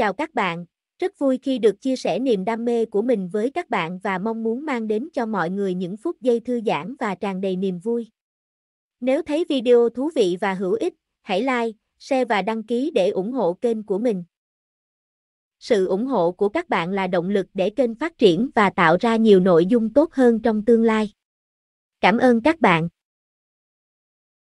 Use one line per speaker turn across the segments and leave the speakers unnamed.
Chào các bạn, rất vui khi được chia sẻ niềm đam mê của mình với các bạn và mong muốn mang đến cho mọi người những phút giây thư giãn và tràn đầy niềm vui. Nếu thấy video thú vị và hữu ích, hãy like, share và đăng ký để ủng hộ kênh của mình. Sự ủng hộ của các bạn là động lực để kênh phát triển và tạo ra nhiều nội dung tốt hơn trong tương lai. Cảm ơn các bạn.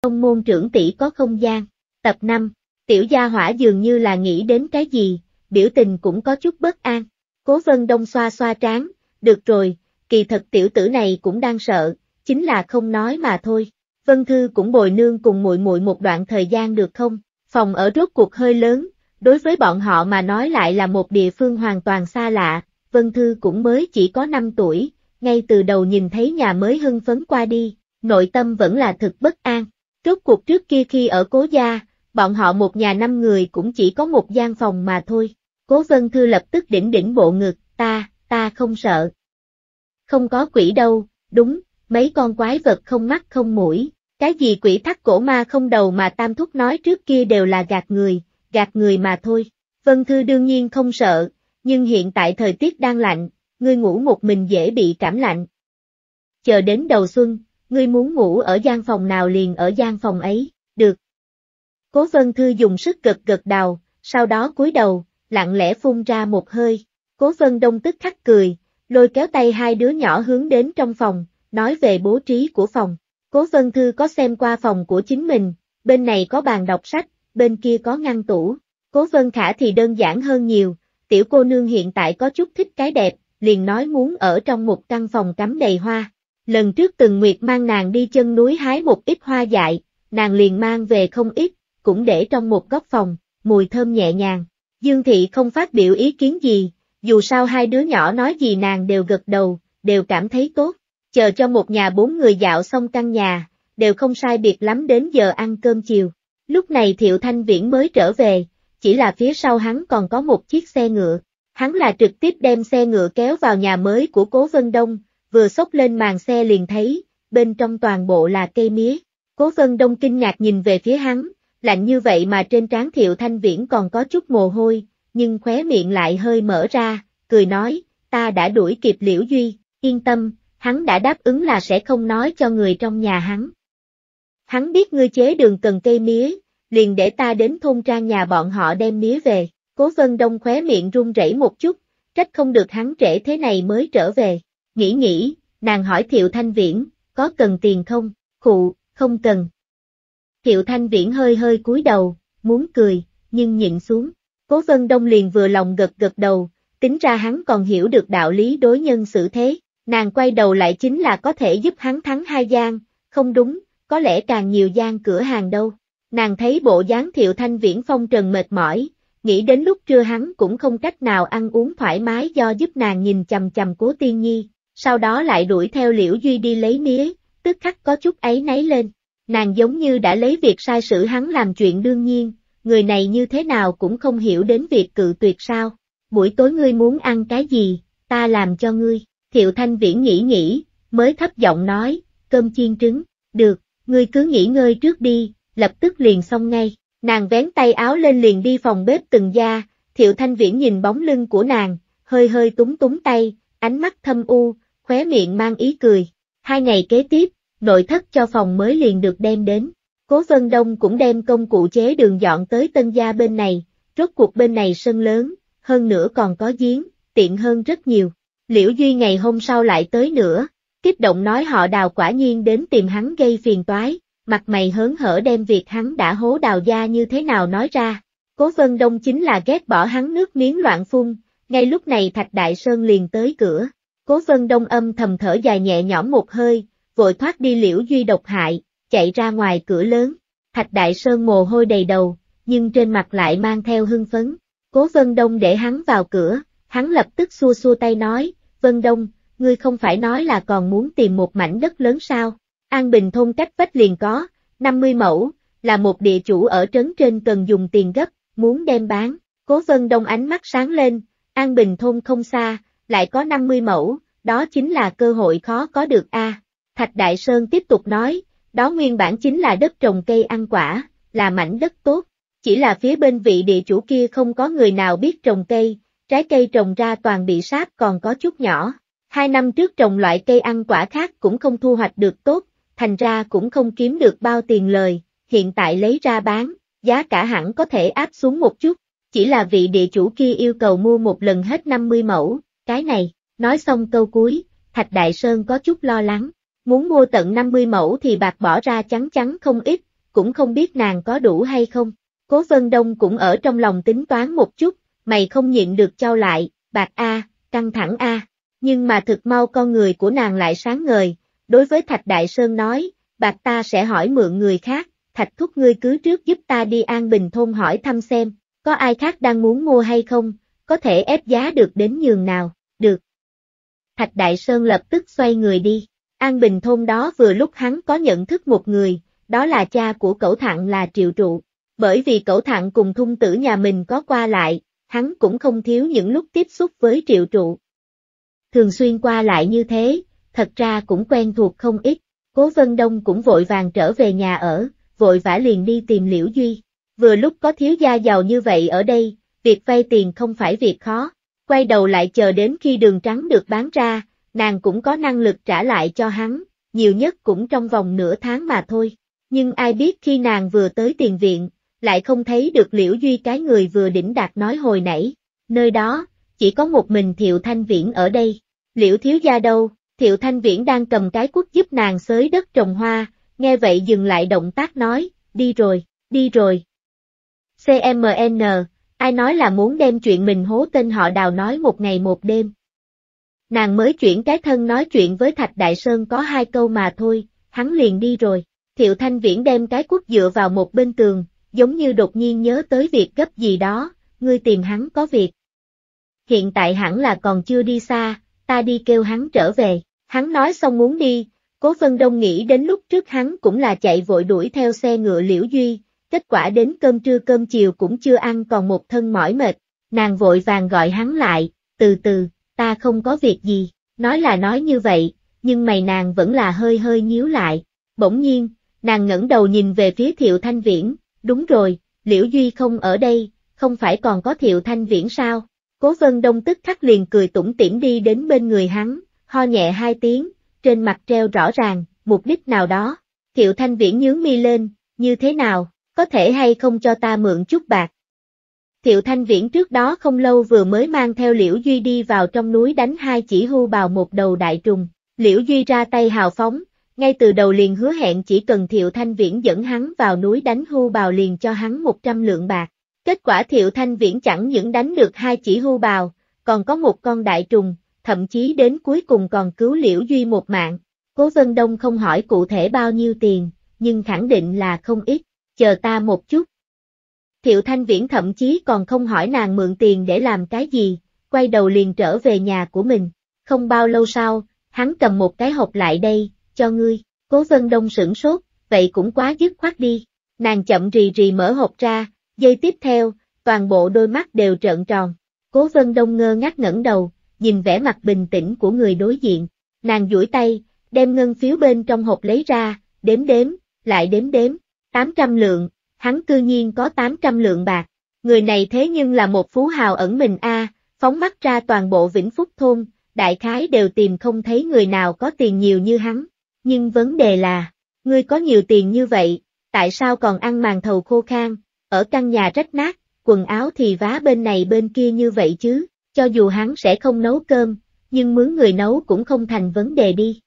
Ông môn trưởng tỷ có không gian. Tập 5. Tiểu gia hỏa dường như là nghĩ đến cái gì, biểu tình cũng có chút bất an. Cố Vân Đông xoa xoa trán, được rồi, kỳ thật tiểu tử này cũng đang sợ, chính là không nói mà thôi. Vân Thư cũng bồi nương cùng muội muội một đoạn thời gian được không? Phòng ở rốt cuộc hơi lớn, đối với bọn họ mà nói lại là một địa phương hoàn toàn xa lạ, Vân Thư cũng mới chỉ có 5 tuổi, ngay từ đầu nhìn thấy nhà mới hưng phấn qua đi, nội tâm vẫn là thực bất an. Rốt cuộc trước kia khi ở cố gia, bọn họ một nhà năm người cũng chỉ có một gian phòng mà thôi, Cố Vân Thư lập tức đỉnh đỉnh bộ ngực, ta, ta không sợ. Không có quỷ đâu, đúng, mấy con quái vật không mắt không mũi, cái gì quỷ thắt cổ ma không đầu mà Tam Thúc nói trước kia đều là gạt người, gạt người mà thôi. Vân Thư đương nhiên không sợ, nhưng hiện tại thời tiết đang lạnh, ngươi ngủ một mình dễ bị cảm lạnh. Chờ đến đầu xuân, ngươi muốn ngủ ở gian phòng nào liền ở gian phòng ấy, được. Cố Vân Thư dùng sức gật gật đầu, sau đó cúi đầu, lặng lẽ phun ra một hơi. Cố Vân Đông tức khắc cười, lôi kéo tay hai đứa nhỏ hướng đến trong phòng, nói về bố trí của phòng. Cố Vân Thư có xem qua phòng của chính mình, bên này có bàn đọc sách, bên kia có ngăn tủ. Cố Vân Khả thì đơn giản hơn nhiều, tiểu cô nương hiện tại có chút thích cái đẹp, liền nói muốn ở trong một căn phòng cắm đầy hoa. Lần trước từng Nguyệt mang nàng đi chân núi hái một ít hoa dại, nàng liền mang về không ít, cũng để trong một góc phòng, mùi thơm nhẹ nhàng. Dương Thị không phát biểu ý kiến gì, dù sao hai đứa nhỏ nói gì nàng đều gật đầu, đều cảm thấy tốt, chờ cho một nhà bốn người dạo xong căn nhà, đều không sai biệt lắm đến giờ ăn cơm chiều. Lúc này Thiệu Thanh Viễn mới trở về, chỉ là phía sau hắn còn có một chiếc xe ngựa, hắn là trực tiếp đem xe ngựa kéo vào nhà mới của Cố Vân Đông, vừa xốc lên màn xe liền thấy, bên trong toàn bộ là cây mía. Cố Vân Đông kinh ngạc nhìn về phía hắn, lạnh như vậy mà trên trán Thiệu Thanh Viễn còn có chút mồ hôi, nhưng khóe miệng lại hơi mở ra, cười nói, ta đã đuổi kịp Liễu Duy, yên tâm, hắn đã đáp ứng là sẽ không nói cho người trong nhà hắn. Hắn biết ngươi chế đường cần cây mía, liền để ta đến thôn trang nhà bọn họ đem mía về, cố vân đông khóe miệng run rẩy một chút, trách không được hắn trễ thế này mới trở về, nghĩ nghĩ, nàng hỏi Thiệu Thanh Viễn, có cần tiền không, khụ, không cần, Triệu Thanh Viễn hơi hơi cúi đầu, muốn cười, nhưng nhịn xuống. Cố Vân Đông liền vừa lòng gật gật đầu, tính ra hắn còn hiểu được đạo lý đối nhân xử thế, nàng quay đầu lại chính là có thể giúp hắn thắng hai gian, không đúng, có lẽ càng nhiều gian cửa hàng đâu. Nàng thấy bộ dáng Thiệu Thanh Viễn phong trần mệt mỏi, nghĩ đến lúc trưa hắn cũng không cách nào ăn uống thoải mái do giúp nàng nhìn chầm chầm cố tiên nhi, sau đó lại đuổi theo Liễu Duy đi lấy mía, tức khắc có chút ấy náy lên. Nàng giống như đã lấy việc sai sử hắn làm chuyện đương nhiên, người này như thế nào cũng không hiểu đến việc cự tuyệt sao. Buổi tối ngươi muốn ăn cái gì, ta làm cho ngươi. Thiệu Thanh Viễn nghĩ nghĩ, mới thấp giọng nói, cơm chiên trứng, được, ngươi cứ nghỉ ngơi trước đi, lập tức liền xong ngay. Nàng vén tay áo lên liền đi phòng bếp từng gia, Thiệu Thanh Viễn nhìn bóng lưng của nàng, hơi hơi túng túng tay, ánh mắt thâm u, khóe miệng mang ý cười. Hai ngày kế tiếp, nội thất cho phòng mới liền được đem đến. Cố Vân Đông cũng đem công cụ chế đường dọn tới tân gia bên này, rốt cuộc bên này sân lớn, hơn nữa còn có giếng, tiện hơn rất nhiều. Liễu Duy ngày hôm sau lại tới nữa, kích động nói họ đào quả nhiên đến tìm hắn gây phiền toái, mặt mày hớn hở đem việc hắn đã hố đào gia như thế nào nói ra. Cố Vân Đông chính là ghét bỏ hắn nước miếng loạn phun, ngay lúc này Thạch Đại Sơn liền tới cửa. Cố Vân Đông âm thầm thở dài nhẹ nhõm một hơi, vội thoát đi liễu duy độc hại, chạy ra ngoài cửa lớn. Thạch Đại Sơn mồ hôi đầy đầu, nhưng trên mặt lại mang theo hưng phấn. Cố Vân Đông để hắn vào cửa, hắn lập tức xua xua tay nói, Vân Đông, ngươi không phải nói là còn muốn tìm một mảnh đất lớn sao? An Bình thôn cách vách liền có, 50 mẫu, là một địa chủ ở trấn trên cần dùng tiền gấp, muốn đem bán. Cố Vân Đông ánh mắt sáng lên, An Bình thôn không xa, lại có 50 mẫu, đó chính là cơ hội khó có được a. À. Thạch Đại Sơn tiếp tục nói, đó nguyên bản chính là đất trồng cây ăn quả, là mảnh đất tốt, chỉ là phía bên vị địa chủ kia không có người nào biết trồng cây, trái cây trồng ra toàn bị sáp còn có chút nhỏ. Hai năm trước trồng loại cây ăn quả khác cũng không thu hoạch được tốt, thành ra cũng không kiếm được bao tiền lời, hiện tại lấy ra bán, giá cả hẳn có thể áp xuống một chút, chỉ là vị địa chủ kia yêu cầu mua một lần hết 50 mẫu, cái này, nói xong câu cuối, Thạch Đại Sơn có chút lo lắng. Muốn mua tận 50 mẫu thì bạc bỏ ra chắn chắn không ít, cũng không biết nàng có đủ hay không. Cố Vân Đông cũng ở trong lòng tính toán một chút, mày không nhịn được trao lại, bạc A, căng thẳng A. Nhưng mà thực mau con người của nàng lại sáng ngời, đối với Thạch Đại Sơn nói, bạc ta sẽ hỏi mượn người khác, Thạch thúc ngươi cứ trước giúp ta đi An Bình thôn hỏi thăm xem, có ai khác đang muốn mua hay không, có thể ép giá được đến nhường nào, được. Thạch Đại Sơn lập tức xoay người đi. An Bình thôn đó vừa lúc hắn có nhận thức một người, đó là cha của cẩu thạng là Triệu Trụ. Bởi vì cẩu thạng cùng thung tử nhà mình có qua lại, hắn cũng không thiếu những lúc tiếp xúc với Triệu Trụ. Thường xuyên qua lại như thế, thật ra cũng quen thuộc không ít, Cố Vân Đông cũng vội vàng trở về nhà ở, vội vã liền đi tìm Liễu Duy. Vừa lúc có thiếu gia giàu như vậy ở đây, việc vay tiền không phải việc khó, quay đầu lại chờ đến khi đường trắng được bán ra, nàng cũng có năng lực trả lại cho hắn, nhiều nhất cũng trong vòng nửa tháng mà thôi. Nhưng ai biết khi nàng vừa tới tiền viện, lại không thấy được liễu duy cái người vừa đỉnh đạt nói hồi nãy, nơi đó, chỉ có một mình Thiệu Thanh Viễn ở đây. Liễu thiếu gia đâu, Thiệu Thanh Viễn đang cầm cái quốc giúp nàng xới đất trồng hoa, nghe vậy dừng lại động tác nói, đi rồi, đi rồi. CMN, ai nói là muốn đem chuyện mình hố tên họ đào nói một ngày một đêm, Nàng mới chuyển cái thân nói chuyện với Thạch Đại Sơn có hai câu mà thôi, hắn liền đi rồi. Thiệu Thanh Viễn đem cái quốc dựa vào một bên tường, giống như đột nhiên nhớ tới việc gấp gì đó, ngươi tìm hắn có việc. Hiện tại hẳn là còn chưa đi xa, ta đi kêu hắn trở về, hắn nói xong muốn đi, cố phân đông nghĩ đến lúc trước hắn cũng là chạy vội đuổi theo xe ngựa liễu duy, kết quả đến cơm trưa cơm chiều cũng chưa ăn còn một thân mỏi mệt, nàng vội vàng gọi hắn lại, từ từ, ta không có việc gì, nói là nói như vậy, nhưng mày nàng vẫn là hơi hơi nhíu lại. Bỗng nhiên, nàng ngẩng đầu nhìn về phía Thiệu Thanh Viễn, đúng rồi, Liễu Duy không ở đây, không phải còn có Thiệu Thanh Viễn sao? Cố Vân Đông tức khắc liền cười tủm tỉm đi đến bên người hắn, ho nhẹ hai tiếng, trên mặt treo rõ ràng, mục đích nào đó. Thiệu Thanh Viễn nhướng mi lên, như thế nào, có thể hay không cho ta mượn chút bạc, Thiệu Thanh Viễn trước đó không lâu vừa mới mang theo Liễu Duy đi vào trong núi đánh hai chỉ hưu bào một đầu đại trùng. Liễu Duy ra tay hào phóng, ngay từ đầu liền hứa hẹn chỉ cần Thiệu Thanh Viễn dẫn hắn vào núi đánh hưu bào liền cho hắn 100 lượng bạc. Kết quả Thiệu Thanh Viễn chẳng những đánh được hai chỉ hưu bào, còn có một con đại trùng, thậm chí đến cuối cùng còn cứu Liễu Duy một mạng. Cố Vân Đông không hỏi cụ thể bao nhiêu tiền, nhưng khẳng định là không ít, chờ ta một chút, Thiệu Thanh Viễn thậm chí còn không hỏi nàng mượn tiền để làm cái gì, quay đầu liền trở về nhà của mình. Không bao lâu sau, hắn cầm một cái hộp lại đây, cho ngươi, cố vân đông sửng sốt, vậy cũng quá dứt khoát đi. Nàng chậm rì rì mở hộp ra, dây tiếp theo, toàn bộ đôi mắt đều trợn tròn. Cố vân đông ngơ ngác ngẩng đầu, nhìn vẻ mặt bình tĩnh của người đối diện. Nàng duỗi tay, đem ngân phiếu bên trong hộp lấy ra, đếm đếm, lại đếm đếm, 800 lượng, hắn cư nhiên có 800 lượng bạc. Người này thế nhưng là một phú hào ẩn mình a, phóng mắt ra toàn bộ Vĩnh Phúc thôn, đại khái đều tìm không thấy người nào có tiền nhiều như hắn. Nhưng vấn đề là, ngươi có nhiều tiền như vậy, tại sao còn ăn màn thầu khô khan, ở căn nhà rách nát, quần áo thì vá bên này bên kia như vậy chứ, cho dù hắn sẽ không nấu cơm, nhưng mướn người nấu cũng không thành vấn đề đi.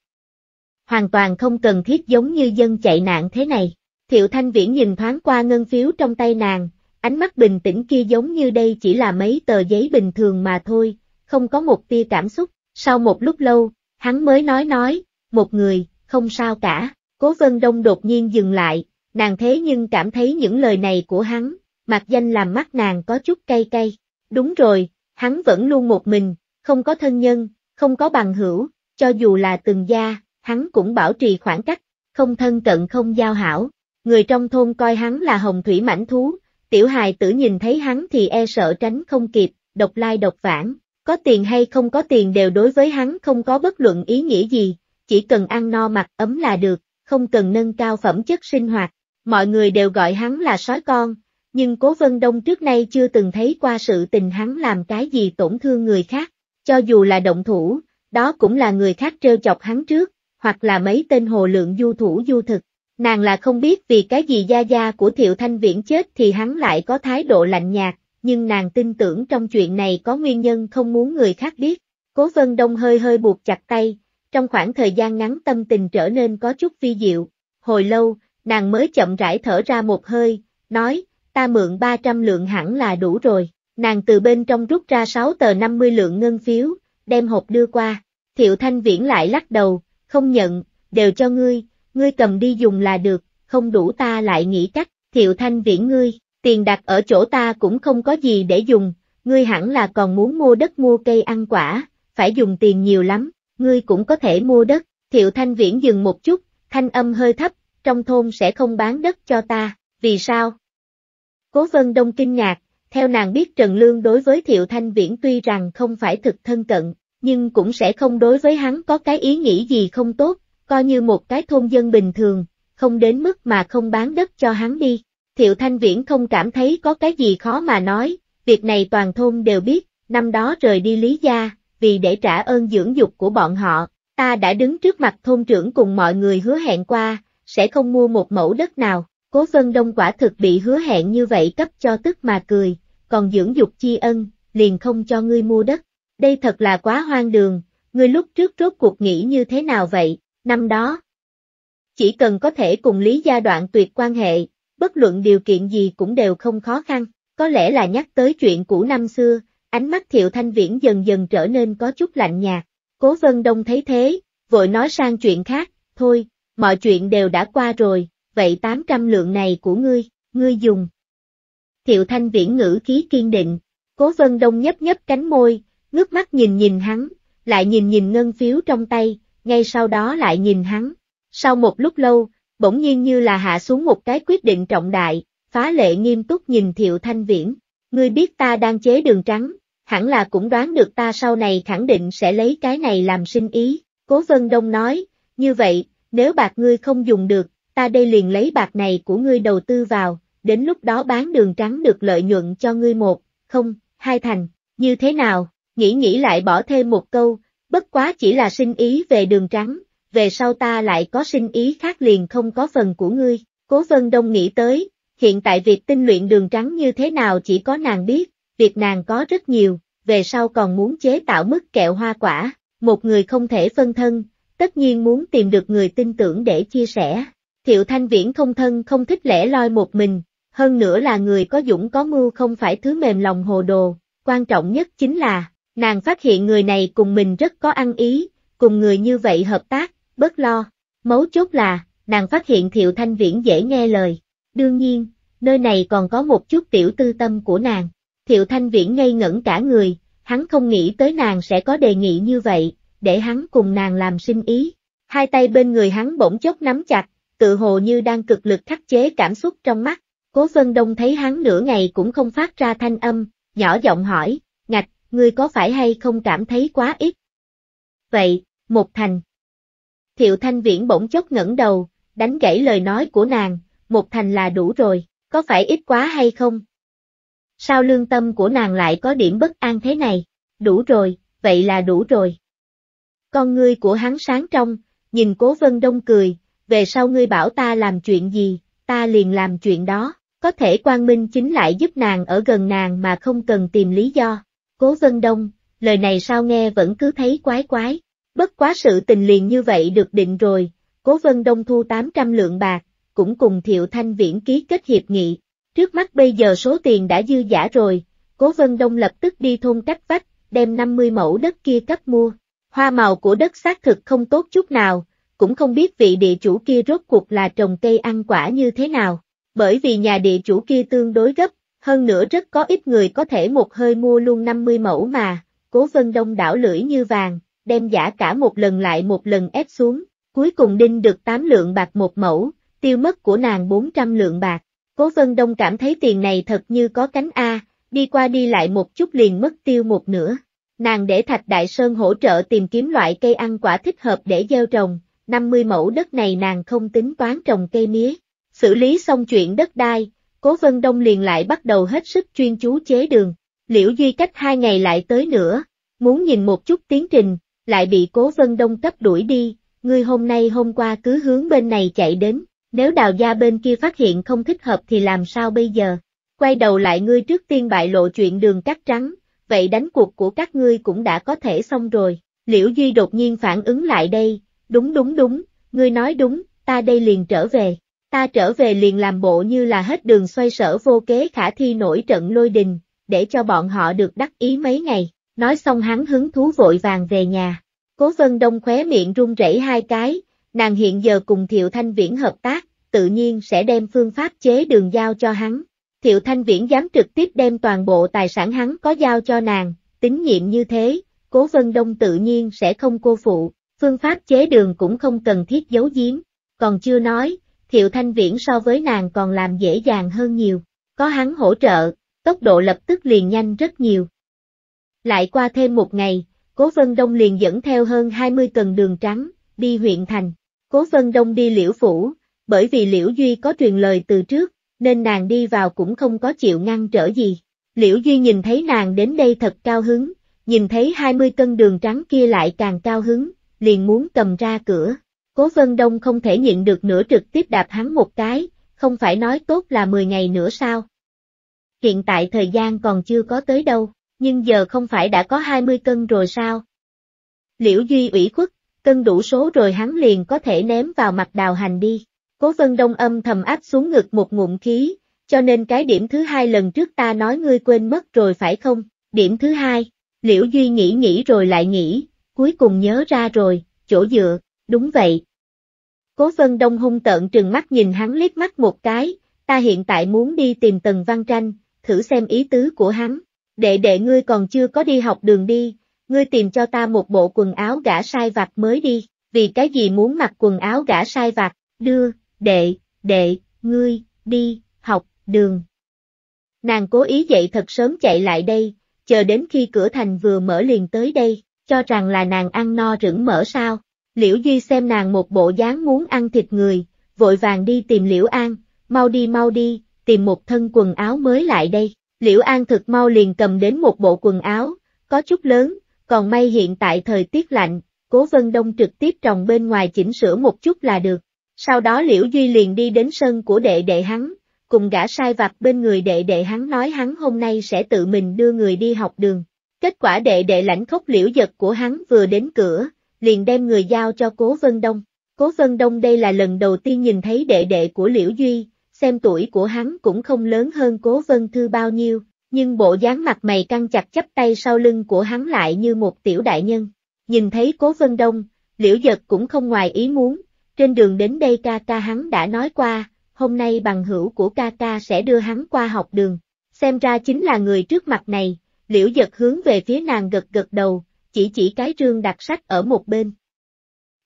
Hoàn toàn không cần thiết giống như dân chạy nạn thế này. Thiệu Thanh Viễn nhìn thoáng qua ngân phiếu trong tay nàng, ánh mắt bình tĩnh kia giống như đây chỉ là mấy tờ giấy bình thường mà thôi, không có một tia cảm xúc. Sau một lúc lâu, hắn mới nói nói, một người, không sao cả. Cố Vân Đông đột nhiên dừng lại, nàng thế nhưng cảm thấy những lời này của hắn, mặc danh làm mắt nàng có chút cay cay. Đúng rồi, hắn vẫn luôn một mình, không có thân nhân, không có bằng hữu, cho dù là từng gia, hắn cũng bảo trì khoảng cách, không thân cận không giao hảo, Người trong thôn coi hắn là hồng thủy mãnh thú, tiểu hài tử nhìn thấy hắn thì e sợ tránh không kịp, độc lai độc vãng, có tiền hay không có tiền đều đối với hắn không có bất luận ý nghĩa gì, chỉ cần ăn no mặc ấm là được, không cần nâng cao phẩm chất sinh hoạt, mọi người đều gọi hắn là sói con, nhưng Cố Vân Đông trước nay chưa từng thấy qua sự tình hắn làm cái gì tổn thương người khác, cho dù là động thủ, đó cũng là người khác trêu chọc hắn trước, hoặc là mấy tên hồ lượng du thủ du thực, Nàng là không biết vì cái gì gia gia của Thiệu Thanh Viễn chết thì hắn lại có thái độ lạnh nhạt, nhưng nàng tin tưởng trong chuyện này có nguyên nhân không muốn người khác biết. Cố Vân Đông hơi hơi buộc chặt tay, trong khoảng thời gian ngắn tâm tình trở nên có chút vi diệu. Hồi lâu, nàng mới chậm rãi thở ra một hơi, nói, ta mượn 300 lượng hẳn là đủ rồi. Nàng từ bên trong rút ra 6 tờ 50 lượng ngân phiếu, đem hộp đưa qua. Thiệu Thanh Viễn lại lắc đầu, không nhận, đều cho ngươi, ngươi cầm đi dùng là được, không đủ ta lại nghĩ cách, thiệu thanh viễn ngươi, tiền đặt ở chỗ ta cũng không có gì để dùng, ngươi hẳn là còn muốn mua đất mua cây ăn quả, phải dùng tiền nhiều lắm, ngươi cũng có thể mua đất, thiệu thanh viễn dừng một chút, thanh âm hơi thấp, trong thôn sẽ không bán đất cho ta, vì sao? Cố vân đông kinh ngạc, theo nàng biết Trần Lương đối với Thiệu Thanh Viễn tuy rằng không phải thực thân cận, nhưng cũng sẽ không đối với hắn có cái ý nghĩ gì không tốt, coi như một cái thôn dân bình thường, không đến mức mà không bán đất cho hắn đi. Thiệu Thanh Viễn không cảm thấy có cái gì khó mà nói, việc này toàn thôn đều biết, năm đó rời đi Lý Gia, vì để trả ơn dưỡng dục của bọn họ, ta đã đứng trước mặt thôn trưởng cùng mọi người hứa hẹn qua, sẽ không mua một mẫu đất nào, cố vân đông quả thực bị hứa hẹn như vậy cấp cho tức mà cười, còn dưỡng dục chi ân, liền không cho ngươi mua đất. Đây thật là quá hoang đường, ngươi lúc trước rốt cuộc nghĩ như thế nào vậy? Năm đó, chỉ cần có thể cùng Lý Gia đoạn tuyệt quan hệ, bất luận điều kiện gì cũng đều không khó khăn, có lẽ là nhắc tới chuyện cũ năm xưa, ánh mắt Thiệu Thanh Viễn dần dần trở nên có chút lạnh nhạt, Cố Vân Đông thấy thế, vội nói sang chuyện khác, thôi, mọi chuyện đều đã qua rồi, vậy 800 lượng này của ngươi, ngươi dùng. Thiệu Thanh Viễn ngữ khí kiên định, Cố Vân Đông nhấp nhấp cánh môi, ngước mắt nhìn nhìn hắn, lại nhìn nhìn ngân phiếu trong tay, ngay sau đó lại nhìn hắn. Sau một lúc lâu, bỗng nhiên như là hạ xuống một cái quyết định trọng đại, phá lệ nghiêm túc nhìn Thiệu Thanh Viễn. Ngươi biết ta đang chế đường trắng, hẳn là cũng đoán được ta sau này khẳng định sẽ lấy cái này làm sinh ý. Cố Vân Đông nói, như vậy, nếu bạc ngươi không dùng được, ta đây liền lấy bạc này của ngươi đầu tư vào, đến lúc đó bán đường trắng được lợi nhuận cho ngươi một, không, hai thành, như thế nào, nghĩ nghĩ lại bỏ thêm một câu, bất quá chỉ là sinh ý về đường trắng, về sau ta lại có sinh ý khác liền không có phần của ngươi, cố vân đông nghĩ tới, hiện tại việc tinh luyện đường trắng như thế nào chỉ có nàng biết, việc nàng có rất nhiều, về sau còn muốn chế tạo mức kẹo hoa quả, một người không thể phân thân, tất nhiên muốn tìm được người tin tưởng để chia sẻ. Thiệu Thanh Viễn không thân không thích lẻ loi một mình, hơn nữa là người có dũng có mưu không phải thứ mềm lòng hồ đồ, quan trọng nhất chính là, Nàng phát hiện người này cùng mình rất có ăn ý, cùng người như vậy hợp tác, bớt lo. Mấu chốt là, nàng phát hiện Thiệu Thanh Viễn dễ nghe lời. Đương nhiên, nơi này còn có một chút tiểu tư tâm của nàng. Thiệu Thanh Viễn ngây ngẩn cả người, hắn không nghĩ tới nàng sẽ có đề nghị như vậy, để hắn cùng nàng làm sinh ý. Hai tay bên người hắn bỗng chốc nắm chặt, tự hồ như đang cực lực khắc chế cảm xúc trong mắt. Cố Vân Đông thấy hắn nửa ngày cũng không phát ra thanh âm, nhỏ giọng hỏi, ngạch, ngươi có phải hay không cảm thấy quá ít? Vậy, một thành. Thiệu Thanh Viễn bỗng chốc ngẩng đầu, đánh gãy lời nói của nàng, một thành là đủ rồi, có phải ít quá hay không? Sao lương tâm của nàng lại có điểm bất an thế này? Đủ rồi, vậy là đủ rồi. Con ngươi của hắn sáng trong, nhìn Cố Vân Đông cười, về sau ngươi bảo ta làm chuyện gì, ta liền làm chuyện đó, có thể quang minh chính lại giúp nàng ở gần nàng mà không cần tìm lý do. Cố Vân Đông, lời này sao nghe vẫn cứ thấy quái quái. Bất quá sự tình liền như vậy được định rồi, Cố Vân Đông thu 800 lượng bạc, cũng cùng Thiệu Thanh Viễn ký kết hiệp nghị. Trước mắt bây giờ số tiền đã dư giả rồi, Cố Vân Đông lập tức đi thôn cách vách, đem 50 mẫu đất kia cấp mua. Hoa màu của đất xác thực không tốt chút nào, cũng không biết vị địa chủ kia rốt cuộc là trồng cây ăn quả như thế nào, bởi vì nhà địa chủ kia tương đối gấp, hơn nữa rất có ít người có thể một hơi mua luôn 50 mẫu mà, cố vân đông đảo lưỡi như vàng, đem giả cả một lần lại một lần ép xuống, cuối cùng đinh được 8 lượng bạc một mẫu, tiêu mất của nàng 400 lượng bạc. Cố vân đông cảm thấy tiền này thật như có cánh A, đi qua đi lại một chút liền mất tiêu một nửa. Nàng để Thạch Đại Sơn hỗ trợ tìm kiếm loại cây ăn quả thích hợp để gieo trồng, 50 mẫu đất này nàng không tính toán trồng cây mía. Xử lý xong chuyện đất đai, Cố Vân Đông liền lại bắt đầu hết sức chuyên chú chế đường. Liễu Duy cách hai ngày lại tới nữa, muốn nhìn một chút tiến trình, lại bị Cố Vân Đông cấp đuổi đi, ngươi hôm nay hôm qua cứ hướng bên này chạy đến, nếu đào gia bên kia phát hiện không thích hợp thì làm sao bây giờ? Quay đầu lại ngươi trước tiên bại lộ chuyện đường cắt trắng, vậy đánh cuộc của các ngươi cũng đã có thể xong rồi. Liễu Duy đột nhiên phản ứng lại đây, đúng đúng đúng, ngươi nói đúng, ta đây liền trở về, Ta trở về liền làm bộ như là hết đường xoay sở vô kế khả thi nổi trận lôi đình, để cho bọn họ được đắc ý mấy ngày, nói xong hắn hứng thú vội vàng về nhà. Cố Vân Đông khóe miệng run rẩy hai cái, nàng hiện giờ cùng Thiệu Thanh Viễn hợp tác, tự nhiên sẽ đem phương pháp chế đường giao cho hắn. Thiệu Thanh Viễn dám trực tiếp đem toàn bộ tài sản hắn có giao cho nàng, tín nhiệm như thế, Cố Vân Đông tự nhiên sẽ không cô phụ, phương pháp chế đường cũng không cần thiết giấu giếm, còn chưa nói, Thiệu Thanh Viễn so với nàng còn làm dễ dàng hơn nhiều, có hắn hỗ trợ, tốc độ lập tức liền nhanh rất nhiều. Lại qua thêm một ngày, Cố Vân Đông liền dẫn theo hơn 20 cần đường trắng, đi huyện thành. Cố Vân Đông đi liễu phủ, bởi vì liễu Duy có truyền lời từ trước, nên nàng đi vào cũng không có chịu ngăn trở gì. Liễu Duy nhìn thấy nàng đến đây thật cao hứng, nhìn thấy 20 cân đường trắng kia lại càng cao hứng, liền muốn cầm ra cửa. Cố Vân Đông không thể nhịn được nữa trực tiếp đạp hắn một cái, không phải nói tốt là 10 ngày nữa sao? Hiện tại thời gian còn chưa có tới đâu, nhưng giờ không phải đã có 20 cân rồi sao? Liễu Duy ủy khuất, cân đủ số rồi hắn liền có thể ném vào mặt đào hành đi. Cố Vân Đông âm thầm áp xuống ngực một ngụm khí, cho nên cái điểm thứ hai lần trước ta nói ngươi quên mất rồi phải không? Điểm thứ hai, Liễu Duy nghĩ nghĩ rồi lại nghĩ, cuối cùng nhớ ra rồi, chỗ dựa, đúng vậy. Cố Vân Đông hung tợn trừng mắt nhìn hắn liếc mắt một cái, ta hiện tại muốn đi tìm Tần Văn Tranh, thử xem ý tứ của hắn. Đệ đệ ngươi còn chưa có đi học đường đi, ngươi tìm cho ta một bộ quần áo gã sai vặt mới đi, vì cái gì muốn mặc quần áo gã sai vặt, đưa, đệ, đệ, ngươi, đi, học, đường. Nàng cố ý dậy thật sớm chạy lại đây, chờ đến khi cửa thành vừa mở liền tới đây, cho rằng là nàng ăn no rửng mở sao. Liễu Duy xem nàng một bộ dáng muốn ăn thịt người, vội vàng đi tìm Liễu An, mau đi mau đi, tìm một thân quần áo mới lại đây. Liễu An thực mau liền cầm đến một bộ quần áo, có chút lớn, còn may hiện tại thời tiết lạnh, Cố Vân Đông trực tiếp trồng bên ngoài chỉnh sửa một chút là được. Sau đó Liễu Duy liền đi đến sân của đệ đệ hắn, cùng gã sai vặt bên người đệ đệ hắn nói hắn hôm nay sẽ tự mình đưa người đi học đường. Kết quả đệ đệ lãnh khốc liễu giật của hắn vừa đến cửa, liền đem người giao cho Cố Vân Đông. Cố Vân Đông đây là lần đầu tiên nhìn thấy đệ đệ của Liễu Duy, xem tuổi của hắn cũng không lớn hơn Cố Vân Thư bao nhiêu, nhưng bộ dáng mặt mày căng chặt chắp tay sau lưng của hắn lại như một tiểu đại nhân. Nhìn thấy Cố Vân Đông, Liễu Giật cũng không ngoài ý muốn, trên đường đến đây ca ca hắn đã nói qua, hôm nay bằng hữu của ca ca sẽ đưa hắn qua học đường, xem ra chính là người trước mặt này, Liễu Giật hướng về phía nàng gật gật đầu, chỉ chỉ cái rương đặt sách ở một bên.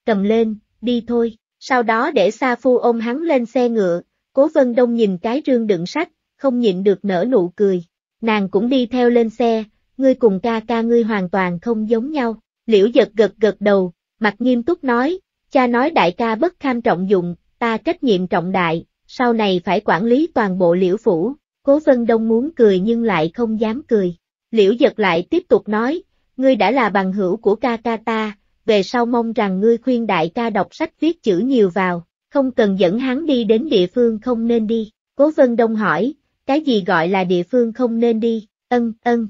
Cầm lên, đi thôi, sau đó để Sa Phu ôm hắn lên xe ngựa, Cố Vân Đông nhìn cái rương đựng sách, không nhịn được nở nụ cười, nàng cũng đi theo lên xe, ngươi cùng ca ca ngươi hoàn toàn không giống nhau, liễu giật gật gật đầu, mặt nghiêm túc nói, cha nói đại ca bất kham trọng dụng, ta trách nhiệm trọng đại, sau này phải quản lý toàn bộ liễu phủ, Cố Vân Đông muốn cười nhưng lại không dám cười, liễu giật lại tiếp tục nói, ngươi đã là bằng hữu của ca ca ta, về sau mong rằng ngươi khuyên đại ca đọc sách viết chữ nhiều vào, không cần dẫn hắn đi đến địa phương không nên đi. Cố Vân Đông hỏi, cái gì gọi là địa phương không nên đi, ân, ân.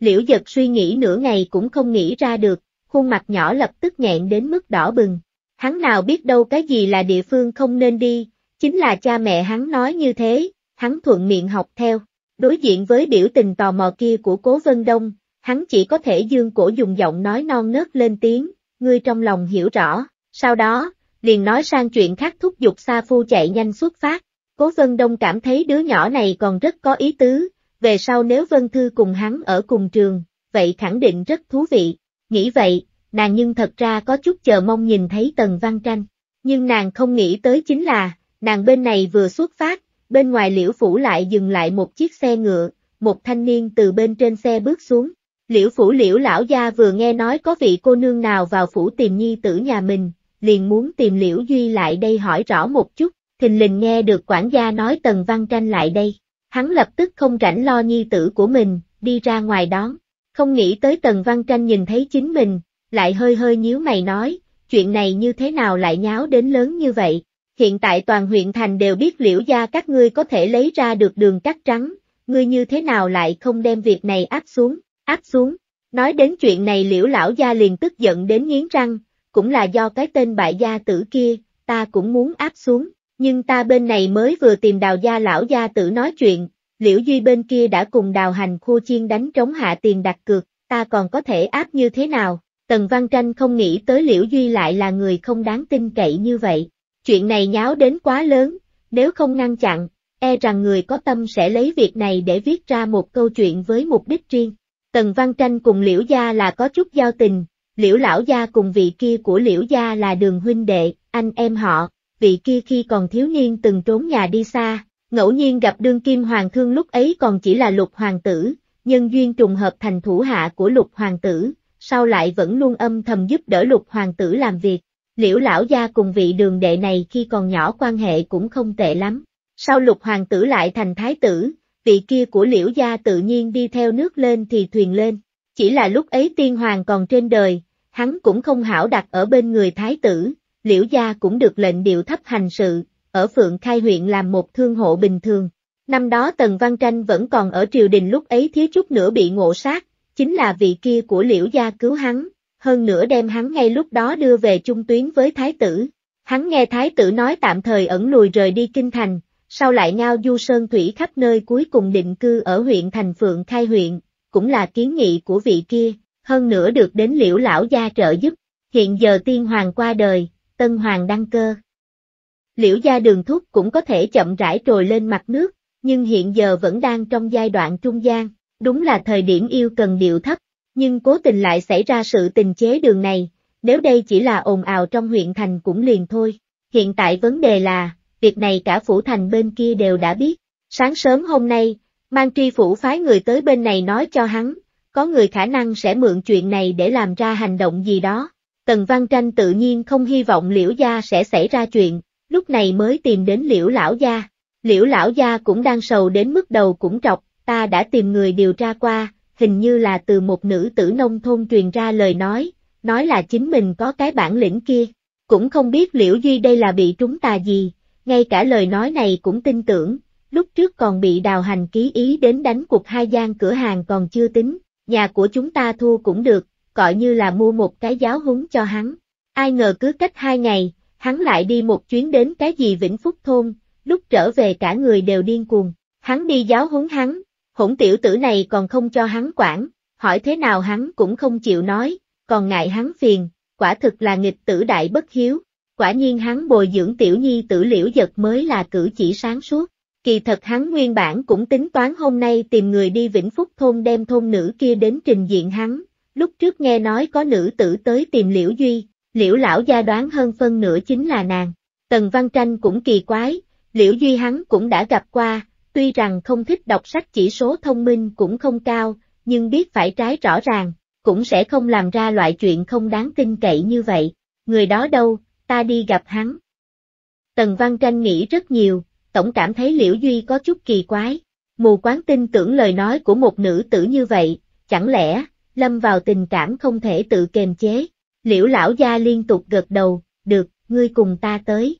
Liễu giật suy nghĩ nửa ngày cũng không nghĩ ra được, khuôn mặt nhỏ lập tức nghẹn đến mức đỏ bừng. Hắn nào biết đâu cái gì là địa phương không nên đi, chính là cha mẹ hắn nói như thế, hắn thuận miệng học theo. Đối diện với biểu tình tò mò kia của Cố Vân Đông, hắn chỉ có thể dương cổ dùng giọng nói non nớt lên tiếng, ngươi trong lòng hiểu rõ, sau đó, liền nói sang chuyện khác thúc giục Sa Phu chạy nhanh xuất phát. Cố Vân Đông cảm thấy đứa nhỏ này còn rất có ý tứ, về sau nếu Vân Thư cùng hắn ở cùng trường, vậy khẳng định rất thú vị. Nghĩ vậy, nàng nhưng thật ra có chút chờ mong nhìn thấy Tần Văn Tranh, nhưng nàng không nghĩ tới chính là, nàng bên này vừa xuất phát, bên ngoài liễu phủ lại dừng lại một chiếc xe ngựa, một thanh niên từ bên trên xe bước xuống. Liễu phủ liễu lão gia vừa nghe nói có vị cô nương nào vào phủ tìm nhi tử nhà mình, liền muốn tìm liễu duy lại đây hỏi rõ một chút, thình lình nghe được quản gia nói tần văn tranh lại đây, hắn lập tức không rảnh lo nhi tử của mình, đi ra ngoài đón, không nghĩ tới tần văn tranh nhìn thấy chính mình, lại hơi hơi nhíu mày nói, chuyện này như thế nào lại nháo đến lớn như vậy, hiện tại toàn huyện thành đều biết liễu gia các ngươi có thể lấy ra được đường cắt trắng, ngươi như thế nào lại không đem việc này áp xuống áp xuống. Nói đến chuyện này liễu lão gia liền tức giận đến nghiến răng, cũng là do cái tên bại gia tử kia, ta cũng muốn áp xuống, nhưng ta bên này mới vừa tìm đào gia lão gia tử nói chuyện, liễu duy bên kia đã cùng đào hành khu chiên đánh trống hạ tiền đặt cược, ta còn có thể áp như thế nào, Tần Văn Tranh không nghĩ tới liễu duy lại là người không đáng tin cậy như vậy, chuyện này nháo đến quá lớn, nếu không ngăn chặn, e rằng người có tâm sẽ lấy việc này để viết ra một câu chuyện với mục đích riêng. Tần Văn Tranh cùng Liễu Gia là có chút giao tình, Liễu Lão Gia cùng vị kia của Liễu Gia là đường huynh đệ, anh em họ, vị kia khi còn thiếu niên từng trốn nhà đi xa, ngẫu nhiên gặp đương kim hoàng thương lúc ấy còn chỉ là lục hoàng tử, nhân duyên trùng hợp thành thủ hạ của lục hoàng tử, sau lại vẫn luôn âm thầm giúp đỡ lục hoàng tử làm việc. Liễu lão gia cùng vị đường đệ này khi còn nhỏ quan hệ cũng không tệ lắm. Sau lục hoàng tử lại thành thái tử, vị kia của liễu gia tự nhiên đi theo nước lên thì thuyền lên. Chỉ là lúc ấy tiên hoàng còn trên đời, hắn cũng không hảo đặt ở bên người thái tử, liễu gia cũng được lệnh điệu thấp hành sự, ở Phượng Khai huyện làm một thương hộ bình thường. Năm đó Tần Văn Tranh vẫn còn ở triều đình lúc ấy thiếu chút nữa bị ngộ sát, chính là vị kia của liễu gia cứu hắn, hơn nữa đem hắn ngay lúc đó đưa về trung tuyến với thái tử. Hắn nghe thái tử nói tạm thời ẩn lùi rời đi kinh thành, sau lại ngao du sơn thủy khắp nơi cuối cùng định cư ở huyện Thành Phượng Khai huyện, cũng là kiến nghị của vị kia, hơn nữa được đến liễu lão gia trợ giúp, hiện giờ tiên hoàng qua đời, tân hoàng đăng cơ. Liễu gia đường thúc cũng có thể chậm rãi trồi lên mặt nước, nhưng hiện giờ vẫn đang trong giai đoạn trung gian, đúng là thời điểm yêu cần điệu thấp, nhưng cố tình lại xảy ra sự tình chế đường này, nếu đây chỉ là ồn ào trong huyện thành cũng liền thôi. Hiện tại vấn đề là, việc này cả phủ thành bên kia đều đã biết. Sáng sớm hôm nay, mang tri phủ phái người tới bên này nói cho hắn, có người khả năng sẽ mượn chuyện này để làm ra hành động gì đó. Tần Văn Tranh tự nhiên không hy vọng Liễu Gia sẽ xảy ra chuyện, lúc này mới tìm đến Liễu Lão Gia. Liễu Lão Gia cũng đang sầu đến mức đầu cũng trọc, ta đã tìm người điều tra qua, hình như là từ một nữ tử nông thôn truyền ra lời nói, nói là chính mình có cái bản lĩnh kia. Cũng không biết Liễu Duy đây là bị trúng tà gì, ngay cả lời nói này cũng tin tưởng, lúc trước còn bị đào hành ký ý đến đánh cuộc hai gian cửa hàng còn chưa tính, nhà của chúng ta thua cũng được, gọi như là mua một cái giáo húng cho hắn. Ai ngờ cứ cách hai ngày, hắn lại đi một chuyến đến cái gì Vĩnh Phúc Thôn, lúc trở về cả người đều điên cuồng, hắn đi giáo húng hắn, hỗn tiểu tử này còn không cho hắn quản, hỏi thế nào hắn cũng không chịu nói, còn ngại hắn phiền, quả thực là nghịch tử đại bất hiếu, quả nhiên hắn bồi dưỡng tiểu nhi tử liễu giật mới là cử chỉ sáng suốt. Kỳ thật hắn nguyên bản cũng tính toán hôm nay tìm người đi Vĩnh Phúc thôn đem thôn nữ kia đến trình diện hắn, lúc trước nghe nói có nữ tử tới tìm Liễu Duy, Liễu lão gia đoán hơn phân nửa chính là nàng. Tần Văn Tranh cũng kỳ quái, Liễu Duy hắn cũng đã gặp qua, tuy rằng không thích đọc sách chỉ số thông minh cũng không cao, nhưng biết phải trái rõ ràng, cũng sẽ không làm ra loại chuyện không đáng tin cậy như vậy. Người đó đâu, ta đi gặp hắn. Tần Văn Tranh nghĩ rất nhiều, tổng cảm thấy Liễu Duy có chút kỳ quái, mù quáng tin tưởng lời nói của một nữ tử như vậy, chẳng lẽ, lâm vào tình cảm không thể tự kềm chế. Liễu lão gia liên tục gật đầu, được, ngươi cùng ta tới.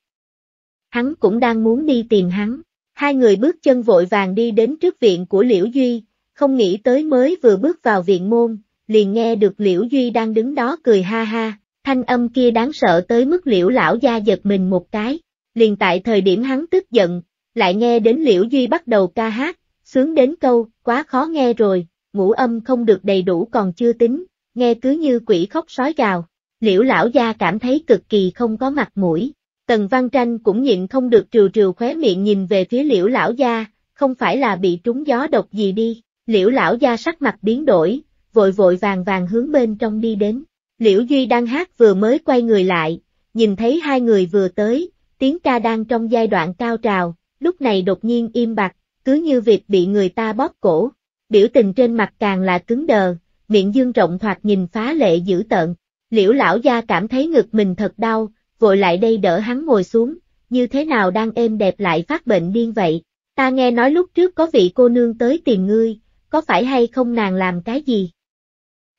Hắn cũng đang muốn đi tìm hắn, hai người bước chân vội vàng đi đến trước viện của Liễu Duy, không nghĩ tới mới vừa bước vào viện môn, liền nghe được Liễu Duy đang đứng đó cười ha ha thanh âm kia đáng sợ tới mức liễu lão gia giật mình một cái, liền tại thời điểm hắn tức giận, lại nghe đến liễu duy bắt đầu ca hát, sướng đến câu, quá khó nghe rồi, ngũ âm không được đầy đủ còn chưa tính, nghe cứ như quỷ khóc sói gào, liễu lão gia cảm thấy cực kỳ không có mặt mũi. Tần Văn Tranh cũng nhịn không được trừ trừ khóe miệng nhìn về phía liễu lão gia, không phải là bị trúng gió độc gì đi, liễu lão gia sắc mặt biến đổi, vội vội vàng vàng hướng bên trong đi đến, Liễu Duy đang hát vừa mới quay người lại, nhìn thấy hai người vừa tới, tiếng ca đang trong giai đoạn cao trào, lúc này đột nhiên im bặt, cứ như việc bị người ta bóp cổ. Biểu tình trên mặt càng là cứng đờ, miệng dương rộng thoạt nhìn phá lệ dữ tợn. Liễu lão gia cảm thấy ngực mình thật đau, vội lại đây đỡ hắn ngồi xuống, như thế nào đang êm đẹp lại phát bệnh điên vậy. Ta nghe nói lúc trước có vị cô nương tới tìm ngươi, có phải hay không nàng làm cái gì?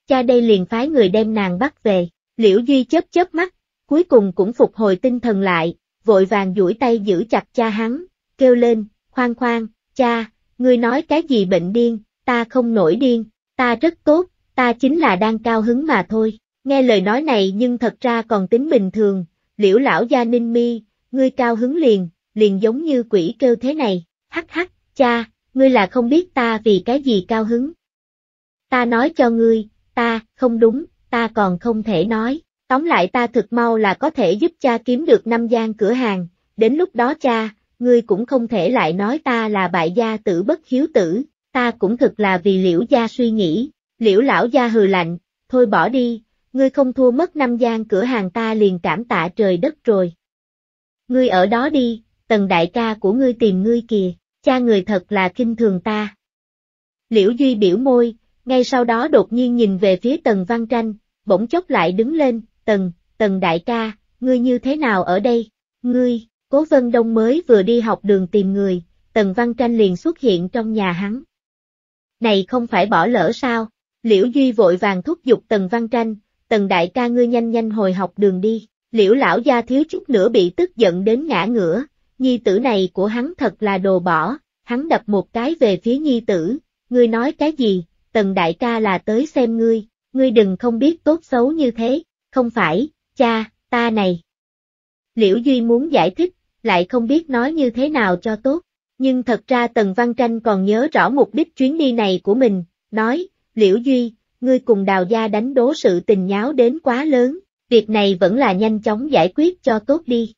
cha đây liền phái người đem nàng bắt về, liễu duy chớp chớp mắt, cuối cùng cũng phục hồi tinh thần lại, vội vàng duỗi tay giữ chặt cha hắn, kêu lên, khoan khoan, cha, ngươi nói cái gì bệnh điên, ta không nổi điên, ta rất tốt, ta chính là đang cao hứng mà thôi, nghe lời nói này nhưng thật ra còn tính bình thường, liễu lão gia ninh mi, ngươi cao hứng liền, liền giống như quỷ kêu thế này, hắc hắc, cha, ngươi là không biết ta vì cái gì cao hứng. Ta nói cho ngươi, ta, không đúng, ta còn không thể nói. Tóm lại ta thực mau là có thể giúp cha kiếm được năm gian cửa hàng, đến lúc đó cha, ngươi cũng không thể lại nói ta là bại gia tử bất hiếu tử, ta cũng thực là vì liễu gia suy nghĩ, liễu lão gia hừ lạnh, thôi bỏ đi, ngươi không thua mất năm gian cửa hàng ta liền cảm tạ trời đất rồi. Ngươi ở đó đi, tần đại ca của ngươi tìm ngươi kìa, cha người thật là kinh thường ta. Liễu Duy biểu môi, ngay sau đó đột nhiên nhìn về phía Tần Văn Tranh, bỗng chốc lại đứng lên, Tần, Tần đại ca, ngươi như thế nào ở đây? Ngươi, Cố Vân Đông mới vừa đi học đường tìm người, Tần Văn Tranh liền xuất hiện trong nhà hắn. Này không phải bỏ lỡ sao? Liễu Duy vội vàng thúc giục Tần Văn Tranh, Tần đại ca ngươi nhanh nhanh hồi học đường đi, Liễu lão gia thiếu chút nữa bị tức giận đến ngã ngửa, nhi tử này của hắn thật là đồ bỏ, hắn đập một cái về phía nhi tử, ngươi nói cái gì, tần đại ca là tới xem ngươi, ngươi đừng không biết tốt xấu như thế, không phải, cha, ta này. Liễu Duy muốn giải thích, lại không biết nói như thế nào cho tốt, nhưng thật ra Tần Văn Tranh còn nhớ rõ mục đích chuyến đi này của mình, nói, Liễu Duy, ngươi cùng đào gia đánh đố sự tình nháo đến quá lớn, việc này vẫn là nhanh chóng giải quyết cho tốt đi.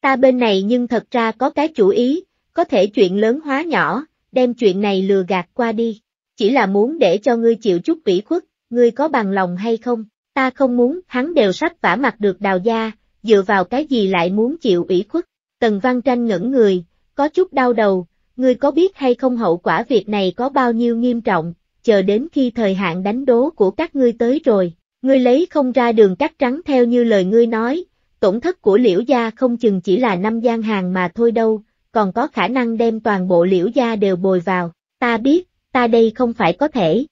Ta bên này nhưng thật ra có cái chủ ý, có thể chuyện lớn hóa nhỏ, đem chuyện này lừa gạt qua đi chỉ là muốn để cho ngươi chịu chút ủy khuất, ngươi có bằng lòng hay không, ta không muốn, hắn đều sắp vả mặt được đào gia, dựa vào cái gì lại muốn chịu ủy khuất, Tần Văn Tranh ngẩn người, có chút đau đầu, ngươi có biết hay không hậu quả việc này có bao nhiêu nghiêm trọng, chờ đến khi thời hạn đánh đố của các ngươi tới rồi, ngươi lấy không ra đường cắt trắng theo như lời ngươi nói, tổn thất của liễu gia không chừng chỉ là năm gian hàng mà thôi đâu, còn có khả năng đem toàn bộ liễu gia đều bồi vào, ta biết, ta đây không phải có thể.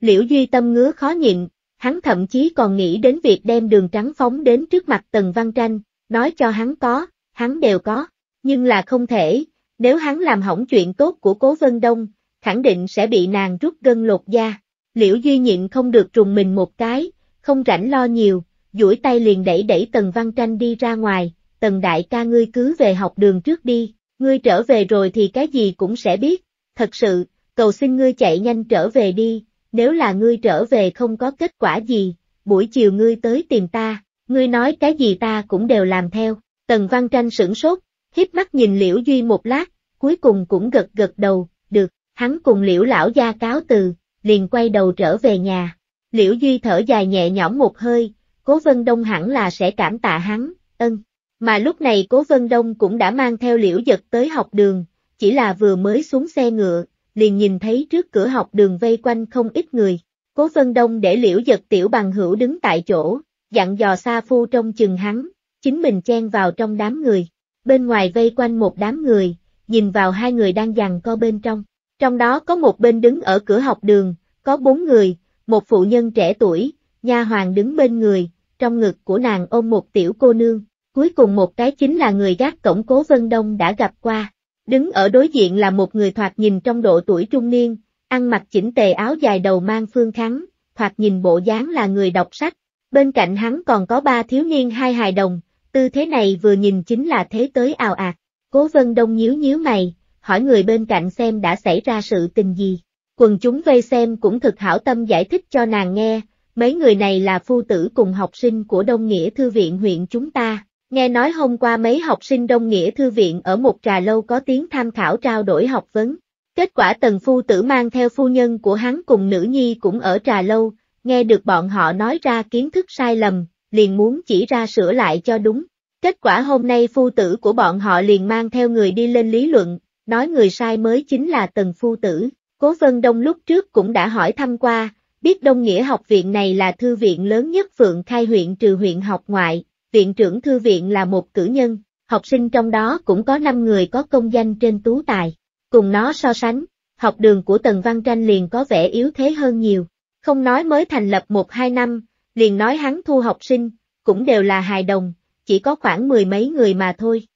Liễu Duy Tâm ngứa khó nhịn, hắn thậm chí còn nghĩ đến việc đem đường trắng phóng đến trước mặt Tần Văn Tranh, nói cho hắn có, hắn đều có, nhưng là không thể, nếu hắn làm hỏng chuyện tốt của Cố Vân Đông, khẳng định sẽ bị nàng rút gân lột da. Liễu Duy nhịn không được trùng mình một cái, không rảnh lo nhiều, duỗi tay liền đẩy đẩy Tần Văn Tranh đi ra ngoài, Tần Đại ca ngươi cứ về học đường trước đi, ngươi trở về rồi thì cái gì cũng sẽ biết, thật sự, cầu xin ngươi chạy nhanh trở về đi, nếu là ngươi trở về không có kết quả gì, buổi chiều ngươi tới tìm ta, ngươi nói cái gì ta cũng đều làm theo. Tần Văn Tranh sửng sốt, hiếp mắt nhìn Liễu Duy một lát, cuối cùng cũng gật gật đầu, được, hắn cùng Liễu lão gia cáo từ, liền quay đầu trở về nhà. Liễu Duy thở dài nhẹ nhõm một hơi, Cố Vân Đông hẳn là sẽ cảm tạ hắn, ân. Mà lúc này Cố Vân Đông cũng đã mang theo Liễu Dật tới học đường, chỉ là vừa mới xuống xe ngựa, liền nhìn thấy trước cửa học đường vây quanh không ít người. Cố Vân Đông để liễu giật tiểu bằng hữu đứng tại chỗ, dặn dò Sa Phu trong chừng hắn, chính mình chen vào trong đám người. Bên ngoài vây quanh một đám người, nhìn vào hai người đang giằng co bên trong. Trong đó có một bên đứng ở cửa học đường, có bốn người, một phụ nhân trẻ tuổi, nha hoàng đứng bên người, trong ngực của nàng ôm một tiểu cô nương. Cuối cùng một cái chính là người gác cổng Cố Vân Đông đã gặp qua. Đứng ở đối diện là một người thoạt nhìn trong độ tuổi trung niên, ăn mặc chỉnh tề áo dài đầu mang phương khắn, thoạt nhìn bộ dáng là người đọc sách. Bên cạnh hắn còn có ba thiếu niên hai hài đồng, tư thế này vừa nhìn chính là thế tới ào ạt. Cố vân đông nhíu nhíu mày, hỏi người bên cạnh xem đã xảy ra sự tình gì. Quần chúng vây xem cũng thực hảo tâm giải thích cho nàng nghe, mấy người này là phu tử cùng học sinh của Đông Nghĩa Thư viện huyện chúng ta, Nghe nói hôm qua mấy học sinh Đông Nghĩa Thư viện ở một trà lâu có tiếng tham khảo trao đổi học vấn. Kết quả tần phu tử mang theo phu nhân của hắn cùng nữ nhi cũng ở trà lâu, nghe được bọn họ nói ra kiến thức sai lầm, liền muốn chỉ ra sửa lại cho đúng. Kết quả hôm nay phu tử của bọn họ liền mang theo người đi lên lý luận, nói người sai mới chính là tần phu tử. Cố Vân Đông lúc trước cũng đã hỏi thăm qua, biết Đông Nghĩa học viện này là thư viện lớn nhất Phượng Khai huyện trừ huyện học ngoại, viện trưởng thư viện là một cử nhân, học sinh trong đó cũng có 5 người có công danh trên tú tài. Cùng nó so sánh, học đường của Tần Văn Tranh liền có vẻ yếu thế hơn nhiều, không nói mới thành lập 1-2 năm, liền nói hắn thu học sinh, cũng đều là hài đồng, chỉ có khoảng mười mấy người mà thôi.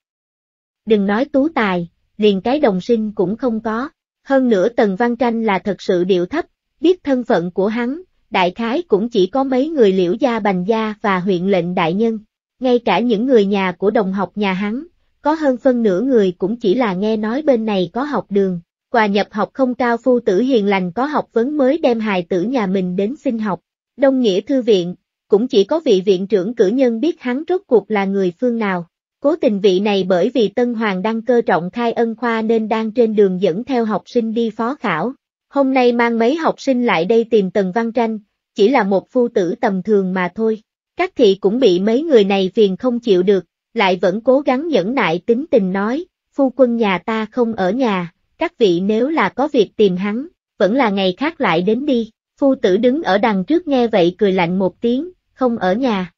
Đừng nói tú tài, liền cái đồng sinh cũng không có, hơn nữa Tần Văn Tranh là thật sự điệu thấp, biết thân phận của hắn, đại khái cũng chỉ có mấy người liễu gia bành gia và huyện lệnh đại nhân. Ngay cả những người nhà của đồng học nhà hắn, có hơn phân nửa người cũng chỉ là nghe nói bên này có học đường. Quà nhập học không cao phu tử hiền lành có học vấn mới đem hài tử nhà mình đến xin học. Đông Nghĩa Thư Viện, cũng chỉ có vị viện trưởng cử nhân biết hắn rốt cuộc là người phương nào. Cố tình vị này bởi vì Tân Hoàng đăng cơ trọng khai ân khoa nên đang trên đường dẫn theo học sinh đi phó khảo. Hôm nay mang mấy học sinh lại đây tìm Tần Văn Tranh, chỉ là một phu tử tầm thường mà thôi. Các thị cũng bị mấy người này phiền không chịu được, lại vẫn cố gắng nhẫn nại tính tình nói, phu quân nhà ta không ở nhà, các vị nếu là có việc tìm hắn, vẫn là ngày khác lại đến đi. Phu tử đứng ở đằng trước nghe vậy cười lạnh một tiếng, không ở nhà.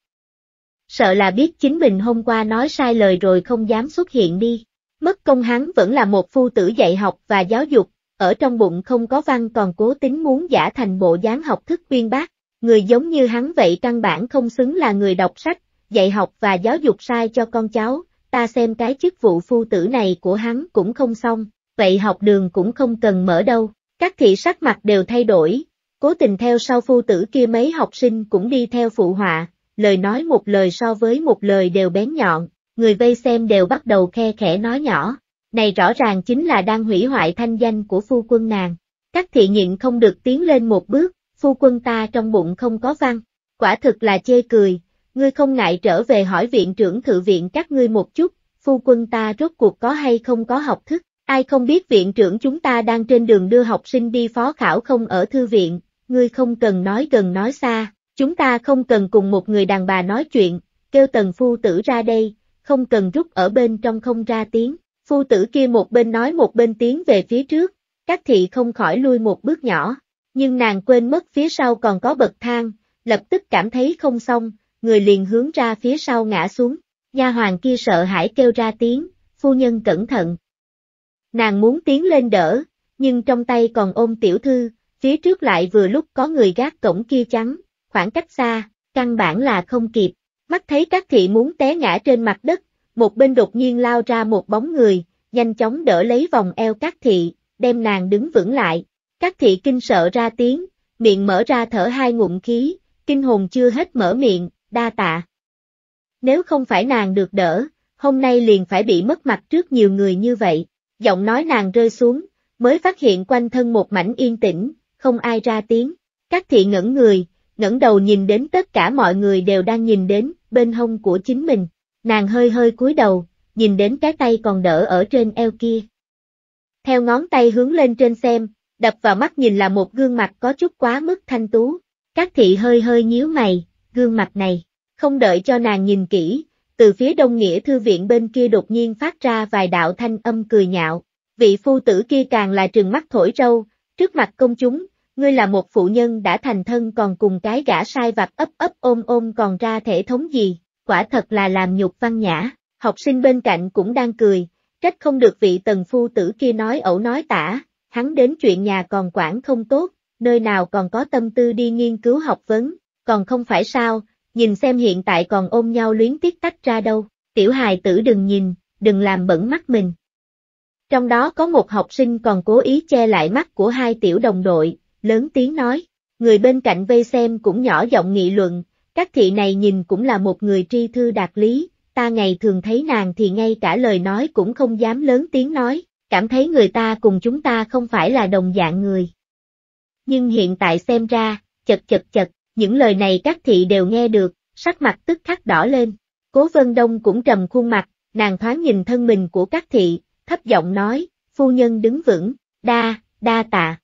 Sợ là biết chính mình hôm qua nói sai lời rồi không dám xuất hiện đi. Mất công hắn vẫn là một phu tử dạy học và giáo dục, ở trong bụng không có văn còn cố tính muốn giả thành bộ dáng học thức uyên bác, người giống như hắn vậy căn bản không xứng là người đọc sách, dạy học và giáo dục sai cho con cháu, ta xem cái chức vụ phu tử này của hắn cũng không xong, vậy học đường cũng không cần mở đâu, các thị sắc mặt đều thay đổi, cố tình theo sau phu tử kia mấy học sinh cũng đi theo phụ họa, lời nói một lời so với một lời đều bén nhọn, người vây xem đều bắt đầu khe khẽ nói nhỏ, này rõ ràng chính là đang hủy hoại thanh danh của phu quân nàng, các thị nhịn không được tiến lên một bước, phu quân ta trong bụng không có văn, quả thực là chê cười, ngươi không ngại trở về hỏi viện trưởng thự viện các ngươi một chút, phu quân ta rốt cuộc có hay không có học thức, ai không biết viện trưởng chúng ta đang trên đường đưa học sinh đi phó khảo không ở thư viện, ngươi không cần nói gần nói xa, chúng ta không cần cùng một người đàn bà nói chuyện, kêu tần phu tử ra đây, không cần rút ở bên trong không ra tiếng, phu tử kia một bên nói một bên tiếng về phía trước, các thị không khỏi lui một bước nhỏ, nhưng nàng quên mất phía sau còn có bậc thang, lập tức cảm thấy không xong, người liền hướng ra phía sau ngã xuống. Nha hoàng kia sợ hãi kêu ra tiếng, phu nhân cẩn thận. Nàng muốn tiến lên đỡ, nhưng trong tay còn ôm tiểu thư, phía trước lại vừa lúc có người gác cổng kia trắng, khoảng cách xa, căn bản là không kịp. Mắt thấy các thị muốn té ngã trên mặt đất, một bên đột nhiên lao ra một bóng người, nhanh chóng đỡ lấy vòng eo các thị, đem nàng đứng vững lại, các thị kinh sợ ra tiếng, miệng mở ra thở hai ngụm khí, kinh hồn chưa hết mở miệng, đa tạ. Nếu không phải nàng được đỡ, hôm nay liền phải bị mất mặt trước nhiều người như vậy, giọng nói nàng rơi xuống, mới phát hiện quanh thân một mảnh yên tĩnh, không ai ra tiếng, các thị ngẩn người, ngẩng đầu nhìn đến tất cả mọi người đều đang nhìn đến, bên hông của chính mình, nàng hơi hơi cúi đầu, nhìn đến cái tay còn đỡ ở trên eo kia. Theo ngón tay hướng lên trên xem, đập vào mắt nhìn là một gương mặt có chút quá mức thanh tú. Các thị hơi hơi nhíu mày, gương mặt này, không đợi cho nàng nhìn kỹ, từ phía đông nghĩa thư viện bên kia đột nhiên phát ra vài đạo thanh âm cười nhạo, vị phu tử kia càng là trừng mắt thổi râu, trước mặt công chúng, ngươi là một phụ nhân đã thành thân còn cùng cái gã sai vặt ấp ấp ôm ôm còn ra thể thống gì, quả thật là làm nhục văn nhã, học sinh bên cạnh cũng đang cười, trách không được vị tần phu tử kia nói ẩu nói tả, hắn đến chuyện nhà còn quản không tốt, nơi nào còn có tâm tư đi nghiên cứu học vấn, còn không phải sao, nhìn xem hiện tại còn ôm nhau luyến tiếc tách ra đâu, tiểu hài tử đừng nhìn, đừng làm bẩn mắt mình. Trong đó có một học sinh còn cố ý che lại mắt của hai tiểu đồng đội, lớn tiếng nói, người bên cạnh vây xem cũng nhỏ giọng nghị luận, các thị này nhìn cũng là một người tri thư đạt lý, ta ngày thường thấy nàng thì ngay cả lời nói cũng không dám lớn tiếng nói, cảm thấy người ta cùng chúng ta không phải là đồng dạng người. Nhưng hiện tại xem ra, chật chật chật, những lời này các thị đều nghe được, sắc mặt tức khắc đỏ lên. Cố Vân Đông cũng trầm khuôn mặt, nàng thoáng nhìn thân mình của các thị, thấp giọng nói, phu nhân đứng vững, đa, đa tạ.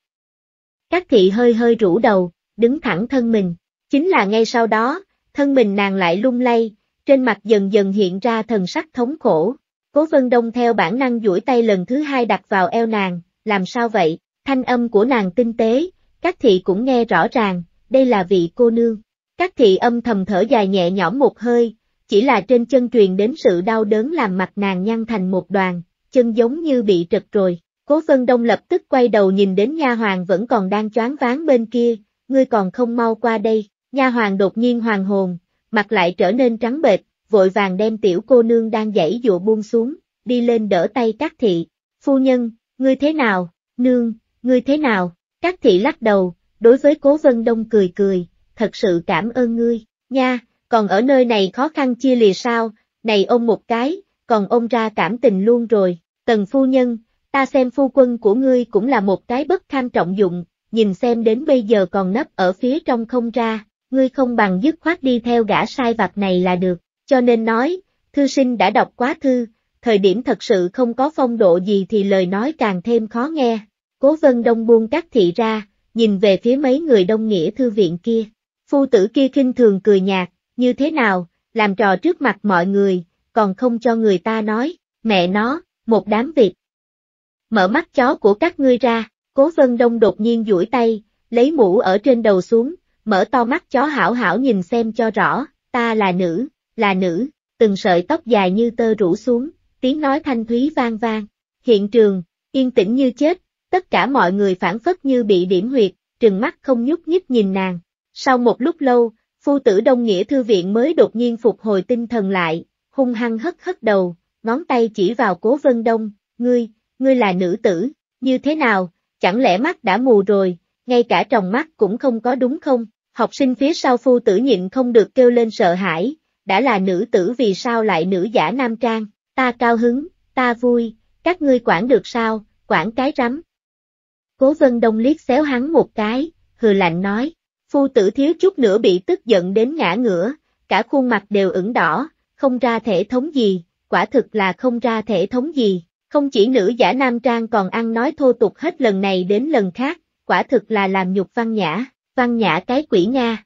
Các thị hơi hơi rũ đầu, đứng thẳng thân mình, chính là ngay sau đó, thân mình nàng lại lung lay, trên mặt dần dần hiện ra thần sắc thống khổ, Cố Vân Đông theo bản năng duỗi tay lần thứ hai đặt vào eo nàng, làm sao vậy, thanh âm của nàng tinh tế, các thị cũng nghe rõ ràng, đây là vị cô nương. Các thị âm thầm thở dài nhẹ nhõm một hơi, chỉ là trên chân truyền đến sự đau đớn làm mặt nàng nhăn thành một đoàn, chân giống như bị trật rồi. Cố Vân Đông lập tức quay đầu nhìn đến nha hoàng vẫn còn đang choáng váng bên kia, ngươi còn không mau qua đây, nha hoàng đột nhiên hoàng hồn, mặt lại trở nên trắng bệch, vội vàng đem tiểu cô nương đang dãy dụa buông xuống, đi lên đỡ tay các thị, phu nhân, ngươi thế nào, nương, ngươi thế nào, các thị lắc đầu, đối với cố vân đông cười cười, thật sự cảm ơn ngươi, nha, còn ở nơi này khó khăn chia lìa sao, này ôm một cái, còn ôm ra cảm tình luôn rồi, tần phu nhân, ta xem phu quân của ngươi cũng là một cái bất tham trọng dụng, nhìn xem đến bây giờ còn nấp ở phía trong không ra, ngươi không bằng dứt khoát đi theo gã sai vặt này là được, cho nên nói, thư sinh đã đọc quá thư, thời điểm thật sự không có phong độ gì thì lời nói càng thêm khó nghe. Cố vân đông buông các thị ra, nhìn về phía mấy người đông nghĩa thư viện kia. Phu tử kia kinh thường cười nhạt, như thế nào, làm trò trước mặt mọi người, còn không cho người ta nói, mẹ nó, một đám việc. Mở mắt chó của các ngươi ra, cố vân đông đột nhiên duỗi tay, lấy mũ ở trên đầu xuống, mở to mắt chó hảo hảo nhìn xem cho rõ, ta là nữ, là nữ, từng sợi tóc dài như tơ rủ xuống, tiếng nói thanh thúy vang vang. Hiện trường, yên tĩnh như chết, tất cả mọi người phản phất như bị điểm huyệt, trừng mắt không nhúc nhích nhìn nàng. Sau một lúc lâu, phu tử Đông Nghĩa Thư Viện mới đột nhiên phục hồi tinh thần lại, hung hăng hất hất đầu, ngón tay chỉ vào cố vân đông, ngươi, ngươi là nữ tử, như thế nào, chẳng lẽ mắt đã mù rồi, ngay cả tròng mắt cũng không có đúng không? Học sinh phía sau phu tử nhịn không được kêu lên sợ hãi, đã là nữ tử vì sao lại nữ giả nam trang, ta cao hứng, ta vui, các ngươi quản được sao, quản cái rắm. Cố vân đông liếc xéo hắn một cái, hừ lạnh nói, phu tử thiếu chút nữa bị tức giận đến ngã ngửa, cả khuôn mặt đều ửng đỏ, không ra thể thống gì, quả thực là không ra thể thống gì, không chỉ nữ giả nam trang còn ăn nói thô tục hết lần này đến lần khác, quả thực là làm nhục văn nhã, văn nhã cái quỷ Nga.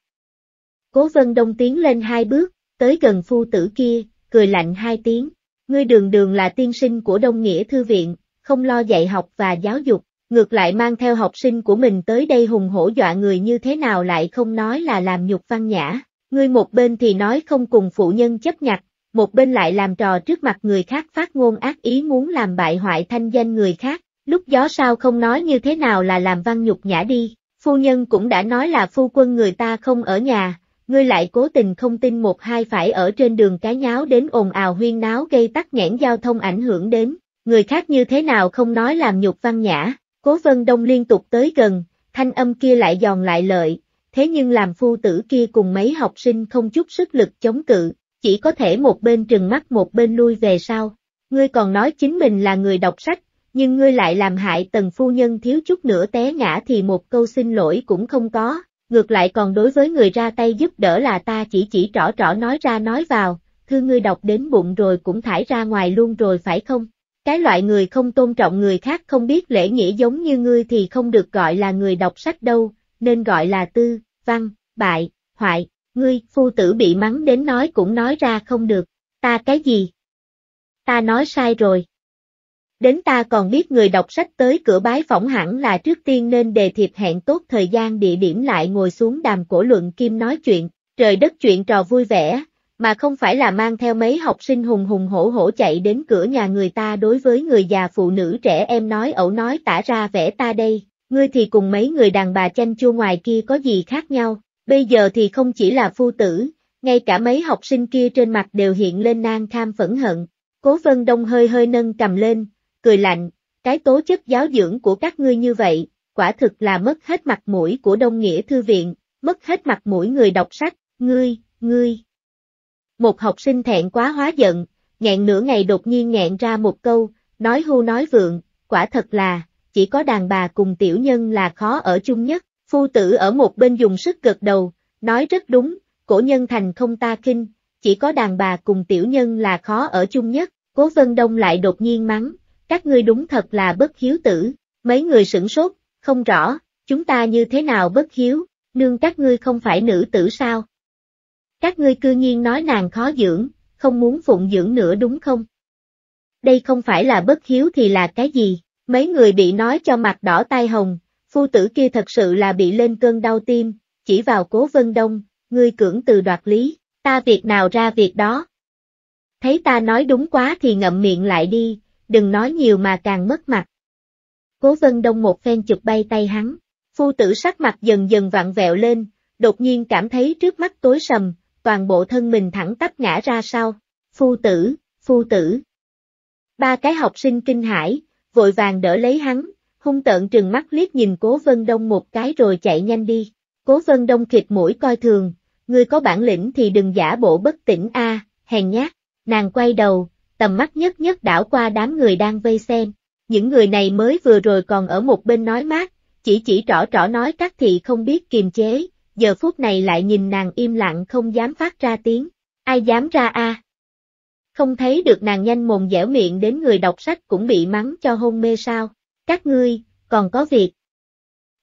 Cố vân đông tiến lên hai bước, tới gần phu tử kia, cười lạnh hai tiếng, ngươi đường đường là tiên sinh của Đông Nghĩa Thư Viện, không lo dạy học và giáo dục, ngược lại mang theo học sinh của mình tới đây hùng hổ dọa người như thế nào lại không nói là làm nhục văn nhã, ngươi một bên thì nói không cùng phụ nhân chấp nhặt, một bên lại làm trò trước mặt người khác phát ngôn ác ý muốn làm bại hoại thanh danh người khác, lúc gió sao không nói như thế nào là làm văn nhục nhã đi, phu nhân cũng đã nói là phu quân người ta không ở nhà, ngươi lại cố tình không tin một hai phải ở trên đường cái nháo đến ồn ào huyên náo gây tắc nghẽn giao thông ảnh hưởng đến, người khác như thế nào không nói làm nhục văn nhã, cố vân đông liên tục tới gần, thanh âm kia lại giòn lại lợi, thế nhưng làm phu tử kia cùng mấy học sinh không chút sức lực chống cự, chỉ có thể một bên trừng mắt một bên lui về sau, ngươi còn nói chính mình là người đọc sách, nhưng ngươi lại làm hại tần phu nhân thiếu chút nữa té ngã thì một câu xin lỗi cũng không có ngược lại còn đối với người ra tay giúp đỡ là ta chỉ chỉ trỏ trỏ nói ra nói vào, thư ngươi đọc đến bụng rồi cũng thải ra ngoài luôn rồi phải không? Cái loại người không tôn trọng người khác không biết lễ nghĩa giống như ngươi thì không được gọi là người đọc sách đâu, nên gọi là tư, văn, bại, hoại, ngươi, phu tử bị mắng đến nói cũng nói ra không được, ta cái gì? Ta nói sai rồi. Đến ta còn biết người đọc sách tới cửa bái phỏng hẳn là trước tiên nên đề thiệp hẹn tốt thời gian địa điểm lại ngồi xuống đàm cổ luận kim nói chuyện, trời đất chuyện trò vui vẻ, mà không phải là mang theo mấy học sinh hùng hùng hổ hổ chạy đến cửa nhà người ta đối với người già phụ nữ trẻ em nói ẩu nói tả ra vẽ ta đây, ngươi thì cùng mấy người đàn bà chanh chua ngoài kia có gì khác nhau, bây giờ thì không chỉ là phu tử, ngay cả mấy học sinh kia trên mặt đều hiện lên nang kham phẫn hận, cố vân đông hơi hơi nâng cầm lên, cười lạnh, cái tố chất giáo dưỡng của các ngươi như vậy, quả thực là mất hết mặt mũi của Đông Nghĩa Thư Viện, mất hết mặt mũi người đọc sách, ngươi, ngươi. Một học sinh thẹn quá hóa giận, nghẹn nửa ngày đột nhiên nghẹn ra một câu, nói hưu nói vượng, quả thật là, chỉ có đàn bà cùng tiểu nhân là khó ở chung nhất, phu tử ở một bên dùng sức gật đầu, nói rất đúng, cổ nhân thành không ta kinh, chỉ có đàn bà cùng tiểu nhân là khó ở chung nhất, cố vân đông lại đột nhiên mắng, các ngươi đúng thật là bất hiếu tử, mấy người sửng sốt, không rõ, chúng ta như thế nào bất hiếu, nương các ngươi không phải nữ tử sao? Các ngươi cư nhiên nói nàng khó dưỡng, không muốn phụng dưỡng nữa đúng không? Đây không phải là bất hiếu thì là cái gì, mấy người bị nói cho mặt đỏ tai hồng, phu tử kia thật sự là bị lên cơn đau tim, chỉ vào cố vân đông, ngươi cưỡng từ đoạt lý, ta việc nào ra việc đó. Thấy ta nói đúng quá thì ngậm miệng lại đi, đừng nói nhiều mà càng mất mặt. Cố Vân Đông một phen chụp bay tay hắn, phu tử sắc mặt dần dần vặn vẹo lên, đột nhiên cảm thấy trước mắt tối sầm, toàn bộ thân mình thẳng tắp ngã ra sau, phu tử, phu tử. Ba cái học sinh kinh hãi, vội vàng đỡ lấy hắn, hung tợn trừng mắt liếc nhìn Cố Vân Đông một cái rồi chạy nhanh đi, Cố Vân Đông khịt mũi coi thường, ngươi có bản lĩnh thì đừng giả bộ bất tỉnh a, hèn nhát, nàng quay đầu, tầm mắt nhất nhất đảo qua đám người đang vây xem. Những người này mới vừa rồi còn ở một bên nói mát, chỉ chỉ rõ rõ nói các thị không biết kiềm chế, giờ phút này lại nhìn nàng im lặng không dám phát ra tiếng, ai dám ra a? Không thấy được nàng nhanh mồm dẻo miệng đến người đọc sách cũng bị mắng cho hôn mê sao, các ngươi, còn có việc.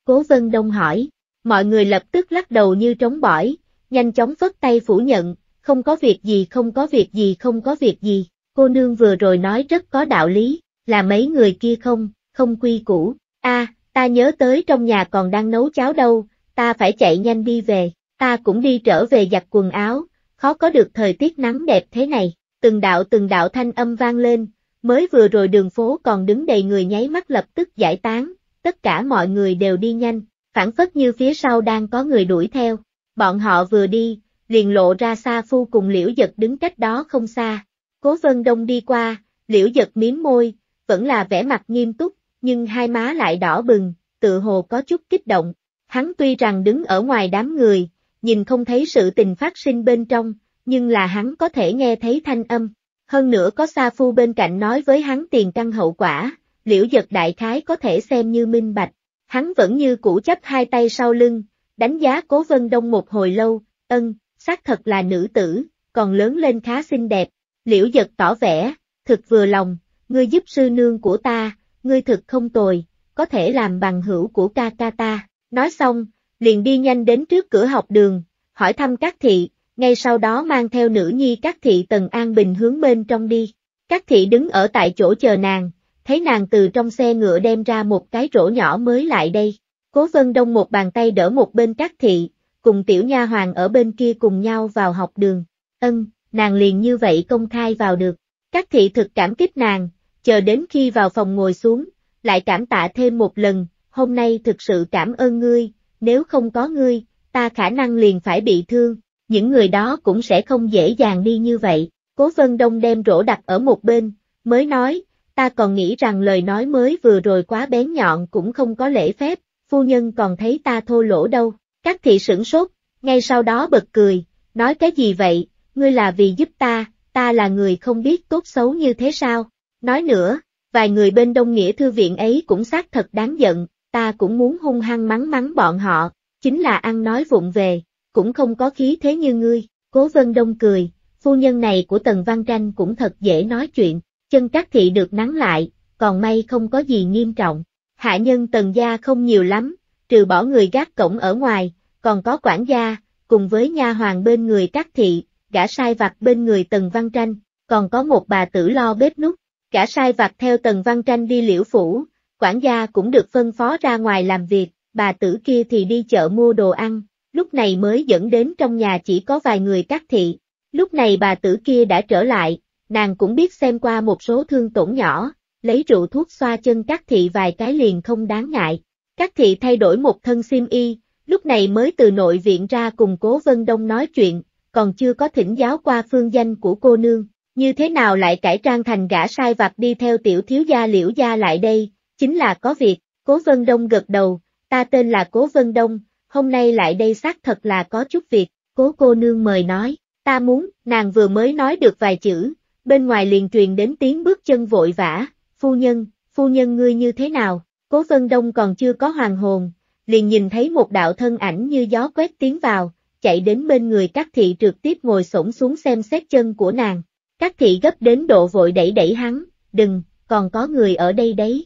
Cố Vân Đông hỏi, mọi người lập tức lắc đầu như trống bỏi, nhanh chóng vất tay phủ nhận, không có việc gì không có việc gì không có việc gì cô nương vừa rồi nói rất có đạo lý, là mấy người kia không, không quy củ, a ta nhớ tới trong nhà còn đang nấu cháo đâu, ta phải chạy nhanh đi về, ta cũng đi trở về giặt quần áo, khó có được thời tiết nắng đẹp thế này, từng đạo từng đạo thanh âm vang lên, mới vừa rồi đường phố còn đứng đầy người nháy mắt lập tức giải tán, tất cả mọi người đều đi nhanh, phản phất như phía sau đang có người đuổi theo, bọn họ vừa đi, liền lộ ra xa phu cùng liễu giật đứng cách đó không xa, Cố Vân Đông đi qua, liễu giật miếm môi, vẫn là vẻ mặt nghiêm túc, nhưng hai má lại đỏ bừng, tự hồ có chút kích động. Hắn tuy rằng đứng ở ngoài đám người, nhìn không thấy sự tình phát sinh bên trong, nhưng là hắn có thể nghe thấy thanh âm. Hơn nữa có Sa Phu bên cạnh nói với hắn tiền căn hậu quả, liễu giật đại khái có thể xem như minh bạch. Hắn vẫn như cũ chấp hai tay sau lưng, đánh giá cố vân đông một hồi lâu, ân, xác thật là nữ tử, còn lớn lên khá xinh đẹp, Liễu giật tỏ vẻ, thực vừa lòng, ngươi giúp sư nương của ta, ngươi thực không tồi, có thể làm bằng hữu của ca ca ta. Nói xong, liền đi nhanh đến trước cửa học đường, hỏi thăm các thị, ngay sau đó mang theo nữ nhi các thị Tần An Bình hướng bên trong đi. Các thị đứng ở tại chỗ chờ nàng, thấy nàng từ trong xe ngựa đem ra một cái rổ nhỏ mới lại đây. Cố Vân Đông một bàn tay đỡ một bên các thị, cùng tiểu nha hoàng ở bên kia cùng nhau vào học đường. Ân, nàng liền như vậy công khai vào được. Các thị thực cảm kích nàng, chờ đến khi vào phòng ngồi xuống, lại cảm tạ thêm một lần, hôm nay thực sự cảm ơn ngươi, nếu không có ngươi, ta khả năng liền phải bị thương, những người đó cũng sẽ không dễ dàng đi như vậy. Cố Vân Đông đem rổ đặt ở một bên, mới nói, ta còn nghĩ rằng lời nói mới vừa rồi quá bén nhọn cũng không có lễ phép, phu nhân còn thấy ta thô lỗ đâu, các thị sửng sốt, ngay sau đó bật cười, nói cái gì vậy, ngươi là vì giúp ta, ta là người không biết tốt xấu như thế sao. Nói nữa, vài người bên Đông Nghĩa Thư viện ấy cũng xác thật đáng giận, ta cũng muốn hung hăng mắng mắng bọn họ, chính là ăn nói vụng về, cũng không có khí thế như ngươi. Cố Vân Đông cười, phu nhân này của Tần Văn Tranh cũng thật dễ nói chuyện, chân các thị được nắng lại, còn may không có gì nghiêm trọng. Hạ nhân Tần gia không nhiều lắm, trừ bỏ người gác cổng ở ngoài, còn có quản gia, cùng với nha hoàng bên người các thị, gã sai vặt bên người Tần Văn Tranh, còn có một bà tử lo bếp nút. Gã sai vặt theo Tần Văn Tranh đi liễu phủ, quản gia cũng được phân phó ra ngoài làm việc, bà tử kia thì đi chợ mua đồ ăn, lúc này mới dẫn đến trong nhà chỉ có vài người các thị. Lúc này bà tử kia đã trở lại, nàng cũng biết xem qua một số thương tổn nhỏ, lấy rượu thuốc xoa chân các thị vài cái liền không đáng ngại. Các thị thay đổi một thân sim y, lúc này mới từ nội viện ra cùng cố Vân Đông nói chuyện, còn chưa có thỉnh giáo qua phương danh của cô nương, như thế nào lại cải trang thành gã sai vặt đi theo tiểu thiếu gia liễu gia lại đây, chính là có việc, cố vân đông gật đầu, ta tên là cố vân đông, hôm nay lại đây xác thật là có chút việc, cố cô nương mời nói, ta muốn, nàng vừa mới nói được vài chữ, bên ngoài liền truyền đến tiếng bước chân vội vã, phu nhân, phu nhân ngươi như thế nào, cố vân đông còn chưa có hoàng hồn, liền nhìn thấy một đạo thân ảnh như gió quét tiến vào, chạy đến bên người các thị trực tiếp ngồi sổng xuống xem xét chân của nàng. Các thị gấp đến độ vội đẩy đẩy hắn, đừng, còn có người ở đây đấy.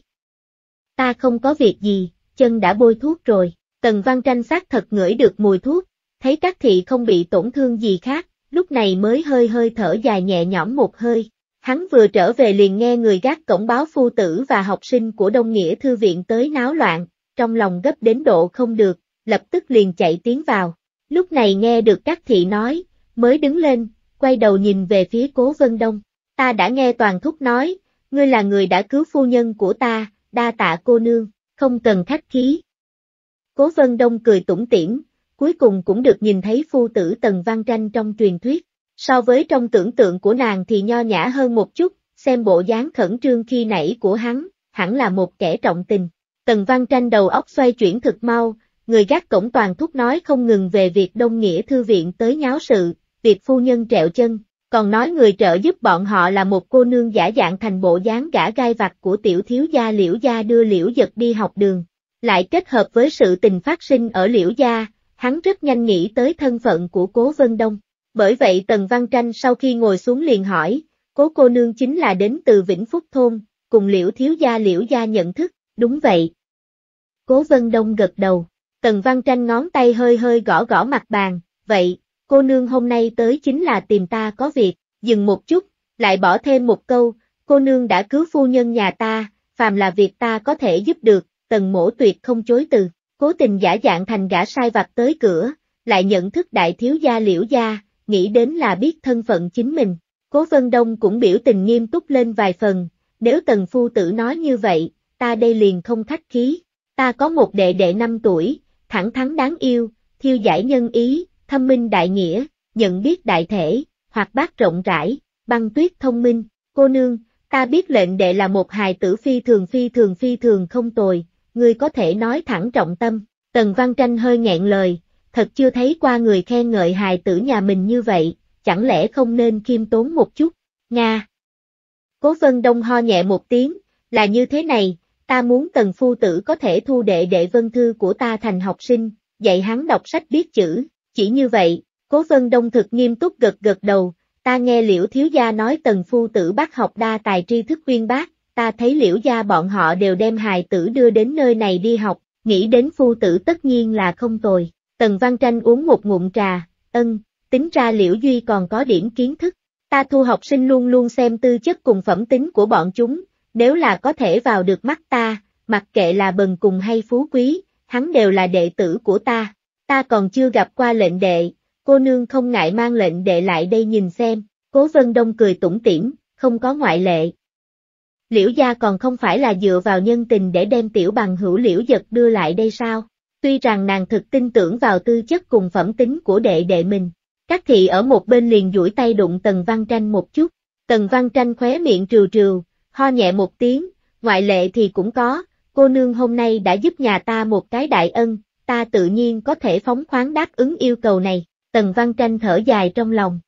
Ta không có việc gì, chân đã bôi thuốc rồi, tần văn tranh xác thật ngửi được mùi thuốc, thấy các thị không bị tổn thương gì khác, lúc này mới hơi hơi thở dài nhẹ nhõm một hơi. Hắn vừa trở về liền nghe người gác cổng báo phu tử và học sinh của Đông Nghĩa Thư viện tới náo loạn, trong lòng gấp đến độ không được, lập tức liền chạy tiến vào. Lúc này nghe được các thị nói, mới đứng lên, quay đầu nhìn về phía cố vân đông. Ta đã nghe toàn thúc nói, ngươi là người đã cứu phu nhân của ta, đa tạ cô nương, không cần khách khí. Cố vân đông cười tủm tỉm, cuối cùng cũng được nhìn thấy phu tử Tần Văn Tranh trong truyền thuyết. So với trong tưởng tượng của nàng thì nho nhã hơn một chút, xem bộ dáng khẩn trương khi nãy của hắn, hẳn là một kẻ trọng tình. Tần Văn Tranh đầu óc xoay chuyển thực mau, người gác cổng toàn thúc nói không ngừng về việc Đông Nghĩa Thư Viện tới nháo sự, việc phu nhân trẹo chân, còn nói người trợ giúp bọn họ là một cô nương giả dạng thành bộ dáng gã gai vặt của tiểu thiếu gia liễu gia đưa liễu giật đi học đường. Lại kết hợp với sự tình phát sinh ở liễu gia, hắn rất nhanh nghĩ tới thân phận của cố Vân Đông. Bởi vậy Tần Văn Tranh sau khi ngồi xuống liền hỏi, cố cô nương chính là đến từ Vĩnh Phúc Thôn, cùng liễu thiếu gia liễu gia nhận thức, đúng vậy. Cố Vân Đông gật đầu. Tần Văn Tranh ngón tay hơi hơi gõ gõ mặt bàn, vậy, cô nương hôm nay tới chính là tìm ta có việc, dừng một chút, lại bỏ thêm một câu, cô nương đã cứu phu nhân nhà ta, phàm là việc ta có thể giúp được, tần mổ tuyệt không chối từ, cố tình giả dạng thành gã sai vặt tới cửa, lại nhận thức đại thiếu gia liễu gia, nghĩ đến là biết thân phận chính mình, cố vân đông cũng biểu tình nghiêm túc lên vài phần, nếu tần phu tử nói như vậy, ta đây liền không khách khí, ta có một đệ đệ 5 tuổi, thẳng thắn đáng yêu, thiêu giải nhân ý, thâm minh đại nghĩa, nhận biết đại thể, hoặc bác rộng rãi, băng tuyết thông minh, cô nương, ta biết lệnh đệ là một hài tử phi thường phi thường phi thường không tồi, ngươi có thể nói thẳng trọng tâm, tần văn tranh hơi nghẹn lời, thật chưa thấy qua người khen ngợi hài tử nhà mình như vậy, chẳng lẽ không nên khiêm tốn một chút, Nga. Cố vân đông ho nhẹ một tiếng, là như thế này, ta muốn tần phu tử có thể thu đệ đệ vân thư của ta thành học sinh, dạy hắn đọc sách biết chữ, chỉ như vậy, cố vân đông thực nghiêm túc gật gật đầu, ta nghe liễu thiếu gia nói tần phu tử bắt học đa tài tri thức uyên bác, ta thấy liễu gia bọn họ đều đem hài tử đưa đến nơi này đi học, nghĩ đến phu tử tất nhiên là không tồi, tần văn tranh uống một ngụm trà, ân, tính ra liễu duy còn có điểm kiến thức, ta thu học sinh luôn luôn xem tư chất cùng phẩm tính của bọn chúng, nếu là có thể vào được mắt ta, mặc kệ là bần cùng hay phú quý, hắn đều là đệ tử của ta, ta còn chưa gặp qua lệnh đệ, cô nương không ngại mang lệnh đệ lại đây nhìn xem, cố vân đông cười tủm tỉm, không có ngoại lệ. Liễu gia còn không phải là dựa vào nhân tình để đem tiểu bằng hữu liễu giật đưa lại đây sao, tuy rằng nàng thực tin tưởng vào tư chất cùng phẩm tính của đệ đệ mình. Các thị ở một bên liền duỗi tay đụng Tần Văn Tranh một chút, Tần Văn Tranh khóe miệng trừ trừ, ho nhẹ một tiếng, ngoại lệ thì cũng có, cô nương hôm nay đã giúp nhà ta một cái đại ân, ta tự nhiên có thể phóng khoáng đáp ứng yêu cầu này, Tần Văn Tranh thở dài trong lòng.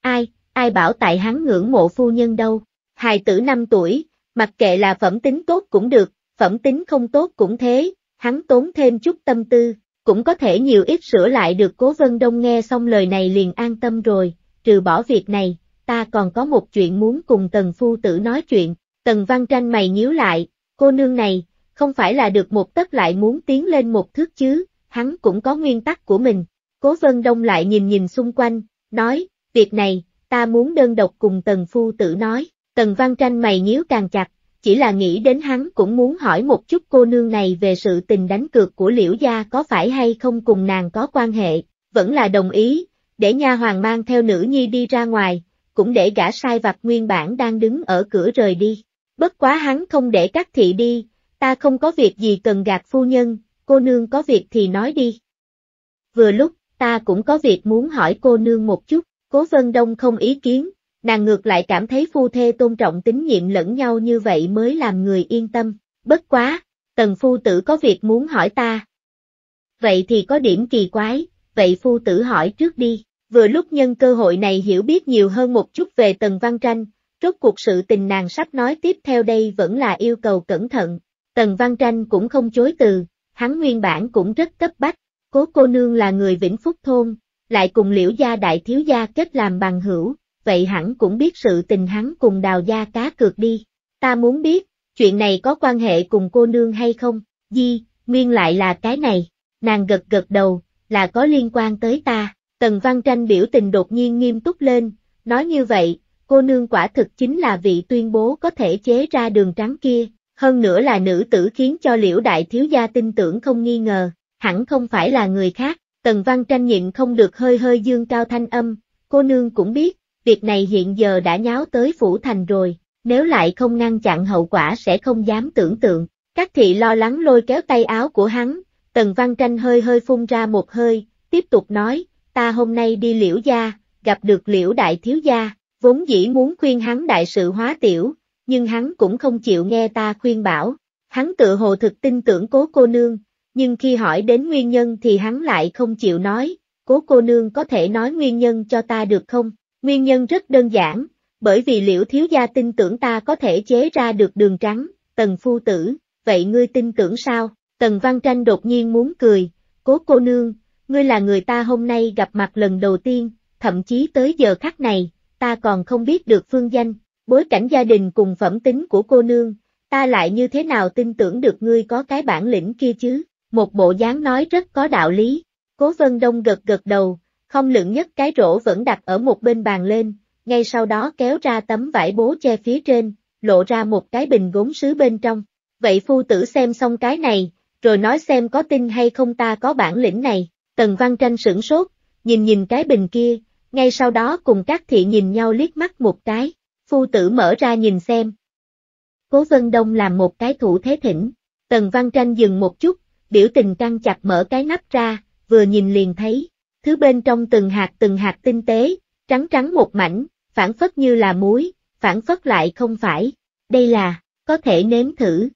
Ai, ai bảo tại hắn ngưỡng mộ phu nhân đâu, hài tử 5 tuổi, mặc kệ là phẩm tính tốt cũng được, phẩm tính không tốt cũng thế, hắn tốn thêm chút tâm tư, cũng có thể nhiều ít sửa lại được Cố Vân Đông nghe xong lời này liền an tâm rồi, trừ bỏ việc này, ta còn có một chuyện muốn cùng tần phu tử nói chuyện, tần văn tranh mày nhíu lại, cô nương này, không phải là được một tấc lại muốn tiến lên một thước chứ, hắn cũng có nguyên tắc của mình. Cố Vân Đông lại nhìn nhìn xung quanh, nói, việc này, ta muốn đơn độc cùng Tần Phu Tử nói, Tần Văn Tranh mày nhíu càng chặt, chỉ là nghĩ đến hắn cũng muốn hỏi một chút cô nương này về sự tình đánh cược của Liễu Gia có phải hay không cùng nàng có quan hệ, vẫn là đồng ý, để nha hoàng mang theo nữ nhi đi ra ngoài, cũng để gã sai vặt nguyên bản đang đứng ở cửa rời đi. Bất quá hắn không để các thị đi, ta không có việc gì cần gạt phu nhân, cô nương có việc thì nói đi. Vừa lúc, ta cũng có việc muốn hỏi cô nương một chút, cố vân đông không ý kiến, nàng ngược lại cảm thấy phu thê tôn trọng tín nhiệm lẫn nhau như vậy mới làm người yên tâm, bất quá, tần phu tử có việc muốn hỏi ta. Vậy thì có điểm kỳ quái, vậy phu tử hỏi trước đi vừa lúc nhân cơ hội này hiểu biết nhiều hơn một chút về Tần Văn Tranh, rốt cuộc sự tình nàng sắp nói tiếp theo đây vẫn là yêu cầu cẩn thận, Tần Văn Tranh cũng không chối từ, hắn nguyên bản cũng rất cấp bách, cố cô nương là người Vĩnh Phúc Thôn, lại cùng liễu gia đại thiếu gia kết làm bằng hữu, vậy hẳn cũng biết sự tình hắn cùng đào gia cá cược đi, ta muốn biết, chuyện này có quan hệ cùng cô nương hay không, di, nguyên lại là cái này, nàng gật gật đầu, là có liên quan tới ta. Tần Văn Tranh biểu tình đột nhiên nghiêm túc lên, nói như vậy, cô nương quả thực chính là vị tuyên bố có thể chế ra đường trắng kia, hơn nữa là nữ tử khiến cho liễu đại thiếu gia tin tưởng không nghi ngờ, hẳn không phải là người khác. Tần Văn Tranh nhịn không được hơi hơi dương cao thanh âm, cô nương cũng biết, việc này hiện giờ đã nháo tới Phủ Thành rồi, nếu lại không ngăn chặn hậu quả sẽ không dám tưởng tượng. Các thị lo lắng lôi kéo tay áo của hắn, Tần Văn Tranh hơi hơi phun ra một hơi, tiếp tục nói, ta hôm nay đi liễu gia, gặp được liễu đại thiếu gia, vốn dĩ muốn khuyên hắn đại sự hóa tiểu, nhưng hắn cũng không chịu nghe ta khuyên bảo, hắn tự hồ thực tin tưởng cố cô nương, nhưng khi hỏi đến nguyên nhân thì hắn lại không chịu nói, cố cô nương có thể nói nguyên nhân cho ta được không? Nguyên nhân rất đơn giản, bởi vì liễu thiếu gia tin tưởng ta có thể chế ra được đường trắng, tần phu tử, vậy ngươi tin tưởng sao? Tần Văn Tranh đột nhiên muốn cười, cố cô nương, ngươi là người ta hôm nay gặp mặt lần đầu tiên, thậm chí tới giờ khắc này, ta còn không biết được phương danh, bối cảnh gia đình cùng phẩm tính của cô nương, ta lại như thế nào tin tưởng được ngươi có cái bản lĩnh kia chứ, một bộ dáng nói rất có đạo lý, cố vân đông gật gật đầu, không lượng nhất cái rổ vẫn đặt ở một bên bàn lên, ngay sau đó kéo ra tấm vải bố che phía trên, lộ ra một cái bình gốm sứ bên trong, vậy phu tử xem xong cái này, rồi nói xem có tin hay không ta có bản lĩnh này. Tần Văn Tranh sửng sốt, nhìn nhìn cái bình kia, ngay sau đó cùng các thị nhìn nhau liếc mắt một cái, phu tử mở ra nhìn xem. Cố Vân Đông làm một cái thủ thế thỉnh, Tần Văn Tranh dừng một chút, biểu tình căng chặt mở cái nắp ra, vừa nhìn liền thấy, thứ bên trong từng hạt từng hạt tinh tế, trắng trắng một mảnh, phản phất như là muối, phản phất lại không phải, đây là, có thể nếm thử.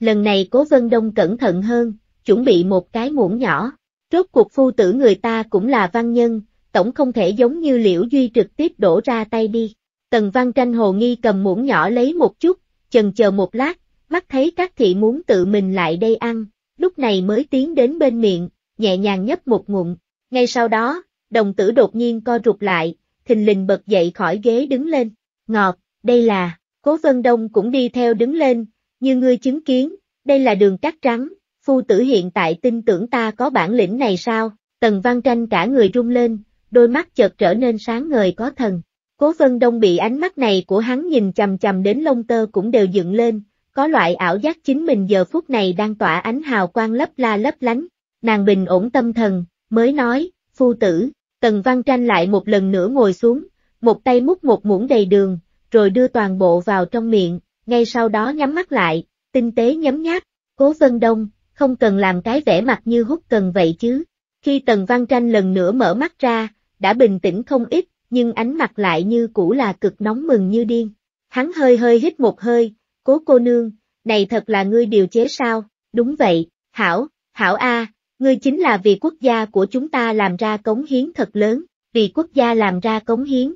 Lần này Cố Vân Đông cẩn thận hơn, chuẩn bị một cái muỗng nhỏ, Rốt cuộc phu tử người ta cũng là văn nhân, tổng không thể giống như liễu duy trực tiếp đổ ra tay đi. Tần văn tranh hồ nghi cầm muỗng nhỏ lấy một chút, chần chờ một lát, mắt thấy các thị muốn tự mình lại đây ăn, lúc này mới tiến đến bên miệng, nhẹ nhàng nhấp một ngụm. Ngay sau đó, đồng tử đột nhiên co rụt lại, thình lình bật dậy khỏi ghế đứng lên. Ngọt, đây là, cố vân đông cũng đi theo đứng lên, như ngươi chứng kiến, đây là đường cắt trắng, phu tử hiện tại tin tưởng ta có bản lĩnh này sao, tần văn tranh cả người rung lên, đôi mắt chợt trở nên sáng ngời có thần. Cố Vân Đông bị ánh mắt này của hắn nhìn chầm chầm đến lông tơ cũng đều dựng lên, có loại ảo giác chính mình giờ phút này đang tỏa ánh hào quang lấp la lấp lánh, nàng bình ổn tâm thần, mới nói, phu tử, tần văn tranh lại một lần nữa ngồi xuống, một tay múc một muỗng đầy đường, rồi đưa toàn bộ vào trong miệng, ngay sau đó nhắm mắt lại, tinh tế nhấm nháp, cố Vân Đông, không cần làm cái vẻ mặt như hút cần vậy chứ. Khi Tần Văn Tranh lần nữa mở mắt ra, đã bình tĩnh không ít, nhưng ánh mặt lại như cũ là cực nóng mừng như điên. Hắn hơi hơi hít một hơi, cố cô nương, này thật là ngươi điều chế sao, đúng vậy, hảo, hảo a, ngươi chính là vì quốc gia của chúng ta làm ra cống hiến thật lớn, vì quốc gia làm ra cống hiến.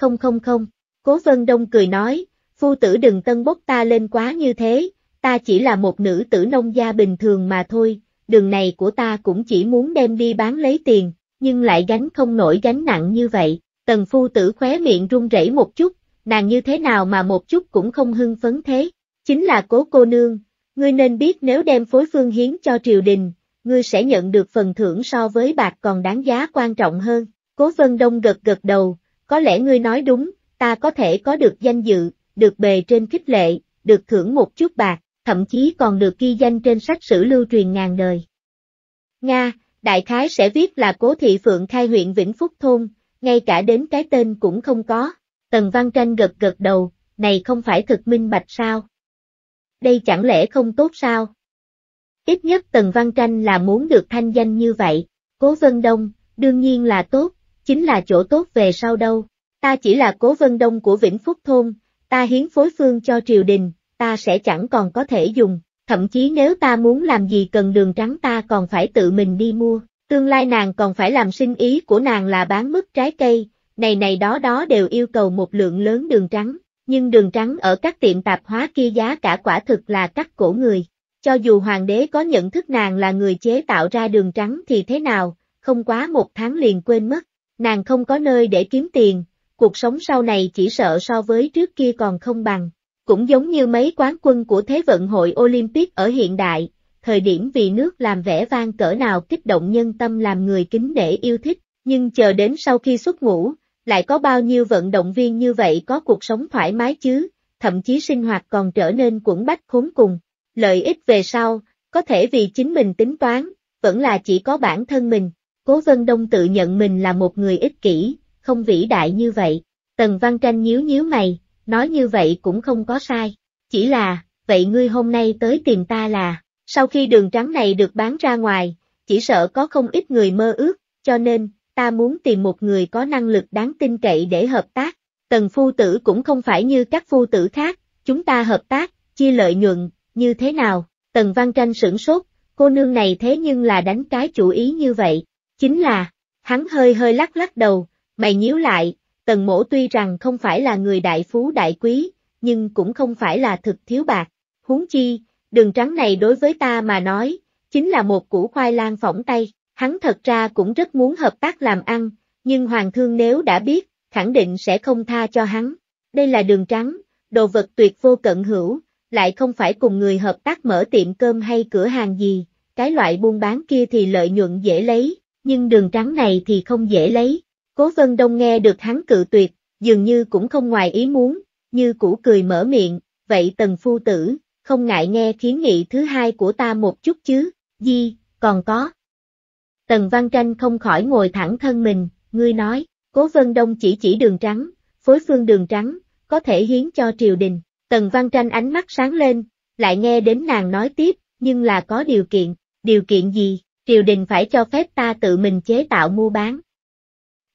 Không không không, cố vân đông cười nói, phu tử đừng tân bốc ta lên quá như thế, ta chỉ là một nữ tử nông gia bình thường mà thôi, đường này của ta cũng chỉ muốn đem đi bán lấy tiền, nhưng lại gánh không nổi gánh nặng như vậy, tần phu tử khóe miệng run rẩy một chút, nàng như thế nào mà một chút cũng không hưng phấn thế, chính là cố cô nương, ngươi nên biết nếu đem phối phương hiến cho triều đình, ngươi sẽ nhận được phần thưởng so với bạc còn đáng giá quan trọng hơn, cố vân đông gật gật đầu, có lẽ ngươi nói đúng, ta có thể có được danh dự, được bề trên khích lệ, được thưởng một chút bạc, thậm chí còn được ghi danh trên sách sử lưu truyền ngàn đời. Nga, đại khái sẽ viết là Cố Thị Phượng Khai huyện Vĩnh Phúc Thôn, ngay cả đến cái tên cũng không có. Tần Văn Tranh gật gật đầu, này không phải thực minh bạch sao? Đây chẳng lẽ không tốt sao? Ít nhất Tần Văn Tranh là muốn được thanh danh như vậy, Cố Vân Đông, đương nhiên là tốt, chính là chỗ tốt về sau đâu. Ta chỉ là Cố Vân Đông của Vĩnh Phúc Thôn, ta hiến phối phương cho triều đình, ta sẽ chẳng còn có thể dùng, thậm chí nếu ta muốn làm gì cần đường trắng ta còn phải tự mình đi mua, tương lai nàng còn phải làm sinh ý của nàng là bán mức trái cây, này này đó đó đều yêu cầu một lượng lớn đường trắng, nhưng đường trắng ở các tiệm tạp hóa kia giá cả quả thực là cắt cổ người. Cho dù hoàng đế có nhận thức nàng là người chế tạo ra đường trắng thì thế nào, không quá một tháng liền quên mất, nàng không có nơi để kiếm tiền, cuộc sống sau này chỉ sợ so với trước kia còn không bằng, cũng giống như mấy quán quân của Thế vận hội Olympic ở hiện đại, thời điểm vì nước làm vẻ vang cỡ nào kích động nhân tâm làm người kính nể yêu thích, nhưng chờ đến sau khi xuất ngũ, lại có bao nhiêu vận động viên như vậy có cuộc sống thoải mái chứ, thậm chí sinh hoạt còn trở nên quẩn bách khốn cùng. Lợi ích về sau, có thể vì chính mình tính toán, vẫn là chỉ có bản thân mình. Cố Vân Đông tự nhận mình là một người ích kỷ, không vĩ đại như vậy. Tần Văn Tranh nhíu nhíu mày, nói như vậy cũng không có sai. Chỉ là, vậy ngươi hôm nay tới tìm ta là, sau khi đường trắng này được bán ra ngoài, chỉ sợ có không ít người mơ ước, cho nên, ta muốn tìm một người có năng lực đáng tin cậy để hợp tác. Tần phu tử cũng không phải như các phu tử khác, chúng ta hợp tác, chia lợi nhuận, như thế nào? Tần Văn Tranh sửng sốt, cô nương này thế nhưng là đánh cái chủ ý như vậy. Chính là, hắn hơi hơi lắc lắc đầu, mày nhíu lại, Tần mổ tuy rằng không phải là người đại phú đại quý, nhưng cũng không phải là thực thiếu bạc. Huống chi, đường trắng này đối với ta mà nói, chính là một củ khoai lang phỏng tay. Hắn thật ra cũng rất muốn hợp tác làm ăn, nhưng Hoàng thương nếu đã biết, khẳng định sẽ không tha cho hắn. Đây là đường trắng, đồ vật tuyệt vô cận hữu, lại không phải cùng người hợp tác mở tiệm cơm hay cửa hàng gì, cái loại buôn bán kia thì lợi nhuận dễ lấy, nhưng đường trắng này thì không dễ lấy. Cố Vân Đông nghe được hắn cự tuyệt, dường như cũng không ngoài ý muốn, như cũ cười mở miệng, vậy tần phu tử, không ngại nghe kiến nghị thứ hai của ta một chút chứ, di, còn có. Tần Văn Tranh không khỏi ngồi thẳng thân mình, ngươi nói, Cố Vân Đông chỉ chỉ đường trắng, phối phương đường trắng, có thể hiến cho triều đình, Tần Văn Tranh ánh mắt sáng lên, lại nghe đến nàng nói tiếp, nhưng là có điều kiện, điều kiện gì, triều đình phải cho phép ta tự mình chế tạo mua bán,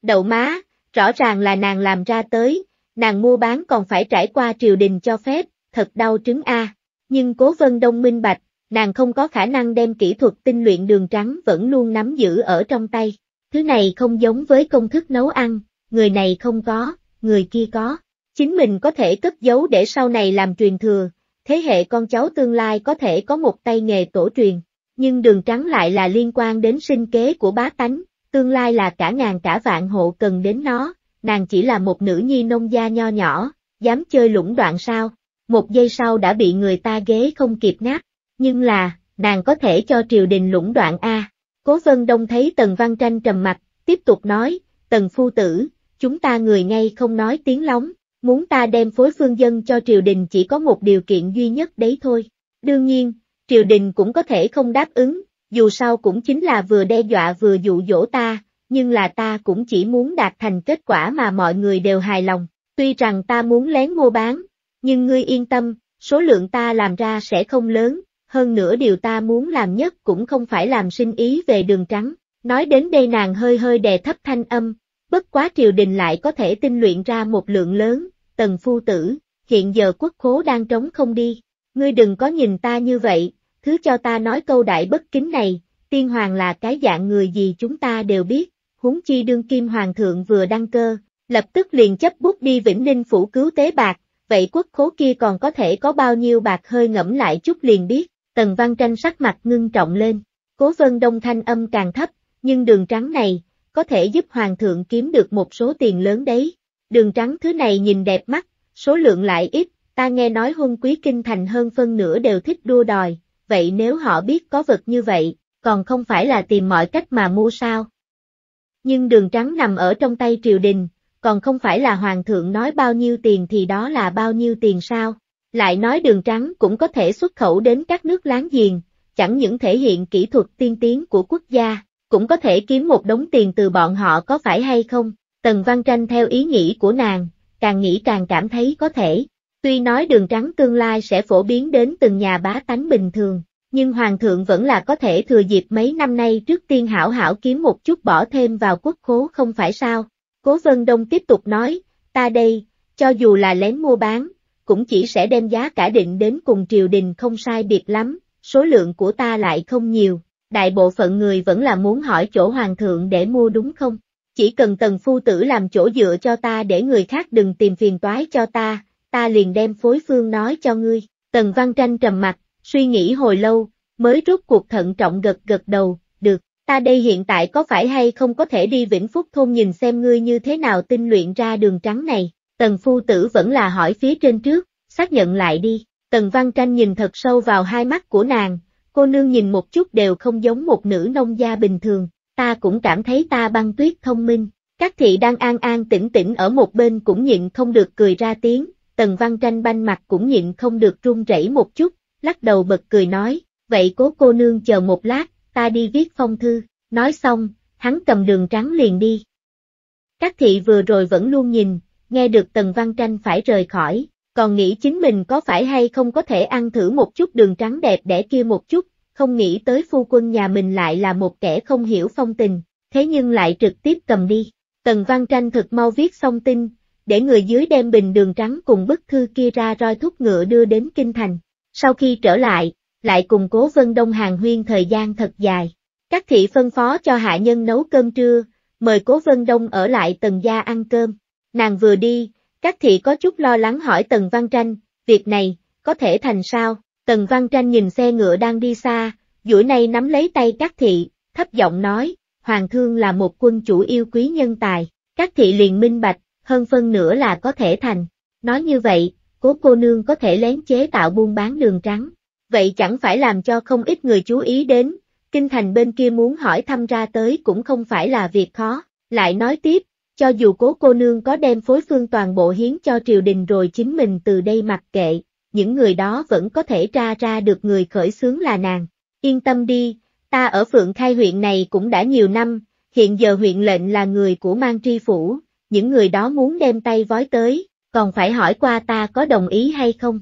Đậu má, rõ ràng là nàng làm ra tới, nàng mua bán còn phải trải qua triều đình cho phép, thật đau trứng a. Nhưng Cố Vân Đông minh bạch, nàng không có khả năng đem kỹ thuật tinh luyện đường trắng vẫn luôn nắm giữ ở trong tay. Thứ này không giống với công thức nấu ăn, người này không có, người kia có. Chính mình có thể cất giấu để sau này làm truyền thừa, thế hệ con cháu tương lai có thể có một tay nghề tổ truyền. Nhưng đường trắng lại là liên quan đến sinh kế của bá tánh, tương lai là cả ngàn cả vạn hộ cần đến nó, nàng chỉ là một nữ nhi nông gia nho nhỏ, dám chơi lũng đoạn sao, một giây sau đã bị người ta ghế không kịp nát, nhưng là, nàng có thể cho triều đình lũng đoạn A. Cố Vân Đông thấy Tần Văn Tranh trầm mặt, tiếp tục nói, Tần Phu Tử, chúng ta người ngay không nói tiếng lóng, muốn ta đem phối phương dân cho triều đình chỉ có một điều kiện duy nhất đấy thôi. Đương nhiên, triều đình cũng có thể không đáp ứng, dù sao cũng chính là vừa đe dọa vừa dụ dỗ ta, nhưng là ta cũng chỉ muốn đạt thành kết quả mà mọi người đều hài lòng, tuy rằng ta muốn lén mua bán, nhưng ngươi yên tâm, số lượng ta làm ra sẽ không lớn, hơn nữa điều ta muốn làm nhất cũng không phải làm sinh ý về đường trắng, nói đến đây nàng hơi hơi đè thấp thanh âm, bất quá triều đình lại có thể tinh luyện ra một lượng lớn, tần phu tử, hiện giờ quốc khố đang trống không đi, ngươi đừng có nhìn ta như vậy, thứ cho ta nói câu đại bất kính này, tiên hoàng là cái dạng người gì chúng ta đều biết, huống chi đương kim hoàng thượng vừa đăng cơ, lập tức liền chấp bút đi Vĩnh Ninh phủ cứu tế bạc, vậy quốc khố kia còn có thể có bao nhiêu bạc hơi ngẫm lại chút liền biết, tần văn tranh sắc mặt ngưng trọng lên, cố vân đông thanh âm càng thấp, nhưng đường trắng này, có thể giúp hoàng thượng kiếm được một số tiền lớn đấy, đường trắng thứ này nhìn đẹp mắt, số lượng lại ít, ta nghe nói hôn quý kinh thành hơn phân nửa đều thích đua đòi, vậy nếu họ biết có vật như vậy, còn không phải là tìm mọi cách mà mua sao? Nhưng đường trắng nằm ở trong tay triều đình, còn không phải là hoàng thượng nói bao nhiêu tiền thì đó là bao nhiêu tiền sao? Lại nói đường trắng cũng có thể xuất khẩu đến các nước láng giềng, chẳng những thể hiện kỹ thuật tiên tiến của quốc gia, cũng có thể kiếm một đống tiền từ bọn họ có phải hay không? Tần Văn Tranh theo ý nghĩ của nàng, càng nghĩ càng cảm thấy có thể. Tuy nói đường trắng tương lai sẽ phổ biến đến từng nhà bá tánh bình thường, nhưng Hoàng thượng vẫn là có thể thừa dịp mấy năm nay trước tiên hảo hảo kiếm một chút bỏ thêm vào quốc khố không phải sao. Cố Vân Đông tiếp tục nói, ta đây, cho dù là lén mua bán, cũng chỉ sẽ đem giá cả định đến cùng triều đình không sai biệt lắm, số lượng của ta lại không nhiều, đại bộ phận người vẫn là muốn hỏi chỗ hoàng thượng để mua đúng không? Chỉ cần tần phu tử làm chỗ dựa cho ta để người khác đừng tìm phiền toái cho ta, ta liền đem phối phương nói cho ngươi. Tần Văn Tranh trầm mặt, suy nghĩ hồi lâu, mới rút cuộc thận trọng gật gật đầu, được, ta đây hiện tại có phải hay không có thể đi Vĩnh Phúc Thôn nhìn xem ngươi như thế nào tinh luyện ra đường trắng này, tần phu tử vẫn là hỏi phía trên trước, xác nhận lại đi, tần Văn Tranh nhìn thật sâu vào hai mắt của nàng, cô nương nhìn một chút đều không giống một nữ nông gia bình thường, ta cũng cảm thấy ta băng tuyết thông minh, các thị đang an an tĩnh tĩnh ở một bên cũng nhịn không được cười ra tiếng, Tần Văn Tranh banh mặt cũng nhịn không được run rẩy một chút, lắc đầu bật cười nói, vậy cố cô nương chờ một lát, ta đi viết phong thư, nói xong, hắn cầm đường trắng liền đi. Các thị vừa rồi vẫn luôn nhìn, nghe được Tần Văn Tranh phải rời khỏi, còn nghĩ chính mình có phải hay không có thể ăn thử một chút đường trắng đẹp để kia một chút, không nghĩ tới phu quân nhà mình lại là một kẻ không hiểu phong tình, thế nhưng lại trực tiếp cầm đi. Tần Văn Tranh thật mau viết xong tin, để người dưới đem bình đường trắng cùng bức thư kia ra roi thúc ngựa đưa đến Kinh Thành. Sau khi trở lại, lại cùng cố vân đông hàng huyên thời gian thật dài. Các thị phân phó cho hạ nhân nấu cơm trưa, mời cố vân đông ở lại tầng gia ăn cơm. Nàng vừa đi, các thị có chút lo lắng hỏi tần văn tranh, việc này, có thể thành sao? Tần văn tranh nhìn xe ngựa đang đi xa, duỗi nay nắm lấy tay các thị, thấp giọng nói, Hoàng thương là một quân chủ yêu quý nhân tài. Các thị liền minh bạch, hơn phân nửa là có thể thành. Nói như vậy, cố cô nương có thể lén chế tạo buôn bán đường trắng. Vậy chẳng phải làm cho không ít người chú ý đến, kinh thành bên kia muốn hỏi thăm ra tới cũng không phải là việc khó. Lại nói tiếp, cho dù cố cô nương có đem phối phương toàn bộ hiến cho triều đình rồi chính mình từ đây mặc kệ, những người đó vẫn có thể tra ra được người khởi xướng là nàng. Yên tâm đi, ta ở Phượng Khai huyện này cũng đã nhiều năm, hiện giờ huyện lệnh là người của Mang Tri Phủ, những người đó muốn đem tay vói tới, còn phải hỏi qua ta có đồng ý hay không.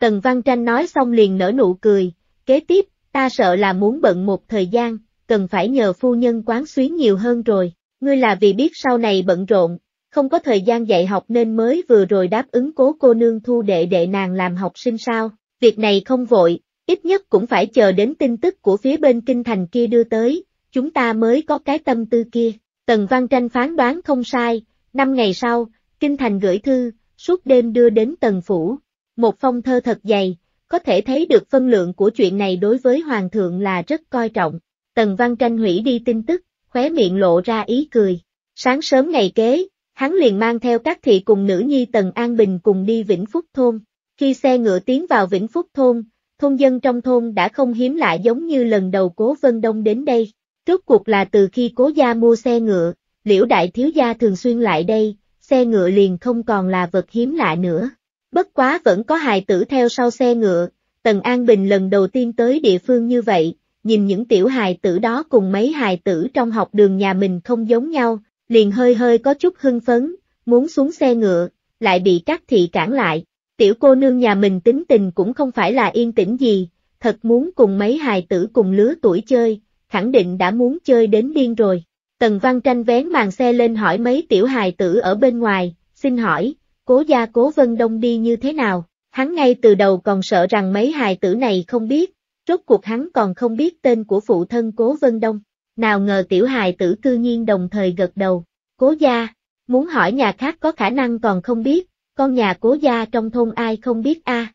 Tần Văn Tranh nói xong liền nở nụ cười, kế tiếp, ta sợ là muốn bận một thời gian, cần phải nhờ phu nhân quán xuyến nhiều hơn rồi, ngươi là vì biết sau này bận rộn, không có thời gian dạy học nên mới vừa rồi đáp ứng cố cô nương thu đệ đệ nàng làm học sinh sao, việc này không vội, ít nhất cũng phải chờ đến tin tức của phía bên kinh thành kia đưa tới, chúng ta mới có cái tâm tư kia. Tần Văn Tranh phán đoán không sai, năm ngày sau, Kinh Thành gửi thư, suốt đêm đưa đến Tần Phủ. Một phong thơ thật dày, có thể thấy được phân lượng của chuyện này đối với Hoàng thượng là rất coi trọng. Tần Văn Tranh hủy đi tin tức, khóe miệng lộ ra ý cười. Sáng sớm ngày kế, hắn liền mang theo các thị cùng nữ nhi Tần An Bình cùng đi Vĩnh Phúc Thôn. Khi xe ngựa tiến vào Vĩnh Phúc Thôn, thôn dân trong thôn đã không hiếm lạ giống như lần đầu Cố Vân Đông đến đây. Rốt cuộc là từ khi cố gia mua xe ngựa, liễu đại thiếu gia thường xuyên lại đây, xe ngựa liền không còn là vật hiếm lạ nữa. Bất quá vẫn có hài tử theo sau xe ngựa, Tần An Bình lần đầu tiên tới địa phương như vậy, nhìn những tiểu hài tử đó cùng mấy hài tử trong học đường nhà mình không giống nhau, liền hơi hơi có chút hưng phấn, muốn xuống xe ngựa, lại bị các thị cản lại. Tiểu cô nương nhà mình tính tình cũng không phải là yên tĩnh gì, thật muốn cùng mấy hài tử cùng lứa tuổi chơi, khẳng định đã muốn chơi đến điên rồi. Tần Văn Tranh vén màn xe lên hỏi mấy tiểu hài tử ở bên ngoài, xin hỏi, cố gia cố Vân Đông đi như thế nào? Hắn ngay từ đầu còn sợ rằng mấy hài tử này không biết, rốt cuộc hắn còn không biết tên của phụ thân cố Vân Đông. Nào ngờ tiểu hài tử cư nhiên đồng thời gật đầu, cố gia, muốn hỏi nhà khác có khả năng còn không biết, con nhà cố gia trong thôn ai không biết a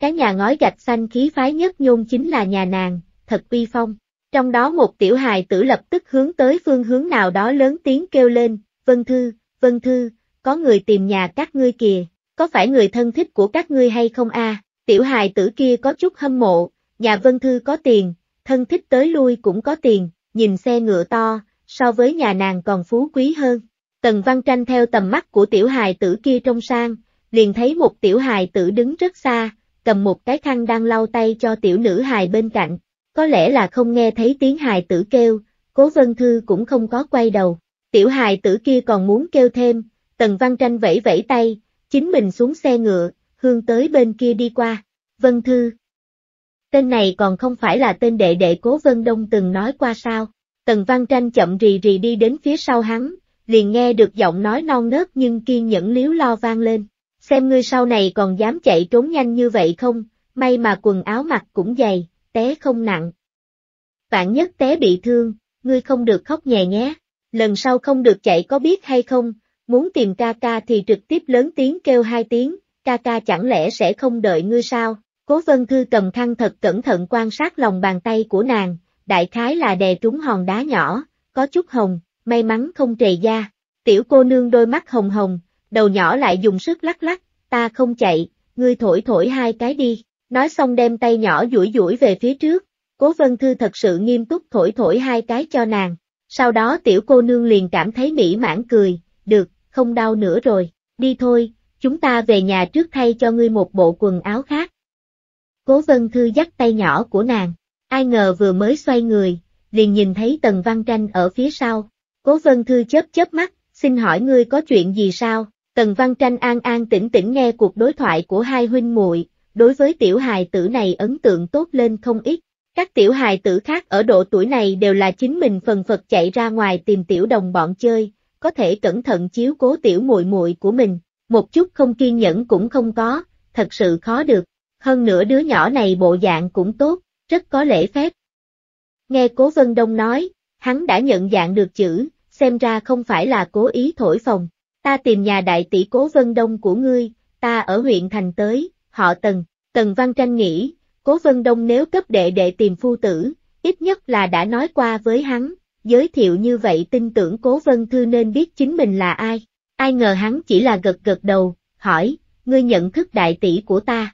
Cái nhà ngói gạch xanh khí phái nhất nhôn chính là nhà nàng, thật uy phong. Trong đó một tiểu hài tử lập tức hướng tới phương hướng nào đó lớn tiếng kêu lên, Vân Thư, Vân Thư, có người tìm nhà các ngươi kìa, có phải người thân thích của các ngươi hay không a? Tiểu hài tử kia có chút hâm mộ, nhà Vân Thư có tiền, thân thích tới lui cũng có tiền, nhìn xe ngựa to, so với nhà nàng còn phú quý hơn. Tần Văn Tranh theo tầm mắt của tiểu hài tử kia trong sang, liền thấy một tiểu hài tử đứng rất xa, cầm một cái khăn đang lau tay cho tiểu nữ hài bên cạnh, có lẽ là không nghe thấy tiếng hài tử kêu, cố vân thư cũng không có quay đầu. Tiểu hài tử kia còn muốn kêu thêm, tần văn tranh vẫy vẫy tay, chính mình xuống xe ngựa, hương tới bên kia đi qua. Vân Thư Tên này còn không phải là tên đệ đệ cố Vân Đông từng nói qua sao. Tần Văn Tranh chậm rì rì đi đến phía sau hắn, liền nghe được giọng nói non nớt nhưng kiên nhẫn liếu lo vang lên. Xem ngươi sau này còn dám chạy trốn nhanh như vậy không, may mà quần áo mặc cũng dày, té không nặng. Vạn nhất té bị thương, ngươi không được khóc nhè nhé, lần sau không được chạy có biết hay không, muốn tìm ca ca thì trực tiếp lớn tiếng kêu hai tiếng, ca ca chẳng lẽ sẽ không đợi ngươi sao? Cố Vân Thư cầm khăn thật cẩn thận quan sát lòng bàn tay của nàng, đại khái là đè trúng hòn đá nhỏ, có chút hồng, may mắn không trề da. Tiểu cô nương đôi mắt hồng hồng, đầu nhỏ lại dùng sức lắc lắc, ta không chạy, ngươi thổi thổi hai cái đi. Nói xong đem tay nhỏ duỗi duỗi về phía trước, cố vân thư thật sự nghiêm túc thổi thổi hai cái cho nàng, sau đó tiểu cô nương liền cảm thấy mỹ mãn cười, được, không đau nữa rồi, đi thôi, chúng ta về nhà trước thay cho ngươi một bộ quần áo khác. Cố vân thư dắt tay nhỏ của nàng, ai ngờ vừa mới xoay người, liền nhìn thấy tần văn tranh ở phía sau, cố vân thư chớp chớp mắt, xin hỏi ngươi có chuyện gì sao, tần văn tranh an an tĩnh tĩnh nghe cuộc đối thoại của hai huynh muội đối với tiểu hài tử này ấn tượng tốt lên không ít. Các tiểu hài tử khác ở độ tuổi này đều là chính mình phần phật chạy ra ngoài tìm tiểu đồng bọn chơi, có thể cẩn thận chiếu cố tiểu muội muội của mình, một chút không kiên nhẫn cũng không có, thật sự khó được. Hơn nữa đứa nhỏ này bộ dạng cũng tốt, rất có lễ phép. Nghe Cố Vân Đông nói, hắn đã nhận dạng được chữ, xem ra không phải là cố ý thổi phồng. Ta tìm nhà đại tỷ Cố Vân Đông của ngươi, ta ở huyện thành tới, họ Tần, Tần Văn Tranh nghĩ, Cố Vân Đông nếu cấp đệ đệ tìm phu tử, ít nhất là đã nói qua với hắn, giới thiệu như vậy tin tưởng Cố Vân Thư nên biết chính mình là ai. Ai ngờ hắn chỉ là gật gật đầu, hỏi, ngươi nhận thức đại tỷ của ta.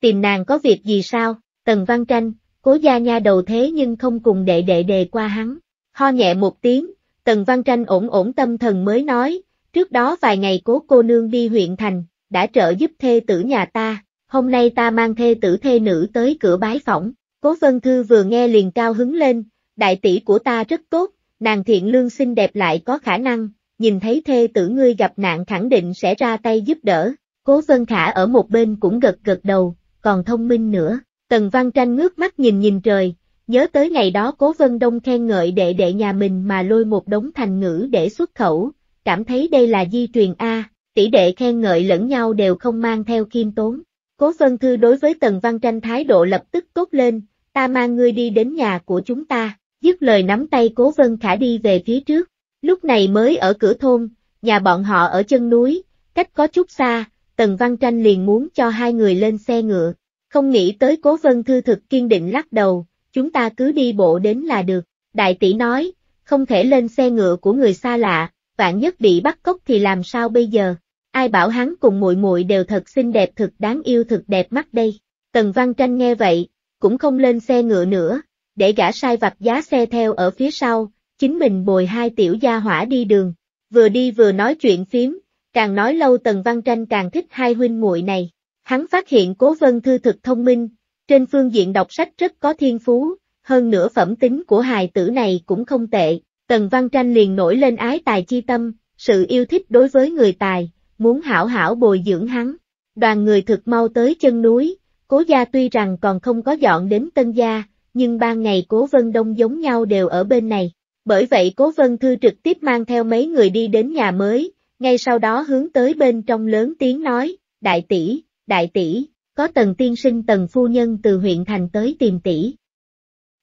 Tìm nàng có việc gì sao, Tần Văn Tranh, cố gia nha đầu thế nhưng không cùng đệ đệ đề qua hắn. Ho nhẹ một tiếng, Tần Văn Tranh ổn ổn tâm thần mới nói, trước đó vài ngày cố cô nương đi huyện thành, đã trợ giúp thê tử nhà ta, hôm nay ta mang thê tử thê nữ tới cửa bái phỏng. Cố Vân Thư vừa nghe liền cao hứng lên, đại tỷ của ta rất tốt, nàng thiện lương xinh đẹp lại có khả năng, nhìn thấy thê tử ngươi gặp nạn khẳng định sẽ ra tay giúp đỡ. Cố Vân Khả ở một bên cũng gật gật đầu, còn thông minh nữa. Tần Văn Tranh ngước mắt nhìn nhìn trời, nhớ tới ngày đó Cố Vân Đông khen ngợi đệ đệ nhà mình mà lôi một đống thành ngữ để xuất khẩu, cảm thấy đây là di truyền A, tỷ đệ khen ngợi lẫn nhau đều không mang theo khiêm tốn. Cố Vân Thư đối với Tần Văn Tranh thái độ lập tức tốt lên, ta mang ngươi đi đến nhà của chúng ta, dứt lời nắm tay Cố Vân Khả đi về phía trước, lúc này mới ở cửa thôn, nhà bọn họ ở chân núi, cách có chút xa, Tần Văn Tranh liền muốn cho hai người lên xe ngựa, không nghĩ tới Cố Vân Thư thực kiên định lắc đầu, chúng ta cứ đi bộ đến là được, đại tỷ nói, không thể lên xe ngựa của người xa lạ, vạn nhất bị bắt cóc thì làm sao bây giờ, Ai bảo hắn cùng muội muội đều thật xinh đẹp thật đáng yêu thật đẹp mắt đây. Tần Văn Tranh nghe vậy, cũng không lên xe ngựa nữa, để gã sai vặt giá xe theo ở phía sau, chính mình bồi hai tiểu gia hỏa đi đường, vừa đi vừa nói chuyện phiếm, càng nói lâu Tần Văn Tranh càng thích hai huynh muội này. Hắn phát hiện Cố Vân Thư thực thông minh, trên phương diện đọc sách rất có thiên phú, hơn nữa phẩm tính của hài tử này cũng không tệ. Tần Văn Tranh liền nổi lên ái tài chi tâm, sự yêu thích đối với người tài, muốn hảo hảo bồi dưỡng hắn. Đoàn người thực mau tới chân núi, cố gia tuy rằng còn không có dọn đến tân gia, nhưng ban ngày cố vân đông giống nhau đều ở bên này. Bởi vậy cố vân thư trực tiếp mang theo mấy người đi đến nhà mới, ngay sau đó hướng tới bên trong lớn tiếng nói, đại tỷ, đại tỷ, có tần tiên sinh tần phu nhân từ huyện thành tới tìm tỷ.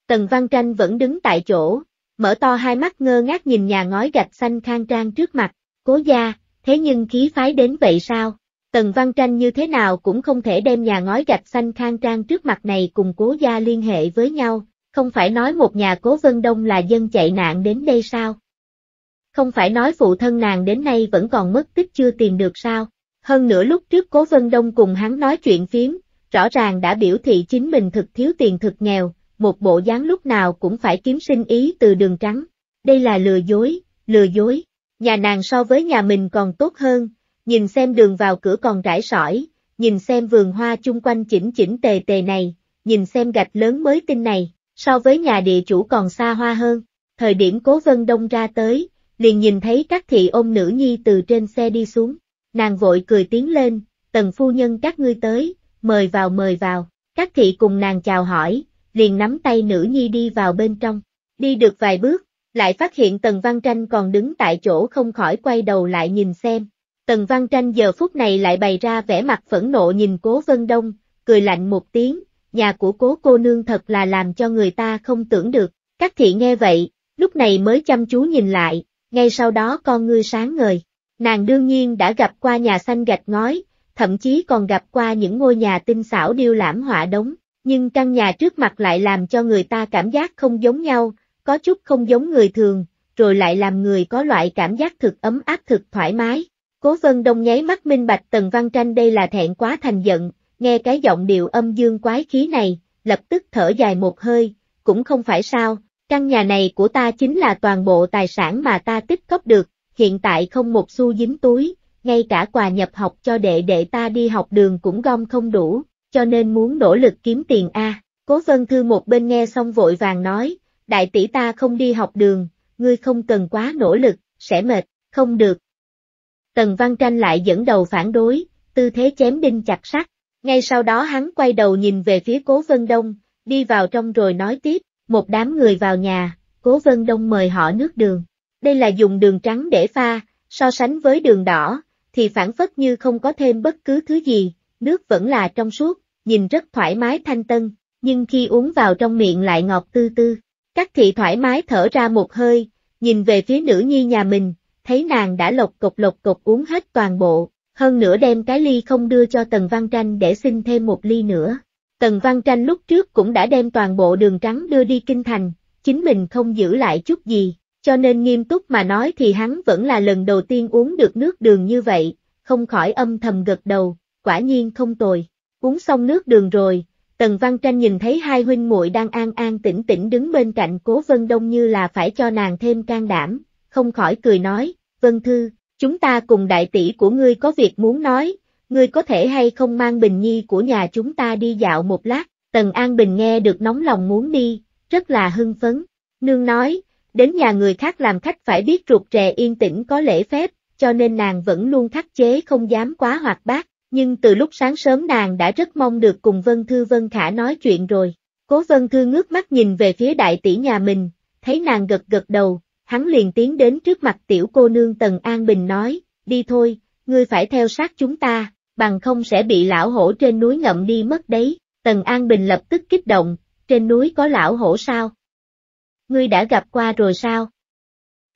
Tần Văn Tranh vẫn đứng tại chỗ, mở to hai mắt ngơ ngác nhìn nhà ngói gạch xanh khang trang trước mặt, cố gia, thế nhưng khí phái đến vậy sao? Tần Văn Tranh như thế nào cũng không thể đem nhà ngói gạch xanh khang trang trước mặt này cùng cố gia liên hệ với nhau, không phải nói một nhà cố Vân Đông là dân chạy nạn đến đây sao? Không phải nói phụ thân nàng đến nay vẫn còn mất tích chưa tìm được sao? Hơn nữa lúc trước cố Vân Đông cùng hắn nói chuyện phiếm, rõ ràng đã biểu thị chính mình thực thiếu tiền thực nghèo, một bộ dáng lúc nào cũng phải kiếm sinh ý từ đường trắng. Đây là lừa dối, lừa dối. Nhà nàng so với nhà mình còn tốt hơn, nhìn xem đường vào cửa còn rải sỏi, nhìn xem vườn hoa chung quanh chỉnh chỉnh tề tề này, nhìn xem gạch lớn mới tinh này, so với nhà địa chủ còn xa hoa hơn. Thời điểm Cố Vân Đông ra tới, liền nhìn thấy các thị ôm nữ nhi từ trên xe đi xuống, nàng vội cười tiến lên, tần phu nhân các ngươi tới, mời vào mời vào, các thị cùng nàng chào hỏi, liền nắm tay nữ nhi đi vào bên trong, đi được vài bước, lại phát hiện Tần Văn Tranh còn đứng tại chỗ không khỏi quay đầu lại nhìn xem. Tần Văn Tranh giờ phút này lại bày ra vẻ mặt phẫn nộ nhìn Cố Vân Đông, cười lạnh một tiếng, nhà của Cố cô nương thật là làm cho người ta không tưởng được. Các thị nghe vậy, lúc này mới chăm chú nhìn lại, ngay sau đó con ngươi sáng ngời. Nàng đương nhiên đã gặp qua nhà xanh gạch ngói, thậm chí còn gặp qua những ngôi nhà tinh xảo điêu lãm họa đống, nhưng căn nhà trước mặt lại làm cho người ta cảm giác không giống nhau, có chút không giống người thường, rồi lại làm người có loại cảm giác thực ấm áp thực thoải mái. Cố Vân Đông nháy mắt minh bạch Tần Văn Tranh đây là thẹn quá thành giận, nghe cái giọng điệu âm dương quái khí này, lập tức thở dài một hơi, cũng không phải sao, căn nhà này của ta chính là toàn bộ tài sản mà ta tích cóp được, hiện tại không một xu dính túi, ngay cả quà nhập học cho đệ đệ ta đi học đường cũng gom không đủ, cho nên muốn nỗ lực kiếm tiền a. Cố Vân Thư một bên nghe xong vội vàng nói, đại tỷ ta không đi học đường, ngươi không cần quá nỗ lực, sẽ mệt, không được. Tần Văn Tranh lại dẫn đầu phản đối, tư thế chém đinh chặt sắt, ngay sau đó hắn quay đầu nhìn về phía Cố Vân Đông, đi vào trong rồi nói tiếp, một đám người vào nhà, Cố Vân Đông mời họ nước đường. Đây là dùng đường trắng để pha, so sánh với đường đỏ, thì phản phất như không có thêm bất cứ thứ gì, nước vẫn là trong suốt, nhìn rất thoải mái thanh tân, nhưng khi uống vào trong miệng lại ngọt tư tư. Các thị thoải mái thở ra một hơi, nhìn về phía nữ nhi nhà mình, thấy nàng đã lộc cục lộc cục uống hết toàn bộ, hơn nữa đem cái ly không đưa cho Tần Văn Tranh để xin thêm một ly nữa. Tần Văn Tranh lúc trước cũng đã đem toàn bộ đường trắng đưa đi kinh thành, chính mình không giữ lại chút gì, cho nên nghiêm túc mà nói thì hắn vẫn là lần đầu tiên uống được nước đường như vậy, không khỏi âm thầm gật đầu, quả nhiên không tồi. Uống xong nước đường rồi, Tần Văn Tranh nhìn thấy hai huynh muội đang an an tĩnh tĩnh đứng bên cạnh Cố Vân Đông như là phải cho nàng thêm can đảm, không khỏi cười nói, Vân Thư, chúng ta cùng đại tỷ của ngươi có việc muốn nói, ngươi có thể hay không mang Bình Nhi của nhà chúng ta đi dạo một lát, Tần An Bình nghe được nóng lòng muốn đi, rất là hưng phấn, nương nói, đến nhà người khác làm khách phải biết ruột rè yên tĩnh có lễ phép, cho nên nàng vẫn luôn khắc chế không dám quá hoạt bát, nhưng từ lúc sáng sớm nàng đã rất mong được cùng Vân Thư Vân Khả nói chuyện rồi. Cố Vân Thư ngước mắt nhìn về phía đại tỷ nhà mình, thấy nàng gật gật đầu, hắn liền tiến đến trước mặt tiểu cô nương Tần An Bình nói, đi thôi, ngươi phải theo sát chúng ta, bằng không sẽ bị lão hổ trên núi ngậm đi mất đấy. Tần An Bình lập tức kích động, trên núi có lão hổ sao? Ngươi đã gặp qua rồi sao?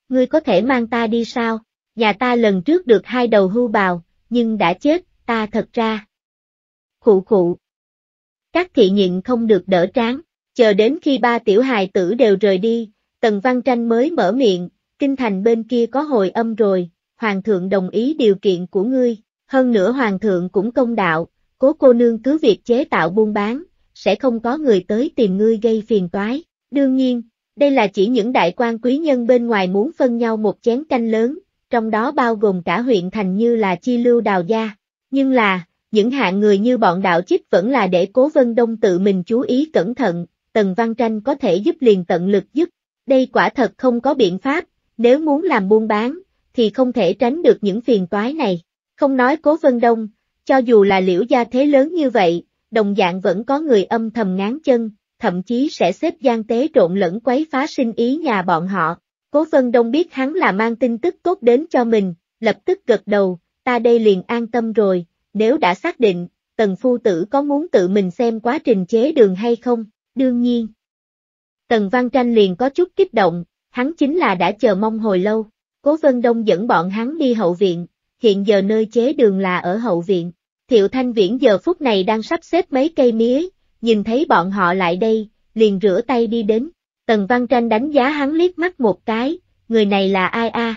Ngươi có thể mang ta đi sao? Nhà ta lần trước được hai đầu hưu bào, nhưng đã chết, ta thật ra. Khụ khụ. Các thị nhịn không được đỡ tráng, chờ đến khi ba tiểu hài tử đều rời đi, Tần Văn Tranh mới mở miệng, kinh thành bên kia có hồi âm rồi, Hoàng thượng đồng ý điều kiện của ngươi, hơn nữa Hoàng thượng cũng công đạo, cố cô nương cứ việc chế tạo buôn bán, sẽ không có người tới tìm ngươi gây phiền toái. Đương nhiên, đây là chỉ những đại quan quý nhân bên ngoài muốn phân nhau một chén canh lớn, trong đó bao gồm cả huyện thành như là Chi Lưu Đào Gia. Nhưng là, những hạng người như bọn đạo chích vẫn là để cố vân đông tự mình chú ý cẩn thận, tần văn tranh có thể giúp liền tận lực giúp. Đây quả thật không có biện pháp, nếu muốn làm buôn bán, thì không thể tránh được những phiền toái này. Không nói cố vân đông, cho dù là liễu gia thế lớn như vậy, đồng dạng vẫn có người âm thầm ngán chân, thậm chí sẽ xếp gian tế trộn lẫn quấy phá sinh ý nhà bọn họ. Cố Vân Đông biết hắn là mang tin tức tốt đến cho mình, lập tức gật đầu, ta đây liền an tâm rồi, nếu đã xác định, tần phu tử có muốn tự mình xem quá trình chế đường hay không, đương nhiên. Tần Văn Tranh liền có chút kích động, hắn chính là đã chờ mong hồi lâu, Cố Vân Đông dẫn bọn hắn đi hậu viện, hiện giờ nơi chế đường là ở hậu viện, Thiệu Thanh Viễn giờ phút này đang sắp xếp mấy cây mía, nhìn thấy bọn họ lại đây, liền rửa tay đi đến, Tần Văn Tranh đánh giá hắn liếc mắt một cái, người này là ai a? À?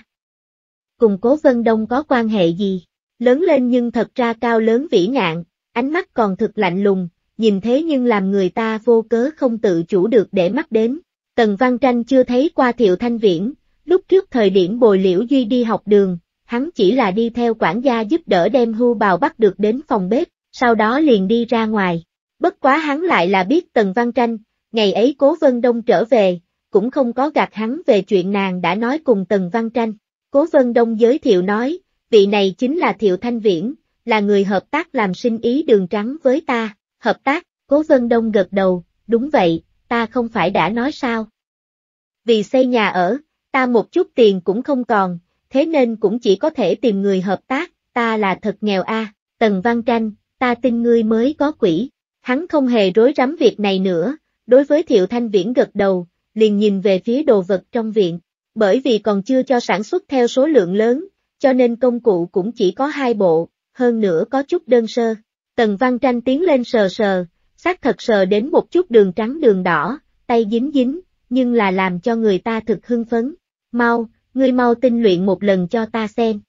cùng cố Vân Đông có quan hệ gì, lớn lên nhưng thật ra cao lớn vĩ ngạn, ánh mắt còn thực lạnh lùng, nhìn thế nhưng làm người ta vô cớ không tự chủ được để mắt đến. Tần Văn Tranh chưa thấy qua Thiệu Thanh Viễn, lúc trước thời điểm bồi liễu Duy đi học đường, hắn chỉ là đi theo quản gia giúp đỡ đem hưu bào bắt được đến phòng bếp, sau đó liền đi ra ngoài. Bất quá hắn lại là biết Tần Văn Tranh, ngày ấy Cố Vân Đông trở về, cũng không có gạt hắn về chuyện nàng đã nói cùng Tần Văn Tranh. Cố Vân Đông giới thiệu nói, vị này chính là Thiệu Thanh Viễn, là người hợp tác làm sinh ý đường trắng với ta, hợp tác, Cố Vân Đông gật đầu, đúng vậy, ta không phải đã nói sao. Vì xây nhà ở, ta một chút tiền cũng không còn, thế nên cũng chỉ có thể tìm người hợp tác, ta là thật nghèo a. Tần Văn Tranh, ta tin ngươi mới có quỷ, hắn không hề rối rắm việc này nữa, đối với Thiệu Thanh Viễn gật đầu, liền nhìn về phía đồ vật trong viện, bởi vì còn chưa cho sản xuất theo số lượng lớn, cho nên công cụ cũng chỉ có hai bộ, hơn nữa có chút đơn sơ. Tần Văn Tranh tiến lên sờ sờ, xác thật sờ đến một chút đường trắng đường đỏ, tay dính dính, nhưng là làm cho người ta thực hưng phấn. Mau, ngươi mau tinh luyện một lần cho ta xem.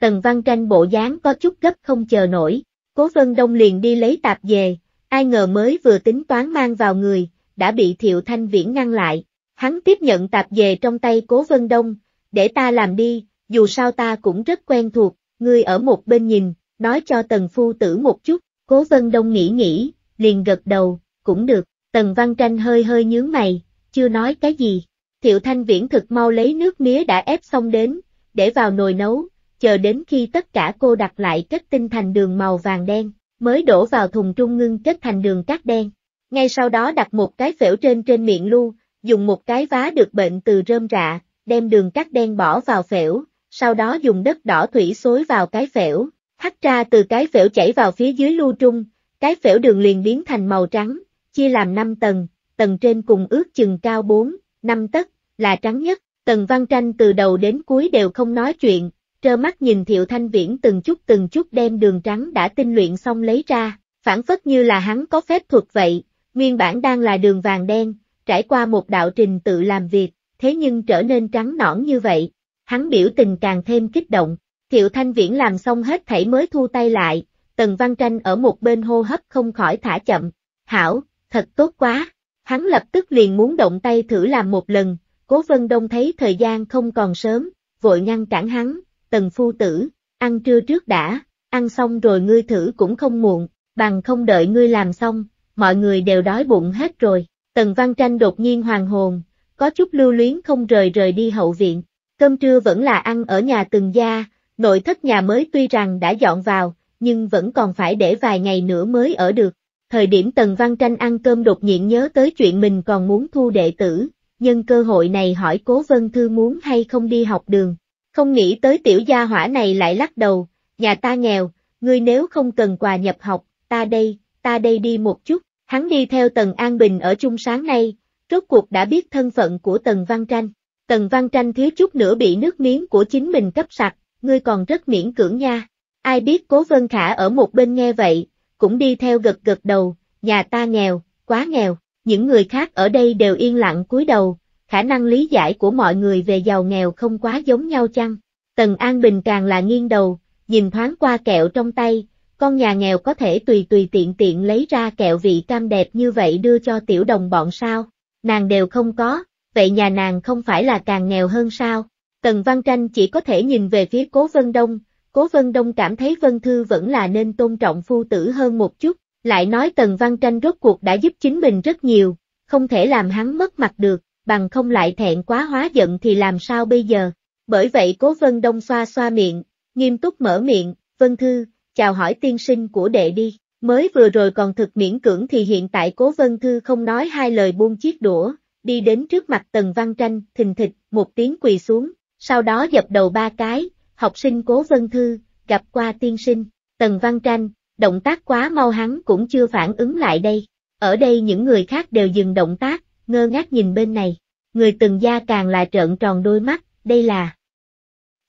Tần Văn Tranh bộ dáng có chút gấp không chờ nổi, Cố Vân Đông liền đi lấy tạp về, ai ngờ mới vừa tính toán mang vào người, đã bị Thiệu Thanh Viễn ngăn lại, Hắn tiếp nhận tạp về trong tay Cố Vân Đông, để ta làm đi, dù sao ta cũng rất quen thuộc, ngươi ở một bên nhìn, nói cho tần phu tử một chút, Cố Vân Đông nghĩ nghĩ, liền gật đầu, cũng được, tần văn tranh hơi hơi nhướng mày, chưa nói cái gì. Thiệu Thanh Viễn thực mau lấy nước mía đã ép xong đến, để vào nồi nấu, chờ đến khi tất cả cô đặt lại kết tinh thành đường màu vàng đen, mới đổ vào thùng trung ngưng kết thành đường cát đen. Ngay sau đó đặt một cái phễu trên trên miệng lu, dùng một cái vá được bệnh từ rơm rạ, đem đường cắt đen bỏ vào phễu, sau đó dùng đất đỏ thủy xối vào cái phễu, hắt ra từ cái phễu chảy vào phía dưới lưu trung, cái phễu đường liền biến thành màu trắng, chia làm 5 tầng, tầng trên cùng ước chừng cao 4, 5 tấc, là trắng nhất, tầng văn tranh từ đầu đến cuối đều không nói chuyện, trơ mắt nhìn Thiệu Thanh Viễn từng chút từng chút đem đường trắng đã tinh luyện xong lấy ra, phản phất như là hắn có phép thuật vậy, nguyên bản đang là đường vàng đen, trải qua một đạo trình tự làm việc, thế nhưng trở nên trắng nõn như vậy. Hắn biểu tình càng thêm kích động, Thiệu Thanh Viễn làm xong hết thảy mới thu tay lại, Tần Văn Tranh ở một bên hô hấp không khỏi thả chậm. Hảo, thật tốt quá, hắn lập tức liền muốn động tay thử làm một lần, Cố Vân Đông thấy thời gian không còn sớm, vội ngăn cản hắn, Tần Phu Tử, ăn trưa trước đã, ăn xong rồi ngươi thử cũng không muộn, bằng không đợi ngươi làm xong, mọi người đều đói bụng hết rồi. Tần Văn Tranh đột nhiên hoàng hồn, có chút lưu luyến không rời rời đi hậu viện, cơm trưa vẫn là ăn ở nhà từng gia, nội thất nhà mới tuy rằng đã dọn vào, nhưng vẫn còn phải để vài ngày nữa mới ở được. Thời điểm Tần Văn Tranh ăn cơm đột nhiên nhớ tới chuyện mình còn muốn thu đệ tử, nhân cơ hội này hỏi Cố Vân Thư muốn hay không đi học đường. Không nghĩ tới tiểu gia hỏa này lại lắc đầu, nhà ta nghèo, ngươi nếu không cần quà nhập học, ta đây, ta đây đi một chút. Hắn đi theo Tần An Bình ở chung sáng nay, rốt cuộc đã biết thân phận của Tần Văn Tranh. Tần Văn Tranh thiếu chút nữa bị nước miếng của chính mình cấp sạch, ngươi còn rất miễn cưỡng nha. Ai biết Cố Vân Khả ở một bên nghe vậy, cũng đi theo gật gật đầu, nhà ta nghèo, quá nghèo, những người khác ở đây đều yên lặng cúi đầu, khả năng lý giải của mọi người về giàu nghèo không quá giống nhau chăng. Tần An Bình càng là nghiêng đầu, nhìn thoáng qua kẹo trong tay, con nhà nghèo có thể tùy tùy tiện tiện lấy ra kẹo vị cam đẹp như vậy đưa cho tiểu đồng bọn sao, nàng đều không có, vậy nhà nàng không phải là càng nghèo hơn sao. Tần Văn Tranh chỉ có thể nhìn về phía Cố Vân Đông, Cố Vân Đông cảm thấy Vân Thư vẫn là nên tôn trọng phu tử hơn một chút, lại nói Tần Văn Tranh rốt cuộc đã giúp chính mình rất nhiều, không thể làm hắn mất mặt được, bằng không lại thẹn quá hóa giận thì làm sao bây giờ. Bởi vậy Cố Vân Đông xoa xoa miệng, nghiêm túc mở miệng, Vân Thư, chào hỏi tiên sinh của đệ đi, mới vừa rồi còn thực miễn cưỡng thì hiện tại cố vân thư không nói hai lời buông chiếc đũa, đi đến trước mặt tần văn tranh, thình thịch, một tiếng quỳ xuống, sau đó dập đầu ba cái, học sinh cố vân thư, gặp qua tiên sinh, tần văn tranh, động tác quá mau hắn cũng chưa phản ứng lại đây, ở đây những người khác đều dừng động tác, ngơ ngác nhìn bên này, người từng gia càng là trợn tròn đôi mắt, đây là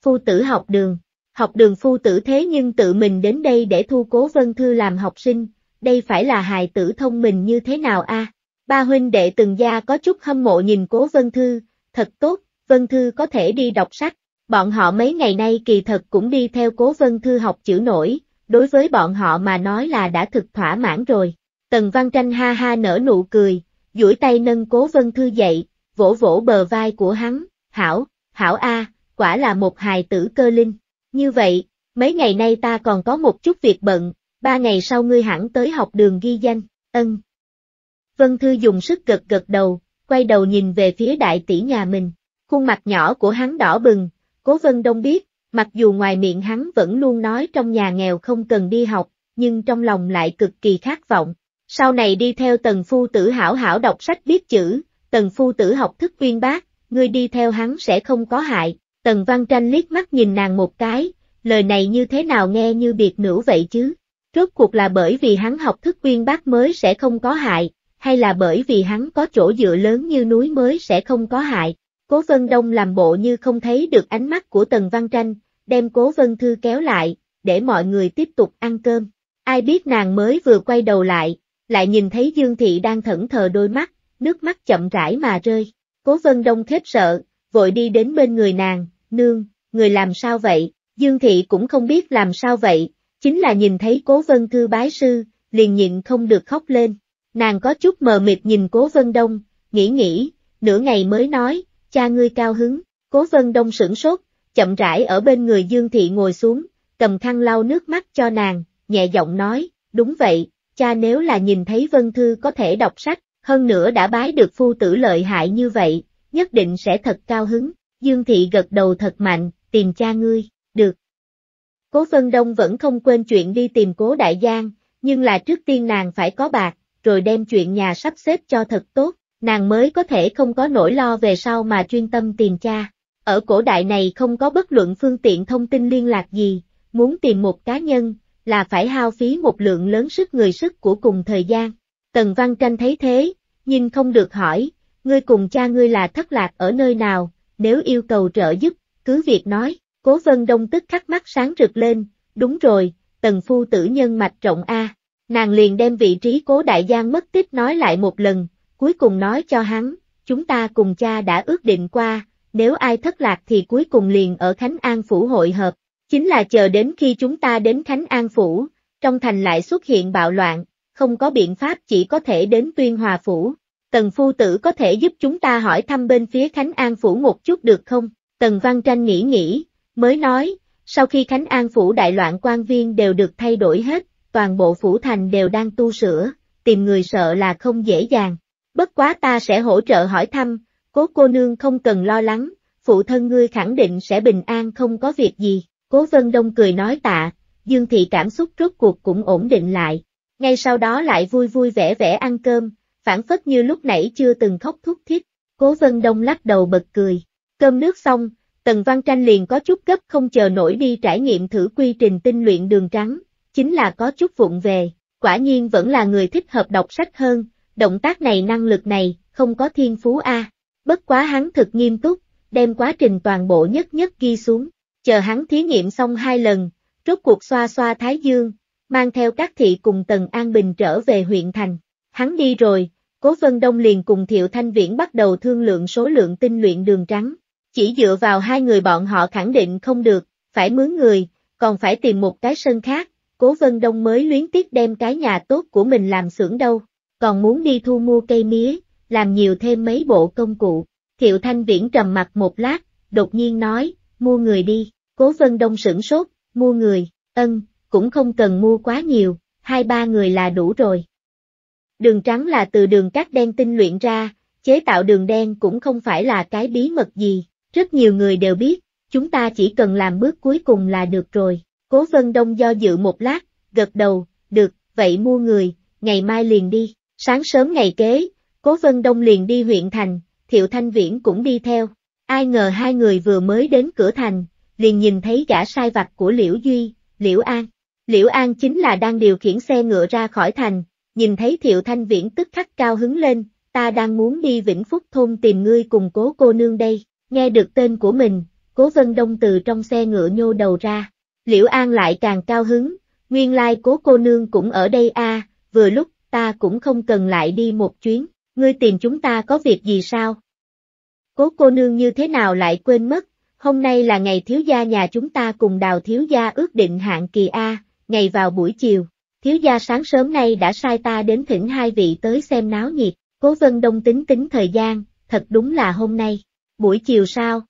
phu tử học đường học đường phu tử thế nhưng tự mình đến đây để thu cố vân thư làm học sinh, đây phải là hài tử thông minh như thế nào a? Ba huynh đệ từng gia có chút hâm mộ nhìn cố vân thư, thật tốt, vân thư có thể đi đọc sách, bọn họ mấy ngày nay kỳ thật cũng đi theo cố vân thư học chữ nổi, đối với bọn họ mà nói là đã thực thỏa mãn rồi. Tần Văn Tranh ha ha nở nụ cười, duỗi tay nâng cố vân thư dậy, vỗ vỗ bờ vai của hắn, hảo, hảo a, quả là một hài tử cơ linh. Như vậy, mấy ngày nay ta còn có một chút việc bận, ba ngày sau ngươi hẳn tới học đường ghi danh, ân. Vân Thư dùng sức gật gật đầu, quay đầu nhìn về phía đại tỷ nhà mình, khuôn mặt nhỏ của hắn đỏ bừng, cố Vân Đông biết, mặc dù ngoài miệng hắn vẫn luôn nói trong nhà nghèo không cần đi học, nhưng trong lòng lại cực kỳ khát vọng. Sau này đi theo tần phu tử hảo hảo đọc sách biết chữ, tần phu tử học thức uyên bác, ngươi đi theo hắn sẽ không có hại, Tần Văn Tranh liếc mắt nhìn nàng một cái, lời này như thế nào nghe như biệt nữ vậy chứ? Rốt cuộc là bởi vì hắn học thức quyên bác mới sẽ không có hại, hay là bởi vì hắn có chỗ dựa lớn như núi mới sẽ không có hại? Cố Vân Đông làm bộ như không thấy được ánh mắt của Tần Văn Tranh, đem Cố Vân Thư kéo lại, để mọi người tiếp tục ăn cơm. Ai biết nàng mới vừa quay đầu lại, lại nhìn thấy Dương Thị đang thẫn thờ đôi mắt, nước mắt chậm rãi mà rơi. Cố Vân Đông khép sợ, vội đi đến bên người nàng, nương, người làm sao vậy, Dương Thị cũng không biết làm sao vậy, chính là nhìn thấy cố vân thư bái sư, liền nhịn không được khóc lên, nàng có chút mờ mịt nhìn cố vân đông, nghĩ nghĩ, nửa ngày mới nói, cha ngươi cao hứng, cố vân đông sửng sốt, chậm rãi ở bên người Dương Thị ngồi xuống, cầm khăn lau nước mắt cho nàng, nhẹ giọng nói, đúng vậy, cha nếu là nhìn thấy Vân Thư có thể đọc sách, hơn nữa đã bái được phu tử lợi hại như vậy, nhất định sẽ thật cao hứng. Dương thị gật đầu thật mạnh, tìm cha ngươi, được. Cố Vân Đông vẫn không quên chuyện đi tìm cố đại giang, nhưng là trước tiên nàng phải có bạc, rồi đem chuyện nhà sắp xếp cho thật tốt, nàng mới có thể không có nỗi lo về sau mà chuyên tâm tìm cha. Ở cổ đại này không có bất luận phương tiện thông tin liên lạc gì, muốn tìm một cá nhân, là phải hao phí một lượng lớn sức người sức của cùng thời gian. Tần Văn Tranh thấy thế, nhưng không được hỏi, ngươi cùng cha ngươi là thất lạc ở nơi nào, nếu yêu cầu trợ giúp, cứ việc nói, cố vân đông tức khắc mắt sáng rực lên, đúng rồi, tần phu tử nhân mạch rộng A, nàng liền đem vị trí cố đại giang mất tích nói lại một lần, cuối cùng nói cho hắn, chúng ta cùng cha đã ước định qua, nếu ai thất lạc thì cuối cùng liền ở Khánh An Phủ hội hợp, chính là chờ đến khi chúng ta đến Khánh An Phủ, trong thành lại xuất hiện bạo loạn, không có biện pháp chỉ có thể đến Tuyên Hòa Phủ, Tần phu tử có thể giúp chúng ta hỏi thăm bên phía Khánh An Phủ một chút được không? Tần Văn Tranh nghĩ nghĩ, mới nói, sau khi Khánh An Phủ đại loạn quan viên đều được thay đổi hết, toàn bộ phủ thành đều đang tu sửa, tìm người sợ là không dễ dàng. Bất quá ta sẽ hỗ trợ hỏi thăm, cố cô nương không cần lo lắng, phụ thân ngươi khẳng định sẽ bình an không có việc gì. Cố Vân Đông cười nói tạ, Dương Thị cảm xúc rốt cuộc cũng ổn định lại. Ngay sau đó lại vui vui vẻ vẻ ăn cơm, phản phất như lúc nãy chưa từng khóc thúc thiết. Cố Vân Đông lắc đầu bật cười. Cơm nước xong, Tần Văn Tranh liền có chút gấp không chờ nổi đi trải nghiệm thử quy trình tinh luyện đường trắng, chính là có chút vụng về, quả nhiên vẫn là người thích hợp đọc sách hơn, động tác này năng lực này, không có thiên phú A. Bất quá hắn thực nghiêm túc, đem quá trình toàn bộ nhất nhất ghi xuống, chờ hắn thí nghiệm xong hai lần, rốt cuộc xoa xoa Thái Dương, mang theo các thị cùng Tần An Bình trở về huyện thành. Hắn đi rồi, Cố Vân Đông liền cùng Thiệu Thanh Viễn bắt đầu thương lượng số lượng tinh luyện đường trắng. Chỉ dựa vào hai người bọn họ khẳng định không được, phải mướn người, còn phải tìm một cái sân khác, Cố Vân Đông mới luyến tiếc đem cái nhà tốt của mình làm xưởng đâu, còn muốn đi thu mua cây mía, làm nhiều thêm mấy bộ công cụ. Thiệu Thanh Viễn trầm mặt một lát, đột nhiên nói, mua người đi, Cố Vân Đông sửng sốt, mua người, ân, cũng không cần mua quá nhiều, hai ba người là đủ rồi. Đường trắng là từ đường cát đen tinh luyện ra, chế tạo đường đen cũng không phải là cái bí mật gì, rất nhiều người đều biết, chúng ta chỉ cần làm bước cuối cùng là được rồi. Cố Vân Đông do dự một lát, gật đầu, được, vậy mua người, ngày mai liền đi. Sáng sớm ngày kế, Cố Vân Đông liền đi huyện thành, Thiệu Thanh Viễn cũng đi theo. Ai ngờ hai người vừa mới đến cửa thành, liền nhìn thấy gã sai vặt của Liễu Duy, Liễu An. Liễu An chính là đang điều khiển xe ngựa ra khỏi thành, nhìn thấy Thiệu Thanh Viễn tức khắc cao hứng lên, ta đang muốn đi Vĩnh Phúc Thôn tìm ngươi cùng cố cô nương đây, nghe được tên của mình, cố Vân Đông từ trong xe ngựa nhô đầu ra, Liễu An lại càng cao hứng, nguyên lai cố cô nương cũng ở đây a à, vừa lúc ta cũng không cần lại đi một chuyến, ngươi tìm chúng ta có việc gì sao? Cố cô nương như thế nào lại quên mất, hôm nay là ngày thiếu gia nhà chúng ta cùng đào thiếu gia ước định hạng kỳ A, ngày vào buổi chiều, thiếu gia sáng sớm nay đã sai ta đến thỉnh hai vị tới xem náo nhiệt, cố vân đông tính tính thời gian, thật đúng là hôm nay, buổi chiều sao?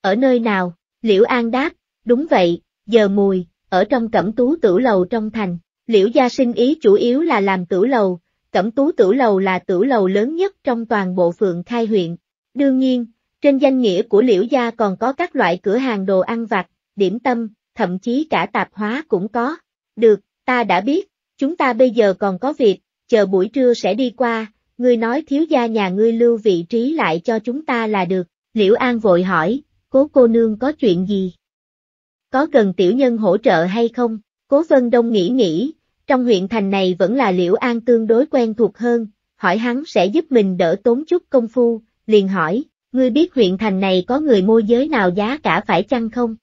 Ở nơi nào? Liễu An đáp, đúng vậy, giờ mùi, ở trong cẩm tú tử lầu trong thành, liễu gia sinh ý chủ yếu là làm tử lầu, cẩm tú tử lầu là tử lầu lớn nhất trong toàn bộ phượng khai huyện. Đương nhiên, trên danh nghĩa của liễu gia còn có các loại cửa hàng đồ ăn vặt, điểm tâm, thậm chí cả tạp hóa cũng có. Được, Ta đã biết, chúng ta bây giờ còn có việc, chờ buổi trưa sẽ đi qua, ngươi nói thiếu gia nhà ngươi lưu vị trí lại cho chúng ta là được. Liễu An vội hỏi, cố cô nương có chuyện gì? Có cần tiểu nhân hỗ trợ hay không? Cố Vân Đông nghĩ nghĩ, trong huyện thành này vẫn là Liễu An tương đối quen thuộc hơn, hỏi hắn sẽ giúp mình đỡ tốn chút công phu, liền hỏi, ngươi biết huyện thành này có người môi giới nào giá cả phải chăng không?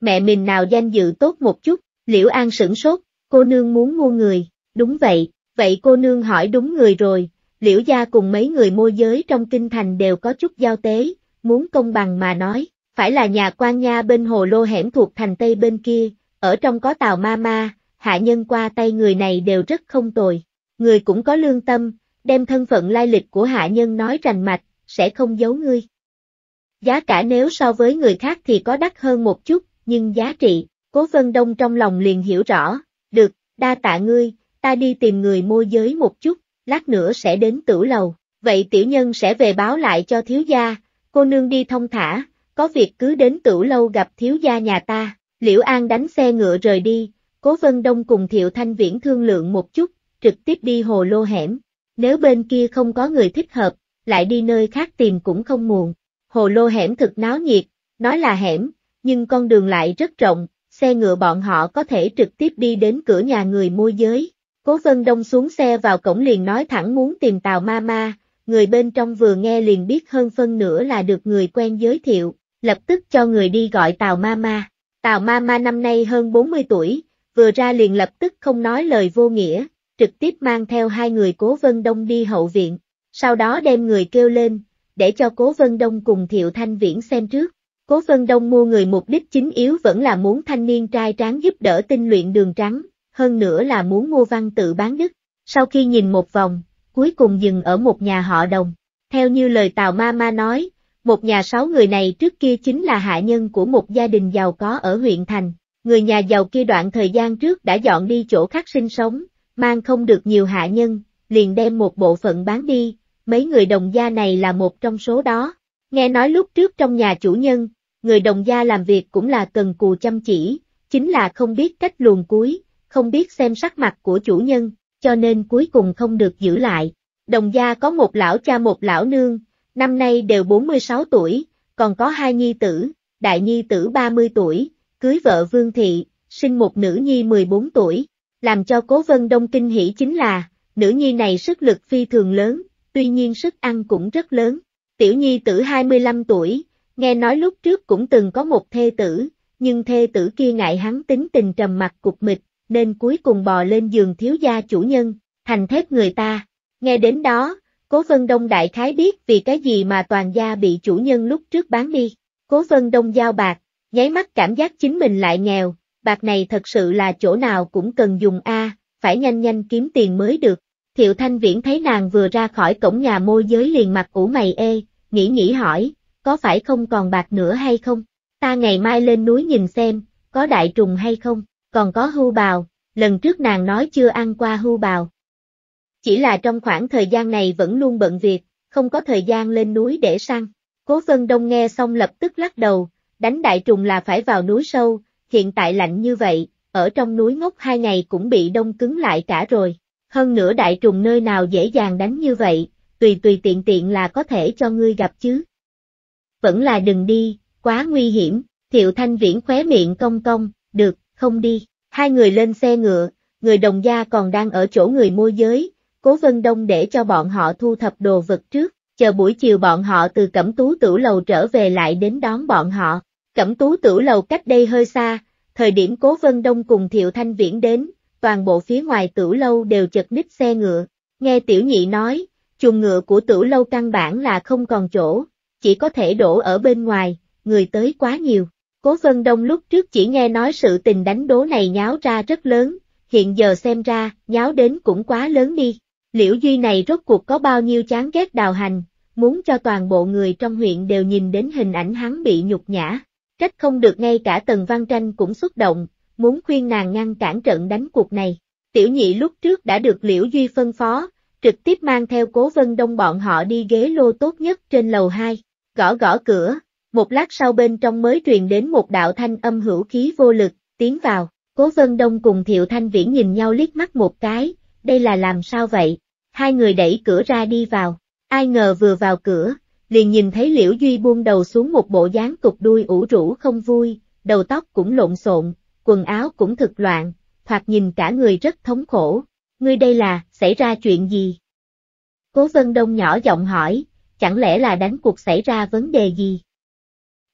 Mẹ mình nào danh dự tốt một chút, Liễu An sửng sốt, cô nương muốn mua người, đúng vậy, vậy cô nương hỏi đúng người rồi, Liễu Gia cùng mấy người môi giới trong kinh thành đều có chút giao tế, muốn công bằng mà nói, phải là nhà quan nha bên hồ lô hẻm thuộc thành Tây bên kia, ở trong có tàu ma ma, hạ nhân qua tay người này đều rất không tồi, người cũng có lương tâm, đem thân phận lai lịch của hạ nhân nói rành mạch, sẽ không giấu ngươi. Giá cả nếu so với người khác thì có đắt hơn một chút, nhưng giá trị, Cố Vân Đông trong lòng liền hiểu rõ, được, đa tạ ngươi, ta đi tìm người môi giới một chút, lát nữa sẽ đến tử lầu, vậy tiểu nhân sẽ về báo lại cho thiếu gia, cô nương đi thông thả, có việc cứ đến tử lâu gặp thiếu gia nhà ta, Liễu An đánh xe ngựa rời đi, Cố Vân Đông cùng Thiệu Thanh Viễn thương lượng một chút, trực tiếp đi hồ lô hẻm, nếu bên kia không có người thích hợp, lại đi nơi khác tìm cũng không muộn, hồ lô hẻm thực náo nhiệt, nói là hẻm, nhưng con đường lại rất rộng, xe ngựa bọn họ có thể trực tiếp đi đến cửa nhà người môi giới. Cố Vân Đông xuống xe vào cổng liền nói thẳng muốn tìm Tào Ma Ma, người bên trong vừa nghe liền biết hơn phân nửa là được người quen giới thiệu, lập tức cho người đi gọi Tào Ma Ma. Tào Ma Ma năm nay hơn 40 tuổi, vừa ra liền lập tức không nói lời vô nghĩa, trực tiếp mang theo hai người Cố Vân Đông đi hậu viện, sau đó đem người kêu lên, để cho Cố Vân Đông cùng Thiệu Thanh Viễn xem trước. Cố Vân Đông mua người mục đích chính yếu vẫn là muốn thanh niên trai tráng giúp đỡ tinh luyện đường trắng, hơn nữa là muốn mua văn tự bán đức. Sau khi nhìn một vòng, cuối cùng dừng ở một nhà họ đồng. Theo như lời Tào Ma Ma nói, một nhà sáu người này trước kia chính là hạ nhân của một gia đình giàu có ở huyện thành. Người nhà giàu kia đoạn thời gian trước đã dọn đi chỗ khác sinh sống, mang không được nhiều hạ nhân, liền đem một bộ phận bán đi, mấy người đồng gia này là một trong số đó. Nghe nói lúc trước trong nhà chủ nhân, người đồng gia làm việc cũng là cần cù chăm chỉ, chính là không biết cách luồn cuối, không biết xem sắc mặt của chủ nhân, cho nên cuối cùng không được giữ lại. Đồng gia có một lão cha một lão nương, năm nay đều 46 tuổi, còn có hai nhi tử, đại nhi tử 30 tuổi, cưới vợ Vương Thị, sinh một nữ nhi 14 tuổi, làm cho Cố Vân Đông kinh hỉ chính là, nữ nhi này sức lực phi thường lớn, tuy nhiên sức ăn cũng rất lớn. Tiểu nhi tử 25 tuổi, nghe nói lúc trước cũng từng có một thê tử, nhưng thê tử kia ngại hắn tính tình trầm mặc cục mịch, nên cuối cùng bò lên giường thiếu gia chủ nhân, thành thép người ta. Nghe đến đó, Cố Vân Đông đại khái biết vì cái gì mà toàn gia bị chủ nhân lúc trước bán đi. Cố Vân Đông giao bạc, nháy mắt cảm giác chính mình lại nghèo, bạc này thật sự là chỗ nào cũng cần dùng a, phải nhanh nhanh kiếm tiền mới được. Thiệu Thanh Viễn thấy nàng vừa ra khỏi cổng nhà môi giới liền mặt ủ mày ê, nghĩ nghĩ hỏi, có phải không còn bạc nữa hay không? Ta ngày mai lên núi nhìn xem, có đại trùng hay không, còn có hưu bào, lần trước nàng nói chưa ăn qua hưu bào. Chỉ là trong khoảng thời gian này vẫn luôn bận việc, không có thời gian lên núi để săn. Cố Vân Đông nghe xong lập tức lắc đầu, đánh đại trùng là phải vào núi sâu, hiện tại lạnh như vậy, ở trong núi ngốc hai ngày cũng bị đông cứng lại cả rồi. Hơn nữa đại trùng nơi nào dễ dàng đánh như vậy, tùy tùy tiện tiện là có thể cho ngươi gặp chứ vẫn là đừng đi, quá nguy hiểm, Thiệu Thanh Viễn khóe miệng công công, được, không đi, hai người lên xe ngựa, người đồng gia còn đang ở chỗ người môi giới, cố Vân Đông để cho bọn họ thu thập đồ vật trước, chờ buổi chiều bọn họ từ Cẩm Tú Tử Lầu trở về lại đến đón bọn họ, Cẩm Tú Tử Lầu cách đây hơi xa, thời điểm cố Vân Đông cùng Thiệu Thanh Viễn đến, toàn bộ phía ngoài Tử Lâu đều chật ních xe ngựa, nghe Tiểu Nhị nói, chuồng ngựa của Tử Lâu căn bản là không còn chỗ chỉ có thể đổ ở bên ngoài, người tới quá nhiều. Cố Vân Đông lúc trước chỉ nghe nói sự tình đánh đố này nháo ra rất lớn, hiện giờ xem ra, nháo đến cũng quá lớn đi. Liễu Duy này rốt cuộc có bao nhiêu chán ghét đào hành, muốn cho toàn bộ người trong huyện đều nhìn đến hình ảnh hắn bị nhục nhã. Trách không được ngay cả Tần Văn Tranh cũng xúc động, muốn khuyên nàng ngăn cản trận đánh cuộc này. Tiểu nhị lúc trước đã được Liễu Duy phân phó, trực tiếp mang theo cố vân đông bọn họ đi ghế lô tốt nhất trên lầu 2 gõ gõ cửa, một lát sau bên trong mới truyền đến một đạo thanh âm hữu khí vô lực, tiến vào, Cố Vân Đông cùng Thiệu Thanh Viễn nhìn nhau liếc mắt một cái, đây là làm sao vậy? Hai người đẩy cửa ra đi vào, ai ngờ vừa vào cửa, liền nhìn thấy Liễu Duy buông đầu xuống một bộ dáng cục đuôi ủ rũ không vui, đầu tóc cũng lộn xộn, quần áo cũng thực loạn, thoạt nhìn cả người rất thống khổ. Ngươi đây là, xảy ra chuyện gì? Cố Vân Đông nhỏ giọng hỏi, chẳng lẽ là đánh cuộc xảy ra vấn đề gì?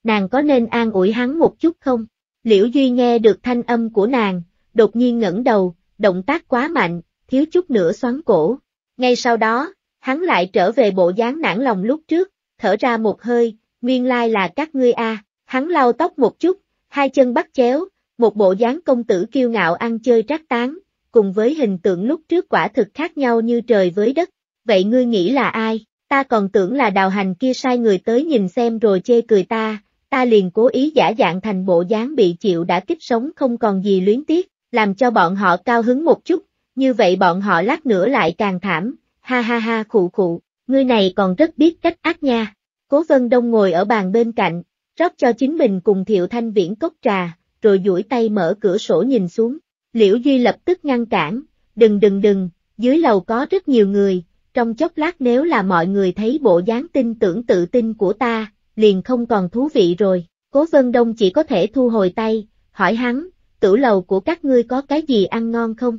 Nàng có nên an ủi hắn một chút không? Liễu Duy nghe được thanh âm của nàng, đột nhiên ngẩng đầu, động tác quá mạnh, thiếu chút nữa xoắn cổ. Ngay sau đó, hắn lại trở về bộ dáng nản lòng lúc trước, thở ra một hơi, nguyên lai là các ngươi a. Hắn lau tóc một chút, hai chân bắt chéo, một bộ dáng công tử kiêu ngạo ăn chơi trác tán, cùng với hình tượng lúc trước quả thực khác nhau như trời với đất. Vậy ngươi nghĩ là ai? ta còn tưởng là đào hành kia sai người tới nhìn xem rồi chê cười ta, ta liền cố ý giả dạng thành bộ dáng bị chịu đã kích sống không còn gì luyến tiếc, làm cho bọn họ cao hứng một chút, như vậy bọn họ lát nữa lại càng thảm, ha ha ha khụ khụ, ngươi này còn rất biết cách ác nha. Cố Vân Đông ngồi ở bàn bên cạnh, rót cho chính mình cùng Thiệu Thanh Viễn cốc trà, rồi duỗi tay mở cửa sổ nhìn xuống. Liễu Duy lập tức ngăn cản, đừng đừng đừng, dưới lầu có rất nhiều người, trong chốc lát nếu là mọi người thấy bộ dáng tin tưởng tự tin của ta, liền không còn thú vị rồi, cố vân đông chỉ có thể thu hồi tay, hỏi hắn, tử lầu của các ngươi có cái gì ăn ngon không?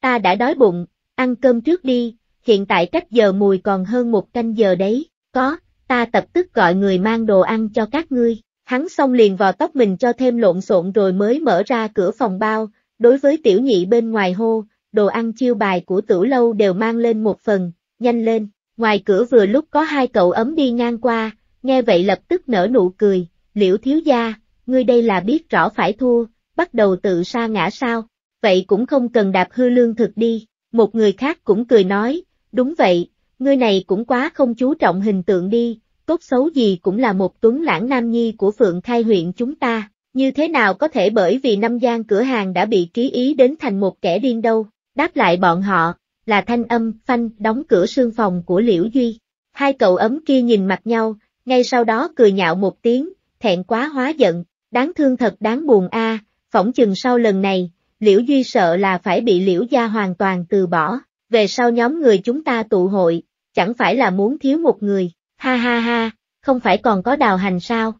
Ta đã đói bụng, ăn cơm trước đi, hiện tại cách giờ mùi còn hơn một canh giờ đấy, có, ta tập tức gọi người mang đồ ăn cho các ngươi, hắn xong liền vào tóc mình cho thêm lộn xộn rồi mới mở ra cửa phòng bao, đối với tiểu nhị bên ngoài hô, đồ ăn chiêu bài của Tử lâu đều mang lên một phần, nhanh lên, ngoài cửa vừa lúc có hai cậu ấm đi ngang qua, nghe vậy lập tức nở nụ cười, liễu thiếu gia, ngươi đây là biết rõ phải thua, bắt đầu tự sa ngã sao, vậy cũng không cần đạp hư lương thực đi, một người khác cũng cười nói, đúng vậy, ngươi này cũng quá không chú trọng hình tượng đi, tốt xấu gì cũng là một tuấn lãng nam nhi của Phượng Khai huyện chúng ta, như thế nào có thể bởi vì năm gian cửa hàng đã bị ký ý đến thành một kẻ điên đâu, Đáp lại bọn họ, là thanh âm phanh đóng cửa sương phòng của Liễu Duy. Hai cậu ấm kia nhìn mặt nhau, ngay sau đó cười nhạo một tiếng, thẹn quá hóa giận, đáng thương thật đáng buồn a, phỏng chừng sau lần này, Liễu Duy sợ là phải bị Liễu gia hoàn toàn từ bỏ, về sau nhóm người chúng ta tụ hội, chẳng phải là muốn thiếu một người, ha ha ha, không phải còn có đào hành sao.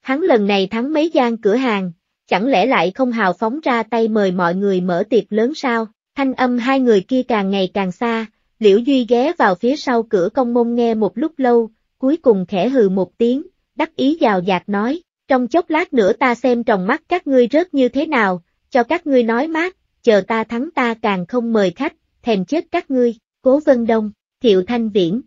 Hắn lần này thắng mấy gian cửa hàng, chẳng lẽ lại không hào phóng ra tay mời mọi người mở tiệc lớn sao? Thanh âm hai người kia càng ngày càng xa, Liễu Duy ghé vào phía sau cửa công môn nghe một lúc lâu, cuối cùng khẽ hừ một tiếng, đắc ý giàu dạt nói, trong chốc lát nữa ta xem trong mắt các ngươi rớt như thế nào, cho các ngươi nói mát, chờ ta thắng ta càng không mời khách, thèm chết các ngươi, cố vân đông, thiệu thanh viễn.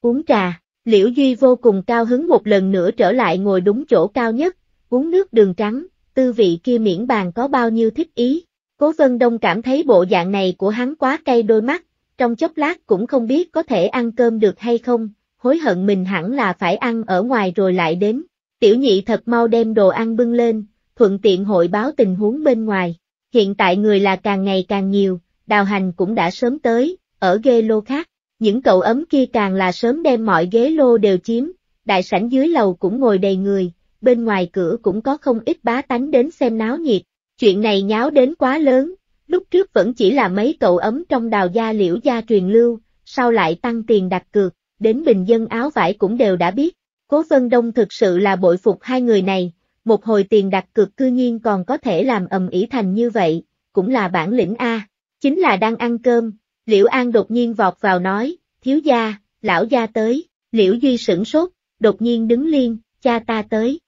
Uống trà, Liễu Duy vô cùng cao hứng một lần nữa trở lại ngồi đúng chỗ cao nhất, uống nước đường trắng, tư vị kia miễn bàn có bao nhiêu thích ý. Cố Vân Đông cảm thấy bộ dạng này của hắn quá cay đôi mắt, trong chốc lát cũng không biết có thể ăn cơm được hay không, hối hận mình hẳn là phải ăn ở ngoài rồi lại đến. Tiểu nhị thật mau đem đồ ăn bưng lên, thuận tiện hội báo tình huống bên ngoài. Hiện tại người là càng ngày càng nhiều, đào hành cũng đã sớm tới, ở ghê lô khác, những cậu ấm kia càng là sớm đem mọi ghế lô đều chiếm, đại sảnh dưới lầu cũng ngồi đầy người, bên ngoài cửa cũng có không ít bá tánh đến xem náo nhiệt. Chuyện này nháo đến quá lớn, lúc trước vẫn chỉ là mấy cậu ấm trong đào gia liễu gia truyền lưu, sau lại tăng tiền đặt cược, đến bình dân áo vải cũng đều đã biết. Cố Vân Đông thực sự là bội phục hai người này, một hồi tiền đặt cược cư nhiên còn có thể làm ầm ĩ thành như vậy, cũng là bản lĩnh A, chính là đang ăn cơm, Liễu An đột nhiên vọt vào nói, thiếu gia, lão gia tới, Liễu Duy sửng sốt, đột nhiên đứng liên, cha ta tới,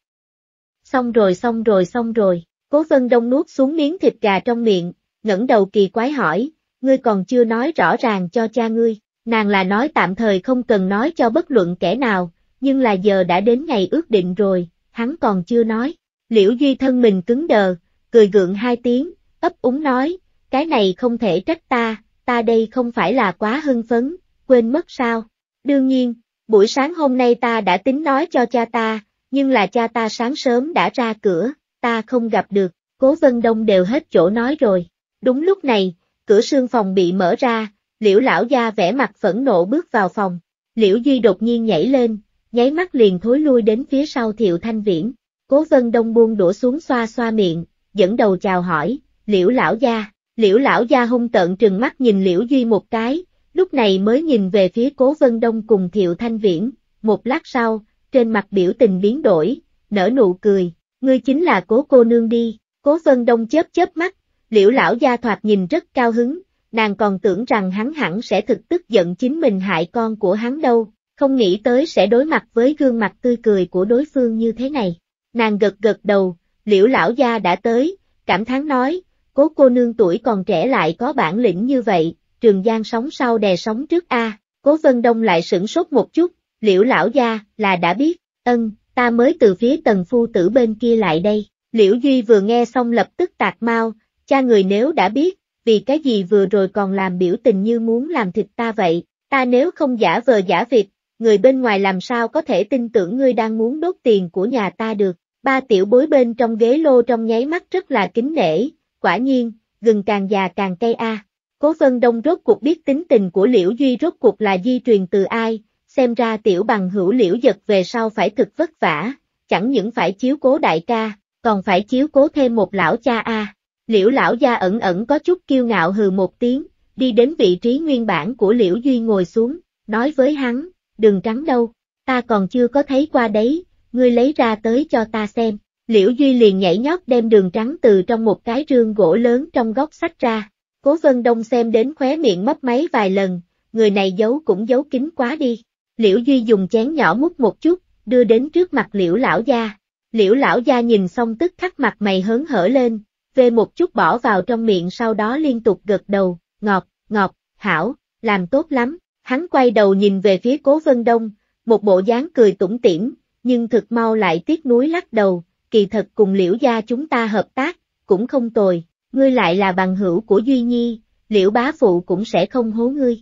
Xong rồi xong rồi xong rồi, cố vân đông nuốt xuống miếng thịt gà trong miệng, ngẩng đầu kỳ quái hỏi, ngươi còn chưa nói rõ ràng cho cha ngươi, nàng là nói tạm thời không cần nói cho bất luận kẻ nào, nhưng là giờ đã đến ngày ước định rồi, hắn còn chưa nói. Liễu Duy thân mình cứng đờ, cười gượng hai tiếng, ấp úng nói, cái này không thể trách ta, ta đây không phải là quá hưng phấn, quên mất sao. Đương nhiên, buổi sáng hôm nay ta đã tính nói cho cha ta, nhưng là cha ta sáng sớm đã ra cửa, ta không gặp được, cố vân đông đều hết chỗ nói rồi. Đúng lúc này, cửa sương phòng bị mở ra, liễu lão gia vẻ mặt phẫn nộ bước vào phòng, liễu duy đột nhiên nhảy lên, nháy mắt liền thối lui đến phía sau thiệu thanh viễn, cố vân đông buông đổ xuống xoa xoa miệng, dẫn đầu chào hỏi, liễu lão gia, liễu lão gia hung tợn trừng mắt nhìn liễu duy một cái, lúc này mới nhìn về phía cố vân đông cùng thiệu thanh viễn, một lát sau, trên mặt biểu tình biến đổi, nở nụ cười, ngươi chính là cố cô nương đi, cố vân đông chớp chớp mắt, liễu lão gia thoạt nhìn rất cao hứng, nàng còn tưởng rằng hắn hẳn sẽ thực tức giận chính mình hại con của hắn đâu, không nghĩ tới sẽ đối mặt với gương mặt tươi cười của đối phương như thế này. Nàng gật gật đầu, liễu lão gia đã tới, cảm thán nói, cố cô nương tuổi còn trẻ lại có bản lĩnh như vậy, trường giang sóng sau đè sóng trước A, cố vân đông lại sửng sốt một chút, liễu lão gia, là đã biết, ân, ta mới từ phía tần phu tử bên kia lại đây, liễu duy vừa nghe xong lập tức tạc mau, cha người nếu đã biết, vì cái gì vừa rồi còn làm biểu tình như muốn làm thịt ta vậy, ta nếu không giả vờ giả việc, người bên ngoài làm sao có thể tin tưởng ngươi đang muốn đốt tiền của nhà ta được, ba tiểu bối bên trong ghế lô trong nháy mắt rất là kính nể, quả nhiên, gừng càng già càng cây a. Cố Vân Đông rốt cuộc biết tính tình của Liễu Duy rốt cuộc là di truyền từ ai, xem ra tiểu bằng hữu liễu giật về sau phải thực vất vả, chẳng những phải chiếu cố đại ca, còn phải chiếu cố thêm một lão cha a. Liễu lão gia ẩn ẩn có chút kiêu ngạo hừ một tiếng, đi đến vị trí nguyên bản của Liễu Duy ngồi xuống, nói với hắn, đừng trắng đâu, ta còn chưa có thấy qua đấy, ngươi lấy ra tới cho ta xem. Liễu Duy liền nhảy nhót đem đường trắng từ trong một cái rương gỗ lớn trong góc sách ra. Cố Vân Đông xem đến khóe miệng mấp máy vài lần, người này giấu cũng giấu kín quá đi. Liễu Duy dùng chén nhỏ múc một chút, đưa đến trước mặt liễu lão gia. Liễu lão gia nhìn xong tức khắc mặt mày hớn hở lên, vê một chút bỏ vào trong miệng sau đó liên tục gật đầu, ngọt, ngọt, hảo, làm tốt lắm. Hắn quay đầu nhìn về phía cố vân đông, một bộ dáng cười tủm tỉm, nhưng thực mau lại tiếc núi lắc đầu, kỳ thật cùng liễu gia chúng ta hợp tác, cũng không tồi, ngươi lại là bằng hữu của Duy Nhi, liễu bá phụ cũng sẽ không hố ngươi.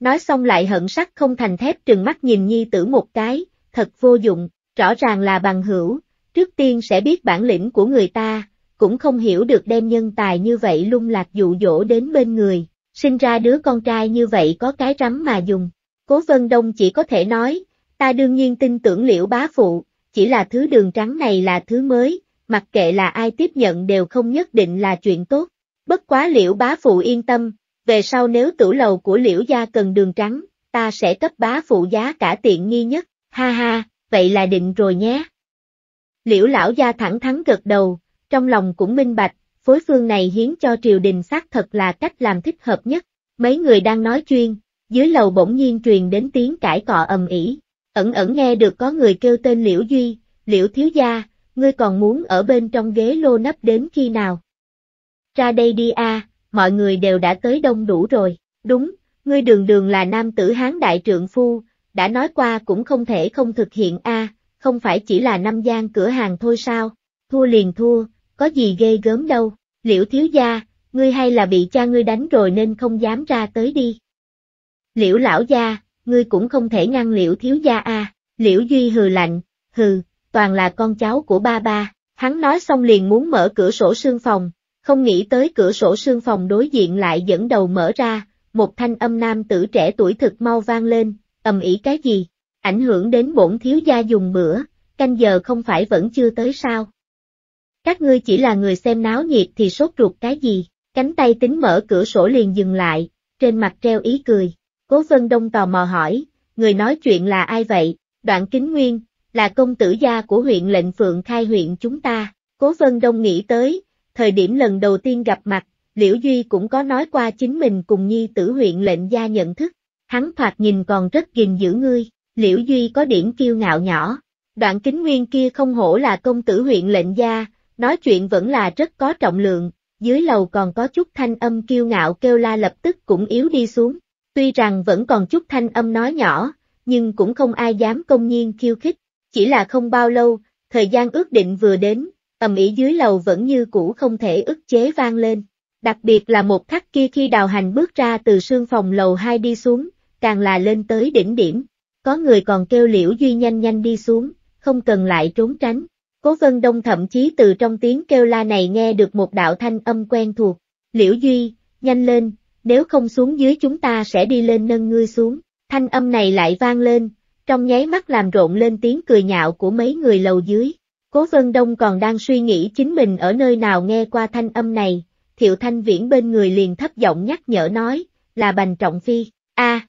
Nói xong lại hận sắt không thành thép trừng mắt nhìn nhi tử một cái, thật vô dụng, rõ ràng là bằng hữu, trước tiên sẽ biết bản lĩnh của người ta, cũng không hiểu được đem nhân tài như vậy lung lạc dụ dỗ đến bên người, sinh ra đứa con trai như vậy có cái rắm mà dùng. Cố Vân Đông chỉ có thể nói, ta đương nhiên tin tưởng liễu bá phụ, chỉ là thứ đường trắng này là thứ mới, mặc kệ là ai tiếp nhận đều không nhất định là chuyện tốt. Bất quá liễu bá phụ yên tâm, về sau nếu tử lầu của liễu gia cần đường trắng, ta sẽ cấp bá phụ giá cả tiện nghi nhất, ha ha, vậy là định rồi nhé. Liễu lão gia thẳng thắn gật đầu, trong lòng cũng minh bạch, phối phương này hiến cho triều đình xác thật là cách làm thích hợp nhất. Mấy người đang nói chuyên, dưới lầu bỗng nhiên truyền đến tiếng cãi cọ ầm ĩ. Ẩn ẩn nghe được có người kêu tên Liễu Duy, Liễu Thiếu Gia, ngươi còn muốn ở bên trong ghế lô nấp đến khi nào? Ra đây đi a, à, mọi người đều đã tới đông đủ rồi, đúng, ngươi đường đường là nam tử hán đại trượng phu, đã nói qua cũng không thể không thực hiện a không phải chỉ là năm gian cửa hàng thôi sao, thua liền thua, có gì ghê gớm đâu, liễu thiếu gia, ngươi hay là bị cha ngươi đánh rồi nên không dám ra tới đi. Liễu lão gia, ngươi cũng không thể ngăn liễu thiếu gia a liễu duy hừ lạnh, hừ, toàn là con cháu của ba ba, hắn nói xong liền muốn mở cửa sổ sương phòng, không nghĩ tới cửa sổ sương phòng đối diện lại dẫn đầu mở ra, một thanh âm nam tử trẻ tuổi thực mau vang lên, ầm ĩ cái gì, ảnh hưởng đến bổn thiếu gia dùng bữa, canh giờ không phải vẫn chưa tới sao. Các ngươi chỉ là người xem náo nhiệt thì sốt ruột cái gì, cánh tay tính mở cửa sổ liền dừng lại, trên mặt treo ý cười, cố vân đông tò mò hỏi, người nói chuyện là ai vậy, đoạn kính nguyên, là công tử gia của huyện lệnh Phượng Khai huyện chúng ta, cố vân đông nghĩ tới, thời điểm lần đầu tiên gặp mặt, Liễu Duy cũng có nói qua chính mình cùng nhi tử huyện lệnh gia nhận thức, hắn thoạt nhìn còn rất gìn giữ ngươi, Liễu Duy có điểm kiêu ngạo nhỏ, đoạn kính nguyên kia không hổ là công tử huyện lệnh gia, nói chuyện vẫn là rất có trọng lượng, dưới lầu còn có chút thanh âm kiêu ngạo kêu la lập tức cũng yếu đi xuống, tuy rằng vẫn còn chút thanh âm nói nhỏ, nhưng cũng không ai dám công nhiên khiêu khích, chỉ là không bao lâu, thời gian ước định vừa đến, ầm ĩ dưới lầu vẫn như cũ không thể ức chế vang lên. Đặc biệt là một khắc kia khi đào hành bước ra từ sương phòng lầu 2 đi xuống, càng là lên tới đỉnh điểm. Có người còn kêu liễu duy nhanh nhanh đi xuống, không cần lại trốn tránh. Cố vân đông thậm chí từ trong tiếng kêu la này nghe được một đạo thanh âm quen thuộc. Liễu duy, nhanh lên, nếu không xuống dưới chúng ta sẽ đi lên nâng ngươi xuống. Thanh âm này lại vang lên, trong nháy mắt làm rộn lên tiếng cười nhạo của mấy người lầu dưới. Cố Vân Đông còn đang suy nghĩ chính mình ở nơi nào nghe qua thanh âm này, Thiệu Thanh Viễn bên người liền thấp giọng nhắc nhở nói, là Bành Trọng Phi, a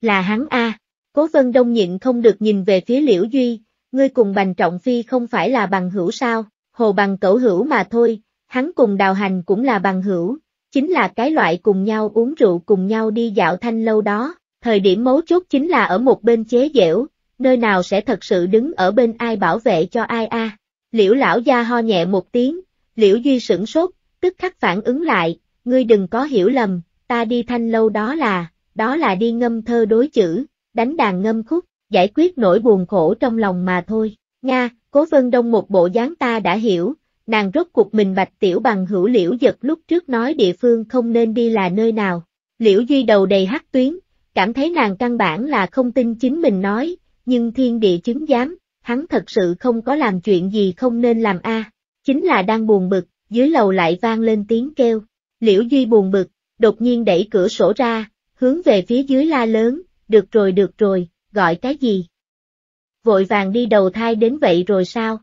là hắn a Cố Vân Đông nhịn không được nhìn về phía Liễu Duy, ngươi cùng Bành Trọng Phi không phải là bằng hữu sao, hồ bằng cẩu hữu mà thôi, hắn cùng đào hành cũng là bằng hữu, chính là cái loại cùng nhau uống rượu cùng nhau đi dạo thanh lâu đó, thời điểm mấu chốt chính là ở một bên chế dẻo, nơi nào sẽ thật sự đứng ở bên ai bảo vệ cho ai a? Liễu lão gia ho nhẹ một tiếng, liễu duy sửng sốt, tức khắc phản ứng lại, ngươi đừng có hiểu lầm, ta đi thanh lâu đó là, đó là đi ngâm thơ đối chữ, đánh đàn ngâm khúc, giải quyết nỗi buồn khổ trong lòng mà thôi. Nga, cố vân đông một bộ dáng ta đã hiểu, nàng rốt cuộc mình bạch tiểu bằng hữu liễu giật lúc trước nói địa phương không nên đi là nơi nào. Liễu duy đầu đầy hắc tuyến, cảm thấy nàng căn bản là không tin chính mình nói, nhưng thiên địa chứng giám, hắn thật sự không có làm chuyện gì không nên làm a chính là đang buồn bực, dưới lầu lại vang lên tiếng kêu, liễu duy buồn bực, đột nhiên đẩy cửa sổ ra, hướng về phía dưới la lớn, được rồi được rồi, gọi cái gì? Vội vàng đi đầu thai đến vậy rồi sao?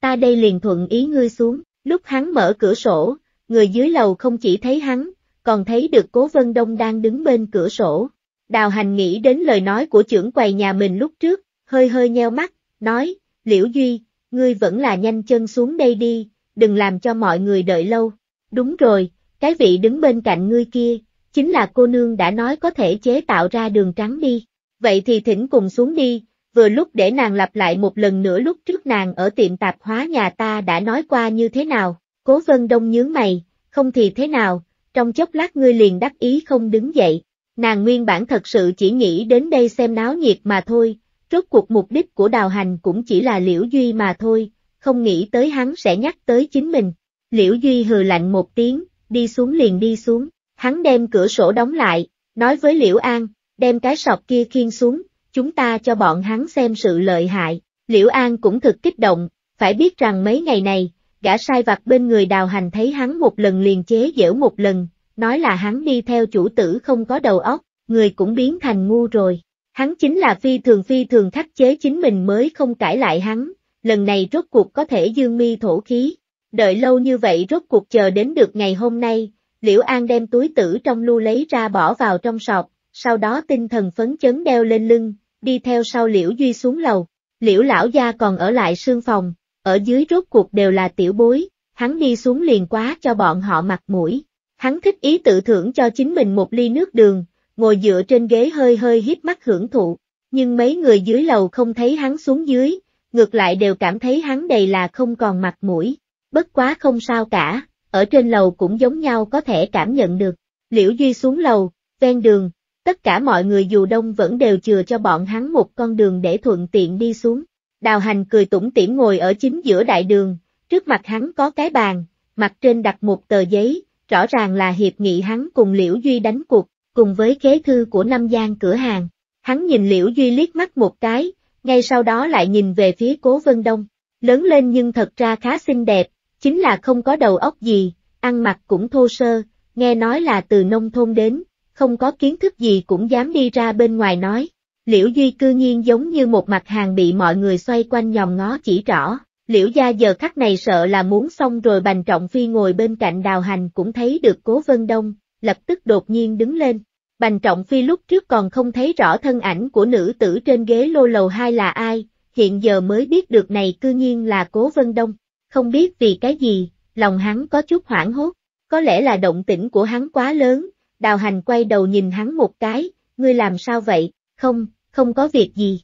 Ta đây liền thuận ý ngươi xuống, lúc hắn mở cửa sổ, người dưới lầu không chỉ thấy hắn, còn thấy được cố vân đông đang đứng bên cửa sổ, Đào hành nghĩ đến lời nói của trưởng quầy nhà mình lúc trước, hơi hơi nheo mắt, nói, Liễu Duy, ngươi vẫn là nhanh chân xuống đây đi, đừng làm cho mọi người đợi lâu. Đúng rồi, cái vị đứng bên cạnh ngươi kia, chính là cô nương đã nói có thể chế tạo ra đường trắng đi. Vậy thì thỉnh cùng xuống đi, vừa lúc để nàng lặp lại một lần nữa lúc trước nàng ở tiệm tạp hóa nhà ta đã nói qua như thế nào, cố vân đông nhướng mày, không thì thế nào, trong chốc lát ngươi liền đắc ý không đứng dậy nàng nguyên bản thật sự chỉ nghĩ đến đây xem náo nhiệt mà thôi, rốt cuộc mục đích của đào hành cũng chỉ là Liễu Duy mà thôi, không nghĩ tới hắn sẽ nhắc tới chính mình. Liễu Duy hừ lạnh một tiếng, đi xuống liền đi xuống, hắn đem cửa sổ đóng lại, nói với Liễu An, đem cái sọt kia khiên xuống, chúng ta cho bọn hắn xem sự lợi hại. Liễu An cũng thực kích động, phải biết rằng mấy ngày này, gã sai vặt bên người đào hành thấy hắn một lần liền chế giễu một lần, nói là hắn đi theo chủ tử không có đầu óc, người cũng biến thành ngu rồi. Hắn chính là phi thường phi thường khắc chế chính mình mới không cãi lại hắn, lần này rốt cuộc có thể dương mi thổ khí. Đợi lâu như vậy rốt cuộc chờ đến được ngày hôm nay, Liễu An đem túi tử trong lu lấy ra bỏ vào trong sọt, sau đó tinh thần phấn chấn đeo lên lưng, đi theo sau Liễu Duy xuống lầu. Liễu lão gia còn ở lại sương phòng, ở dưới rốt cuộc đều là tiểu bối, hắn đi xuống liền quá cho bọn họ mặt mũi. Hắn thích ý tự thưởng cho chính mình một ly nước đường, ngồi dựa trên ghế hơi hơi hít mắt hưởng thụ, nhưng mấy người dưới lầu không thấy hắn xuống dưới, ngược lại đều cảm thấy hắn đầy là không còn mặt mũi, bất quá không sao cả, ở trên lầu cũng giống nhau có thể cảm nhận được. Liễu Duy xuống lầu, ven đường, tất cả mọi người dù đông vẫn đều chừa cho bọn hắn một con đường để thuận tiện đi xuống. Đào hành cười tủm tỉm ngồi ở chính giữa đại đường, trước mặt hắn có cái bàn, mặt trên đặt một tờ giấy, rõ ràng là hiệp nghị hắn cùng Liễu Duy đánh cuộc, cùng với kế thư của Nam Giang cửa hàng. Hắn nhìn Liễu Duy liếc mắt một cái, ngay sau đó lại nhìn về phía Cố Vân Đông. Lớn lên nhưng thật ra khá xinh đẹp, chính là không có đầu óc gì, ăn mặc cũng thô sơ, nghe nói là từ nông thôn đến, không có kiến thức gì cũng dám đi ra bên ngoài nói. Liễu Duy cư nhiên giống như một mặt hàng bị mọi người xoay quanh nhòm ngó chỉ rõ liễu gia giờ khắc này sợ là muốn xong rồi bành trọng phi ngồi bên cạnh đào hành cũng thấy được cố vân đông, lập tức đột nhiên đứng lên. Bành trọng phi lúc trước còn không thấy rõ thân ảnh của nữ tử trên ghế lô lầu hai là ai, hiện giờ mới biết được này cư nhiên là cố vân đông, không biết vì cái gì, lòng hắn có chút hoảng hốt, có lẽ là động tĩnh của hắn quá lớn, đào hành quay đầu nhìn hắn một cái, ngươi làm sao vậy, không, không có việc gì.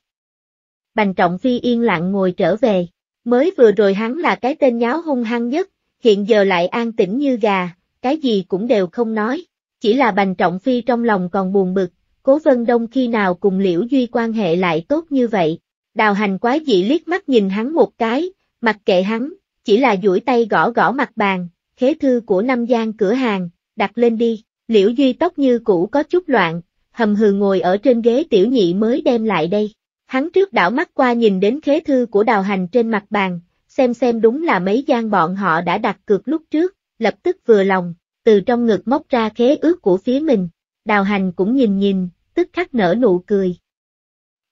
Bành trọng phi yên lặng ngồi trở về, Mới vừa rồi hắn là cái tên nháo hung hăng nhất, hiện giờ lại an tĩnh như gà, cái gì cũng đều không nói. Chỉ là Bành Trọng Phi trong lòng còn buồn bực, Cố Vân Đông khi nào cùng Liễu Duy quan hệ lại tốt như vậy. Đào hành quái dị liếc mắt nhìn hắn một cái, mặc kệ hắn, chỉ là duỗi tay gõ gõ mặt bàn, khế thư của năm gian cửa hàng, đặt lên đi, Liễu Duy tóc như cũ có chút loạn, hầm hừ ngồi ở trên ghế tiểu nhị mới đem lại đây. Hắn trước đảo mắt qua nhìn đến khế thư của đào hành trên mặt bàn, xem xem đúng là mấy gian bọn họ đã đặt cược lúc trước, lập tức vừa lòng, từ trong ngực móc ra khế ước của phía mình. Đào hành cũng nhìn nhìn, tức khắc nở nụ cười.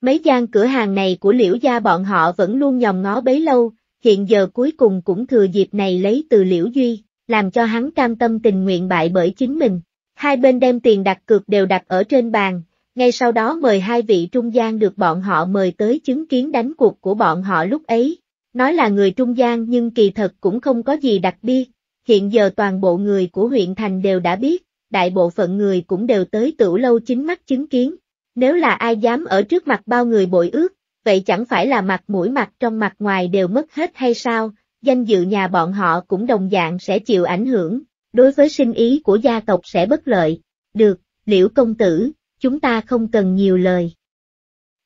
Mấy gian cửa hàng này của liễu gia bọn họ vẫn luôn nhòm ngó bấy lâu, hiện giờ cuối cùng cũng thừa dịp này lấy từ liễu duy, làm cho hắn cam tâm tình nguyện bại bởi chính mình. Hai bên đem tiền đặt cược đều đặt ở trên bàn, ngay sau đó mời hai vị trung gian được bọn họ mời tới chứng kiến đánh cuộc của bọn họ lúc ấy. Nói là người trung gian nhưng kỳ thật cũng không có gì đặc biệt. Hiện giờ toàn bộ người của huyện thành đều đã biết, đại bộ phận người cũng đều tới tửu lâu chính mắt chứng kiến. Nếu là ai dám ở trước mặt bao người bội ước, vậy chẳng phải là mặt mũi mặt trong mặt ngoài đều mất hết hay sao, danh dự nhà bọn họ cũng đồng dạng sẽ chịu ảnh hưởng, đối với sinh ý của gia tộc sẽ bất lợi. Được, liễu công tử, chúng ta không cần nhiều lời.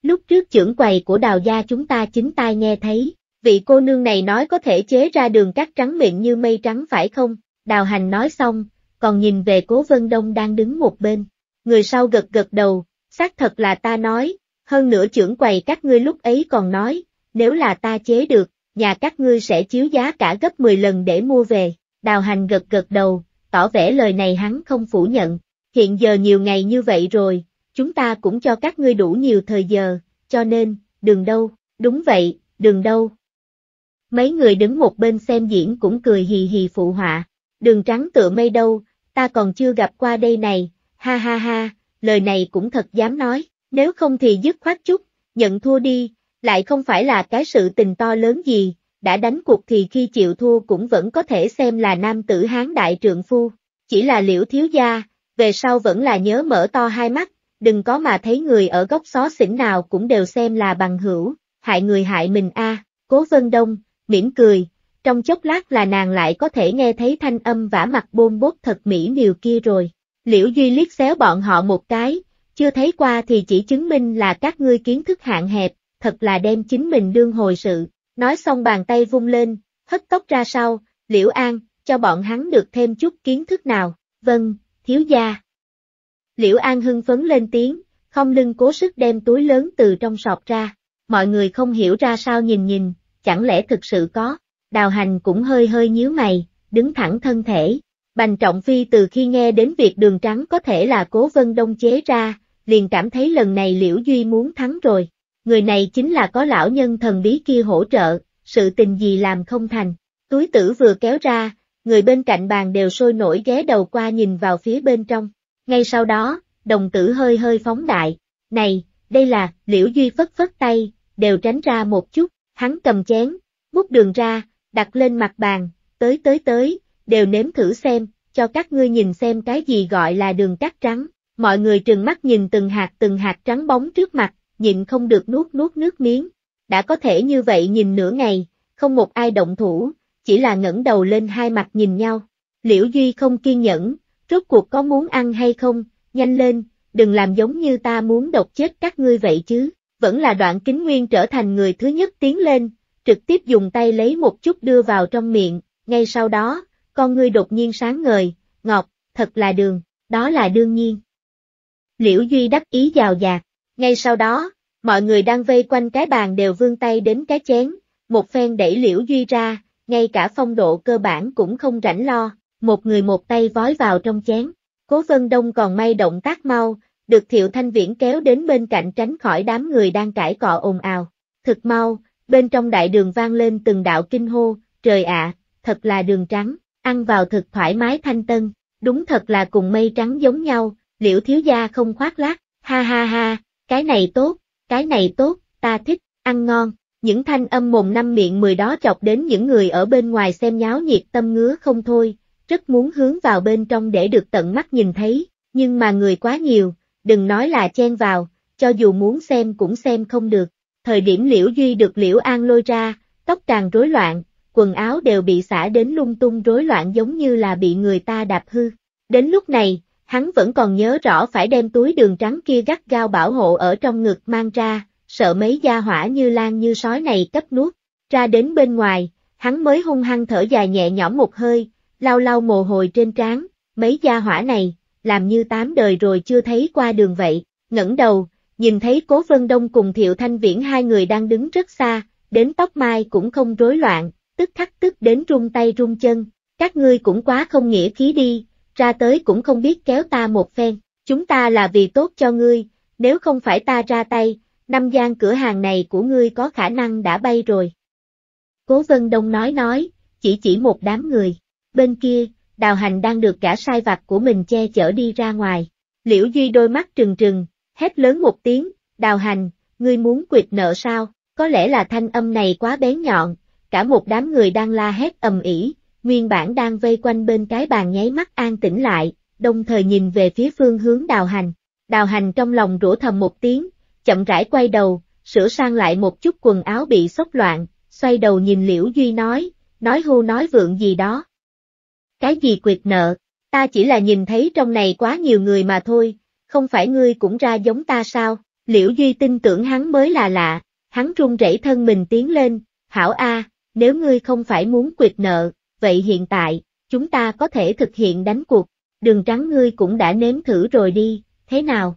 Lúc trước trưởng quầy của đào gia chúng ta chính tai nghe thấy, vị cô nương này nói có thể chế ra đường cắt trắng miệng như mây trắng phải không? Đào hành nói xong, còn nhìn về cố vân đông đang đứng một bên. Người sau gật gật đầu, xác thật là ta nói, hơn nữa trưởng quầy các ngươi lúc ấy còn nói, nếu là ta chế được, nhà các ngươi sẽ chiếu giá cả gấp 10 lần để mua về. Đào hành gật gật đầu, tỏ vẻ lời này hắn không phủ nhận. Hiện giờ nhiều ngày như vậy rồi, chúng ta cũng cho các ngươi đủ nhiều thời giờ, cho nên, đường đâu, đúng vậy, đường đâu. Mấy người đứng một bên xem diễn cũng cười hì hì phụ họa, đường trắng tựa mây đâu, ta còn chưa gặp qua đây này, ha ha ha, lời này cũng thật dám nói, nếu không thì dứt khoát chút, nhận thua đi, lại không phải là cái sự tình to lớn gì, đã đánh cuộc thì khi chịu thua cũng vẫn có thể xem là nam tử hán đại trượng phu, chỉ là liễu thiếu gia, về sau vẫn là nhớ mở to hai mắt, đừng có mà thấy người ở góc xó xỉnh nào cũng đều xem là bằng hữu, hại người hại mình a. Cố Vân Đông, mỉm cười, trong chốc lát là nàng lại có thể nghe thấy thanh âm vả mặt bôn bốt thật mỹ miều kia rồi. Liễu Duy liếc xéo bọn họ một cái, chưa thấy qua thì chỉ chứng minh là các ngươi kiến thức hạn hẹp, thật là đem chính mình đương hồi sự. Nói xong bàn tay vung lên, hất tóc ra sau, Liễu An, cho bọn hắn được thêm chút kiến thức nào. Vâng, thiếu gia. Liễu An hưng phấn lên tiếng, không lưng cố sức đem túi lớn từ trong sọt ra. Mọi người không hiểu ra sao nhìn nhìn, chẳng lẽ thực sự có. Đào hành cũng hơi hơi nhíu mày, đứng thẳng thân thể. Bành trọng phi từ khi nghe đến việc đường trắng có thể là cố vân đông chế ra, liền cảm thấy lần này Liễu Duy muốn thắng rồi. Người này chính là có lão nhân thần bí kia hỗ trợ, sự tình gì làm không thành. Túi tử vừa kéo ra, người bên cạnh bàn đều sôi nổi ghé đầu qua nhìn vào phía bên trong. Ngay sau đó, đồng tử hơi hơi phóng đại, này, đây là, liễu duy phất phất tay, đều tránh ra một chút, hắn cầm chén, múc đường ra, đặt lên mặt bàn, tới tới tới, đều nếm thử xem, cho các ngươi nhìn xem cái gì gọi là đường cắt trắng, mọi người trừng mắt nhìn từng hạt từng hạt trắng bóng trước mặt, nhịn không được nuốt nuốt nước miếng, đã có thể như vậy nhìn nửa ngày, không một ai động thủ, chỉ là ngẩng đầu lên hai mặt nhìn nhau, liễu duy không kiên nhẫn, rốt cuộc có muốn ăn hay không, nhanh lên, đừng làm giống như ta muốn độc chết các ngươi vậy chứ, vẫn là đoạn kính nguyên trở thành người thứ nhất tiến lên, trực tiếp dùng tay lấy một chút đưa vào trong miệng, ngay sau đó, con ngươi đột nhiên sáng ngời, ngọc, thật là đường, đó là đương nhiên. Liễu Duy đắc ý giàu dạt, ngay sau đó, mọi người đang vây quanh cái bàn đều vươn tay đến cái chén, một phen đẩy Liễu Duy ra, ngay cả phong độ cơ bản cũng không rảnh lo, một người một tay vói vào trong chén. Cố Vân Đông còn may động tác mau, được Thiệu Thanh Viễn kéo đến bên cạnh tránh khỏi đám người đang cãi cọ ồn ào. Thực mau, bên trong đại đường vang lên từng đạo kinh hô, trời ạ, thật là đường trắng, ăn vào thật thoải mái thanh tân, đúng thật là cùng mây trắng giống nhau, liễu thiếu gia không khoác lác, ha ha ha, cái này tốt, cái này tốt, ta thích, ăn ngon, những thanh âm mồm năm miệng mười đó chọc đến những người ở bên ngoài xem nháo nhiệt tâm ngứa không thôi, rất muốn hướng vào bên trong để được tận mắt nhìn thấy, nhưng mà người quá nhiều, đừng nói là chen vào, cho dù muốn xem cũng xem không được. Thời điểm Liễu Duy được Liễu An lôi ra, tóc càng rối loạn, quần áo đều bị xả đến lung tung rối loạn giống như là bị người ta đạp hư. Đến lúc này, hắn vẫn còn nhớ rõ phải đem túi đường trắng kia gắt gao bảo hộ ở trong ngực mang ra, sợ mấy gia hỏa như lan như sói này cấp nuốt. Ra đến bên ngoài, hắn mới hung hăng thở dài nhẹ nhõm một hơi, lau lau mồ hôi trên trán, mấy gia hỏa này, làm như tám đời rồi chưa thấy qua đường vậy, ngẩng đầu, nhìn thấy Cố Vân Đông cùng Thiệu Thanh Viễn hai người đang đứng rất xa, đến tóc mai cũng không rối loạn, tức khắc tức đến rung tay rung chân, các ngươi cũng quá không nghĩa khí đi, ra tới cũng không biết kéo ta một phen, chúng ta là vì tốt cho ngươi, nếu không phải ta ra tay, năm gian cửa hàng này của ngươi có khả năng đã bay rồi. Cố Vân Đông nói nói, chỉ chỉ một đám người bên kia, đào hành đang được cả sai vặt của mình che chở đi ra ngoài. Liễu Duy đôi mắt trừng trừng, hét lớn một tiếng, đào hành, ngươi muốn quyệt nợ sao, có lẽ là thanh âm này quá bén nhọn, cả một đám người đang la hét ầm ĩ, nguyên bản đang vây quanh bên cái bàn nháy mắt an tĩnh lại, đồng thời nhìn về phía phương hướng đào hành. Đào hành trong lòng rủa thầm một tiếng, chậm rãi quay đầu, sửa sang lại một chút quần áo bị xốc loạn, xoay đầu nhìn Liễu Duy nói, nói hô nói vượng gì đó, cái gì quyệt nợ, ta chỉ là nhìn thấy trong này quá nhiều người mà thôi, không phải ngươi cũng ra giống ta sao, liễu duy tin tưởng hắn mới là lạ, hắn run rẩy thân mình tiến lên, hảo a, nếu ngươi không phải muốn quyệt nợ, vậy hiện tại, chúng ta có thể thực hiện đánh cuộc, đường trắng ngươi cũng đã nếm thử rồi đi, thế nào?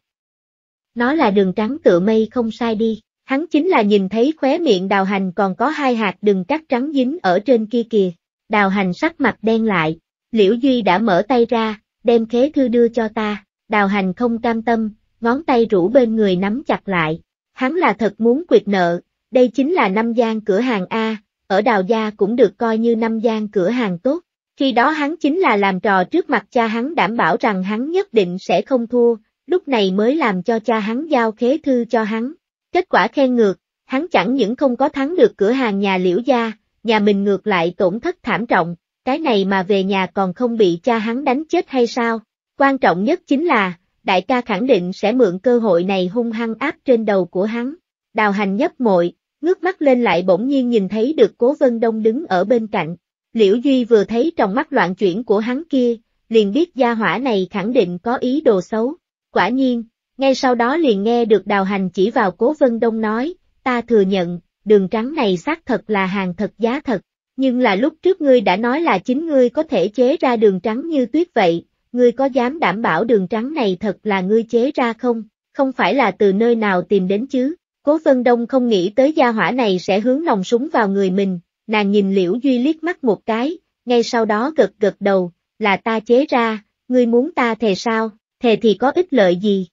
Nó là đường trắng tựa mây không sai đi, hắn chính là nhìn thấy khóe miệng đào hành còn có hai hạt đường cắt trắng dính ở trên kia kìa, đào hành sắc mặt đen lại, Liễu Duy đã mở tay ra, đem khế thư đưa cho ta, đào hành không cam tâm, ngón tay rủ bên người nắm chặt lại. Hắn là thật muốn quyệt nợ, đây chính là năm gian cửa hàng A, ở đào gia cũng được coi như năm gian cửa hàng tốt. Khi đó hắn chính là làm trò trước mặt cha hắn đảm bảo rằng hắn nhất định sẽ không thua, lúc này mới làm cho cha hắn giao khế thư cho hắn. Kết quả khen ngược, hắn chẳng những không có thắng được cửa hàng nhà liễu gia, nhà mình ngược lại tổn thất thảm trọng, cái này mà về nhà còn không bị cha hắn đánh chết hay sao? Quan trọng nhất chính là, đại ca khẳng định sẽ mượn cơ hội này hung hăng áp trên đầu của hắn. Đào hành nhấp mội, ngước mắt lên lại bỗng nhiên nhìn thấy được Cố Vân Đông đứng ở bên cạnh. Liễu Duy vừa thấy trong mắt loạn chuyển của hắn kia, liền biết gia hỏa này khẳng định có ý đồ xấu. Quả nhiên, ngay sau đó liền nghe được đào hành chỉ vào Cố Vân Đông nói, ta thừa nhận, đường trắng này xác thật là hàng thật giá thật nhưng là lúc trước ngươi đã nói là chính ngươi có thể chế ra đường trắng như tuyết vậy, ngươi có dám đảm bảo đường trắng này thật là ngươi chế ra không, không phải là từ nơi nào tìm đến chứ, cố vân đông không nghĩ tới gia hỏa này sẽ hướng nòng súng vào người mình, nàng nhìn liễu duy liếc mắt một cái, ngay sau đó gật gật đầu, là ta chế ra, ngươi muốn ta thề sao, thề thì có ích lợi gì.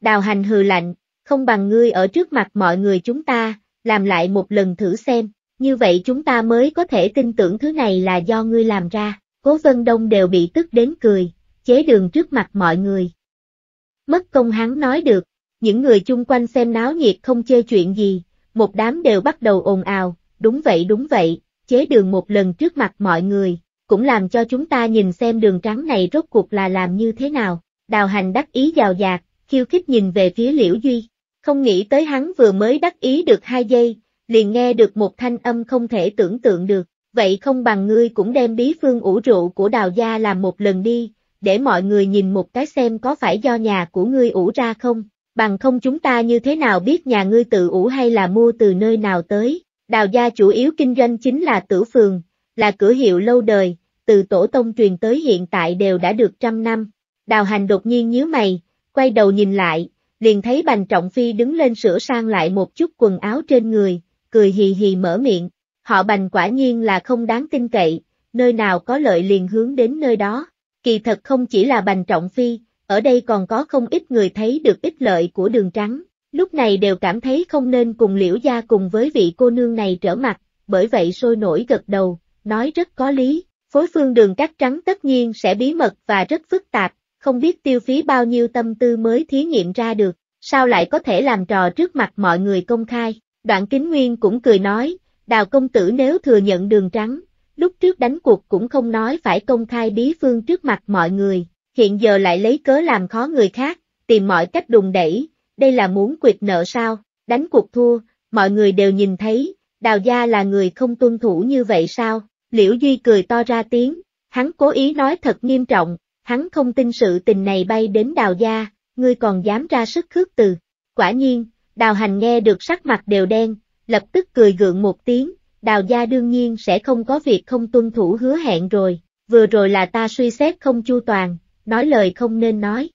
Đào hành hừ lạnh, không bằng ngươi ở trước mặt mọi người chúng ta, làm lại một lần thử xem. Như vậy chúng ta mới có thể tin tưởng thứ này là do ngươi làm ra, cố vân đông đều bị tức đến cười, chế đường trước mặt mọi người. Mất công hắn nói được, những người chung quanh xem náo nhiệt không chơi chuyện gì, một đám đều bắt đầu ồn ào, đúng vậy đúng vậy, chế đường một lần trước mặt mọi người, cũng làm cho chúng ta nhìn xem đường trắng này rốt cuộc là làm như thế nào, đào hành đắc ý giàu dạt, khiêu khích nhìn về phía liễu duy, không nghĩ tới hắn vừa mới đắc ý được hai giây, liền nghe được một thanh âm không thể tưởng tượng được, vậy không bằng ngươi cũng đem bí phương ủ rượu của đào gia làm một lần đi, để mọi người nhìn một cái xem có phải do nhà của ngươi ủ ra không, bằng không chúng ta như thế nào biết nhà ngươi tự ủ hay là mua từ nơi nào tới, đào gia chủ yếu kinh doanh chính là tử phường, là cửa hiệu lâu đời, từ tổ tông truyền tới hiện tại đều đã được trăm năm, đào hành đột nhiên nhíu mày, quay đầu nhìn lại, liền thấy Bành Trọng Phi đứng lên sửa sang lại một chút quần áo trên người, cười hì hì mở miệng, họ bành quả nhiên là không đáng tin cậy, nơi nào có lợi liền hướng đến nơi đó, kỳ thật không chỉ là bành trọng phi, ở đây còn có không ít người thấy được ích lợi của đường trắng, lúc này đều cảm thấy không nên cùng liễu gia cùng với vị cô nương này trở mặt, bởi vậy sôi nổi gật đầu, nói rất có lý, phối phương đường cắt trắng tất nhiên sẽ bí mật và rất phức tạp, không biết tiêu phí bao nhiêu tâm tư mới thí nghiệm ra được, sao lại có thể làm trò trước mặt mọi người công khai. Đoạn kính nguyên cũng cười nói, đào công tử nếu thừa nhận đường trắng, lúc trước đánh cuộc cũng không nói phải công khai bí phương trước mặt mọi người, hiện giờ lại lấy cớ làm khó người khác, tìm mọi cách đùng đẩy, đây là muốn quyệt nợ sao, đánh cuộc thua, mọi người đều nhìn thấy, đào gia là người không tuân thủ như vậy sao, liễu duy cười to ra tiếng, hắn cố ý nói thật nghiêm trọng, hắn không tin sự tình này bay đến đào gia, ngươi còn dám ra sức khước từ, quả nhiên, Đào hành nghe được sắc mặt đều đen, lập tức cười gượng một tiếng, đào gia đương nhiên sẽ không có việc không tuân thủ hứa hẹn rồi, vừa rồi là ta suy xét không chu toàn, nói lời không nên nói.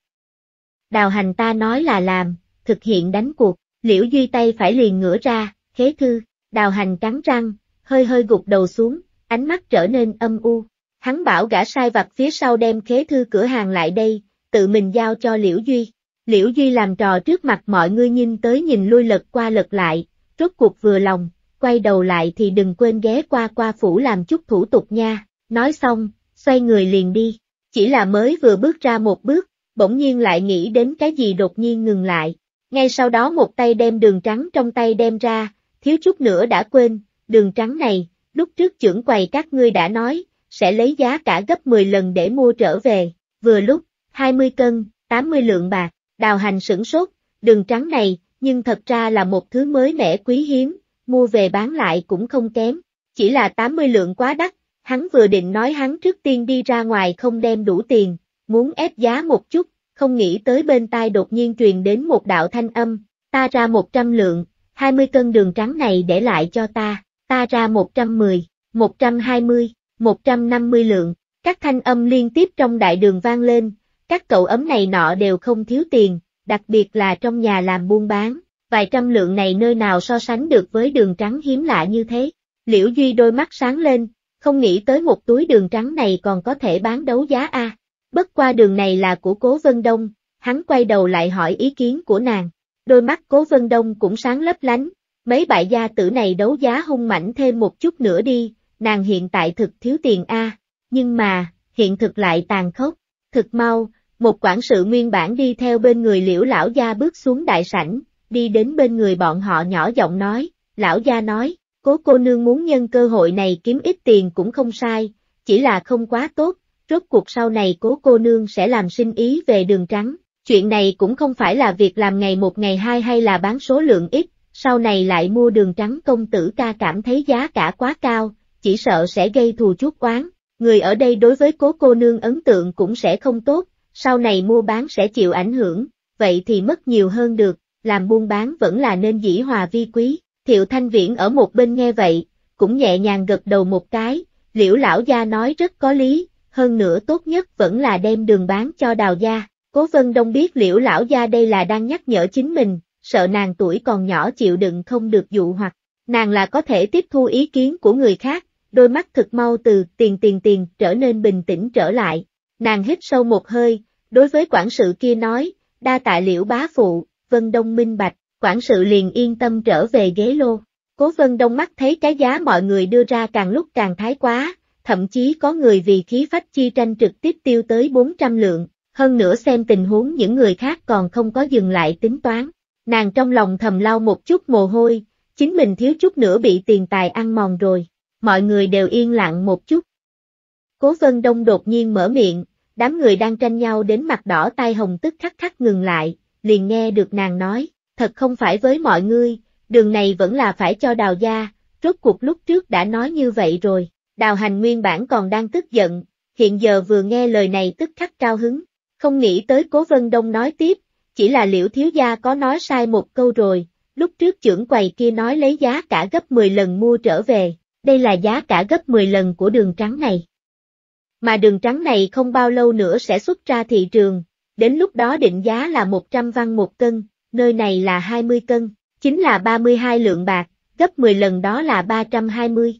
Đào hành ta nói là làm, thực hiện đánh cuộc, liễu duy tay phải liền ngửa ra, khế thư, đào hành cắn răng, hơi hơi gục đầu xuống, ánh mắt trở nên âm u. Hắn bảo gã sai vặt phía sau đem khế thư cửa hàng lại đây, tự mình giao cho liễu duy. Liễu Duy làm trò trước mặt mọi người nhìn tới nhìn lui lật qua lật lại, rốt cuộc vừa lòng, quay đầu lại thì đừng quên ghé qua qua phủ làm chút thủ tục nha, nói xong, xoay người liền đi, chỉ là mới vừa bước ra một bước, bỗng nhiên lại nghĩ đến cái gì đột nhiên ngừng lại, ngay sau đó một tay đem đường trắng trong tay đem ra, thiếu chút nữa đã quên, đường trắng này, lúc trước trưởng quầy các ngươi đã nói, sẽ lấy giá cả gấp 10 lần để mua trở về, vừa lúc, 20 cân, 80 lượng bạc. Đào hành sửng sốt, đường trắng này, nhưng thật ra là một thứ mới mẻ quý hiếm, mua về bán lại cũng không kém, chỉ là 80 lượng quá đắt, hắn vừa định nói hắn trước tiên đi ra ngoài không đem đủ tiền, muốn ép giá một chút, không nghĩ tới bên tai đột nhiên truyền đến một đạo thanh âm, ta ra 100 lượng, 20 cân đường trắng này để lại cho ta, ta ra 110, 120, 150 lượng, các thanh âm liên tiếp trong đại đường vang lên, các cậu ấm này nọ đều không thiếu tiền, đặc biệt là trong nhà làm buôn bán, vài trăm lượng này nơi nào so sánh được với đường trắng hiếm lạ như thế. Liễu Duy đôi mắt sáng lên, không nghĩ tới một túi đường trắng này còn có thể bán đấu giá a. Bất qua đường này là của Cố Vân Đông, hắn quay đầu lại hỏi ý kiến của nàng. Đôi mắt Cố Vân Đông cũng sáng lấp lánh, mấy bại gia tử này đấu giá hung mảnh thêm một chút nữa đi, nàng hiện tại thực thiếu tiền a, nhưng mà, hiện thực lại tàn khốc, thực mau, một quản sự nguyên bản đi theo bên người liễu lão gia bước xuống đại sảnh, đi đến bên người bọn họ nhỏ giọng nói, lão gia nói, cố cô nương muốn nhân cơ hội này kiếm ít tiền cũng không sai, chỉ là không quá tốt, rốt cuộc sau này cố cô nương sẽ làm sinh ý về đường trắng, chuyện này cũng không phải là việc làm ngày một ngày hai hay là bán số lượng ít, sau này lại mua đường trắng công tử ca cảm thấy giá cả quá cao, chỉ sợ sẽ gây thù chuốc oán, người ở đây đối với cố cô nương ấn tượng cũng sẽ không tốt, sau này mua bán sẽ chịu ảnh hưởng, vậy thì mất nhiều hơn được, làm buôn bán vẫn là nên dĩ hòa vi quý. Thiệu Thanh Viễn ở một bên nghe vậy, cũng nhẹ nhàng gật đầu một cái, liễu lão gia nói rất có lý, hơn nữa tốt nhất vẫn là đem đường bán cho đào gia. Cố Vân Đông biết liễu lão gia đây là đang nhắc nhở chính mình, sợ nàng tuổi còn nhỏ chịu đựng không được dụ hoặc, nàng là có thể tiếp thu ý kiến của người khác, đôi mắt thực mau từ tiền tiền tiền trở nên bình tĩnh trở lại, Nàng hít sâu một hơi, đối với quản sự kia nói, đa tạ liễu bá phụ, vân đông minh bạch, quản sự liền yên tâm trở về ghế lô. Cố vân đông mắt thấy cái giá mọi người đưa ra càng lúc càng thái quá, thậm chí có người vì khí phách chi tranh trực tiếp tiêu tới 400 lượng, hơn nữa xem tình huống những người khác còn không có dừng lại tính toán. Nàng trong lòng thầm lau một chút mồ hôi, chính mình thiếu chút nữa bị tiền tài ăn mòn rồi, mọi người đều yên lặng một chút. Cố Vân Đông đột nhiên mở miệng, đám người đang tranh nhau đến mặt đỏ tai hồng tức khắc khắc ngừng lại, liền nghe được nàng nói, thật không phải với mọi người đường này vẫn là phải cho đào gia, rốt cuộc lúc trước đã nói như vậy rồi, đào hành nguyên bản còn đang tức giận, hiện giờ vừa nghe lời này tức khắc cao hứng, không nghĩ tới cố vân đông nói tiếp, chỉ là liễu thiếu gia có nói sai một câu rồi, lúc trước trưởng quầy kia nói lấy giá cả gấp 10 lần mua trở về, đây là giá cả gấp 10 lần của đường trắng này, mà đường trắng này không bao lâu nữa sẽ xuất ra thị trường, đến lúc đó định giá là 100 văn một cân, nơi này là 20 cân, chính là 32 lượng bạc, gấp 10 lần đó là 320.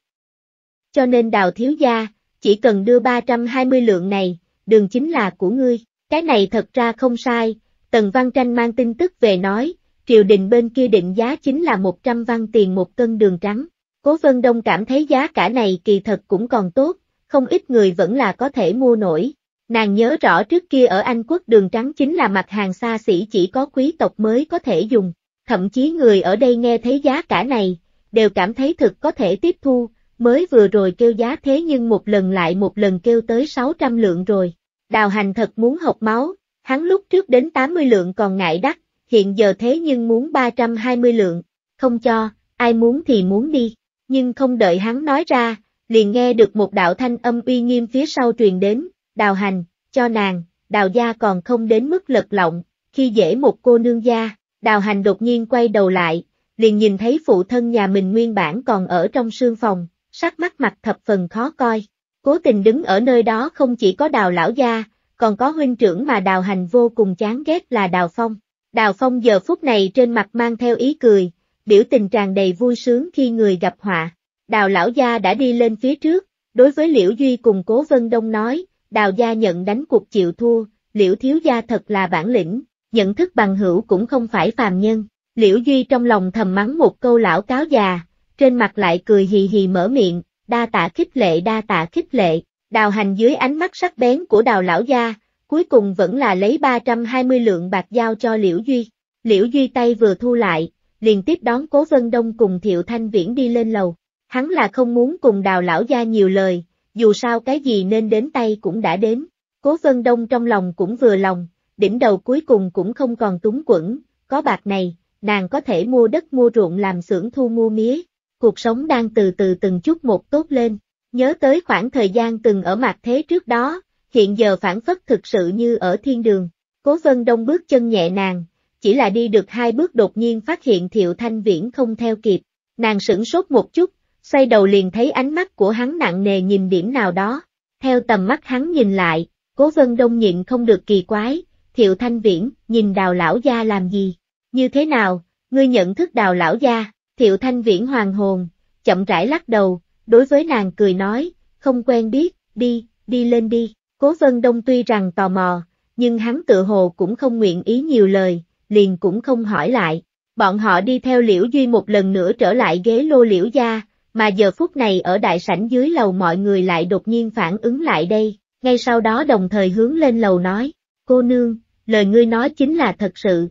Cho nên đào thiếu gia, chỉ cần đưa 320 lượng này, đường chính là của ngươi, cái này thật ra không sai, Tần Văn Tranh mang tin tức về nói, triều đình bên kia định giá chính là 100 văn tiền một cân đường trắng, Cố Vân Đông cảm thấy giá cả này kỳ thật cũng còn tốt, không ít người vẫn là có thể mua nổi. Nàng nhớ rõ trước kia ở Anh quốc đường trắng chính là mặt hàng xa xỉ chỉ có quý tộc mới có thể dùng, thậm chí người ở đây nghe thấy giá cả này, đều cảm thấy thực có thể tiếp thu, mới vừa rồi kêu giá thế nhưng một lần lại một lần kêu tới 600 lượng rồi. Đào hành thật muốn học máu, hắn lúc trước đến 80 lượng còn ngại đắt, hiện giờ thế nhưng muốn 320 lượng, không cho, ai muốn thì muốn đi, nhưng không đợi hắn nói ra, liền nghe được một đạo thanh âm uy nghiêm phía sau truyền đến, đào hành, cho nàng, đào gia còn không đến mức lật lọng, khi dễ một cô nương gia, đào hành đột nhiên quay đầu lại, liền nhìn thấy phụ thân nhà mình nguyên bản còn ở trong sương phòng, sắc mắt mặt thập phần khó coi, cố tình đứng ở nơi đó không chỉ có đào lão gia, còn có huynh trưởng mà đào hành vô cùng chán ghét là đào phong. Đào Phong giờ phút này trên mặt mang theo ý cười, biểu tình tràn đầy vui sướng khi người gặp họa. Đào lão gia đã đi lên phía trước, đối với Liễu Duy cùng Cố Vân Đông nói, đào gia nhận đánh cuộc chịu thua, Liễu thiếu gia thật là bản lĩnh, nhận thức bằng hữu cũng không phải phàm nhân. Liễu Duy trong lòng thầm mắng một câu lão cáo già, trên mặt lại cười hì hì mở miệng, đa tạ khích lệ đa tạ khích lệ, đào hành dưới ánh mắt sắc bén của đào lão gia, cuối cùng vẫn là lấy 320 lượng bạc giao cho Liễu Duy. Liễu Duy tay vừa thu lại, liền tiếp đón Cố Vân Đông cùng Thiệu Thanh Viễn đi lên lầu. Hắn là không muốn cùng đào lão gia nhiều lời, dù sao cái gì nên đến tay cũng đã đến. Cố Vân Đông trong lòng cũng vừa lòng, đỉnh đầu cuối cùng cũng không còn túng quẩn, có bạc này, nàng có thể mua đất mua ruộng làm xưởng thu mua mía. Cuộc sống đang từ từ từng chút một tốt lên, nhớ tới khoảng thời gian từng ở mặt thế trước đó, hiện giờ phản phất thực sự như ở thiên đường. Cố Vân Đông bước chân nhẹ nàng, chỉ là đi được hai bước đột nhiên phát hiện Thiệu Thanh Viễn không theo kịp, nàng sửng sốt một chút, xoay đầu liền thấy ánh mắt của hắn nặng nề nhìn điểm nào đó. Theo tầm mắt hắn nhìn lại, cố vân đông nhịn không được kỳ quái, thiệu thanh viễn, nhìn đào lão gia làm gì, như thế nào, ngươi nhận thức đào lão gia, thiệu thanh viễn hoàng hồn, chậm rãi lắc đầu, đối với nàng cười nói, không quen biết, đi, đi lên đi, cố vân đông tuy rằng tò mò, nhưng hắn tự hồ cũng không nguyện ý nhiều lời, liền cũng không hỏi lại, bọn họ đi theo liễu duy một lần nữa trở lại ghế lô liễu gia, mà giờ phút này ở đại sảnh dưới lầu mọi người lại đột nhiên phản ứng lại đây, ngay sau đó đồng thời hướng lên lầu nói, cô nương, lời ngươi nói chính là thật sự.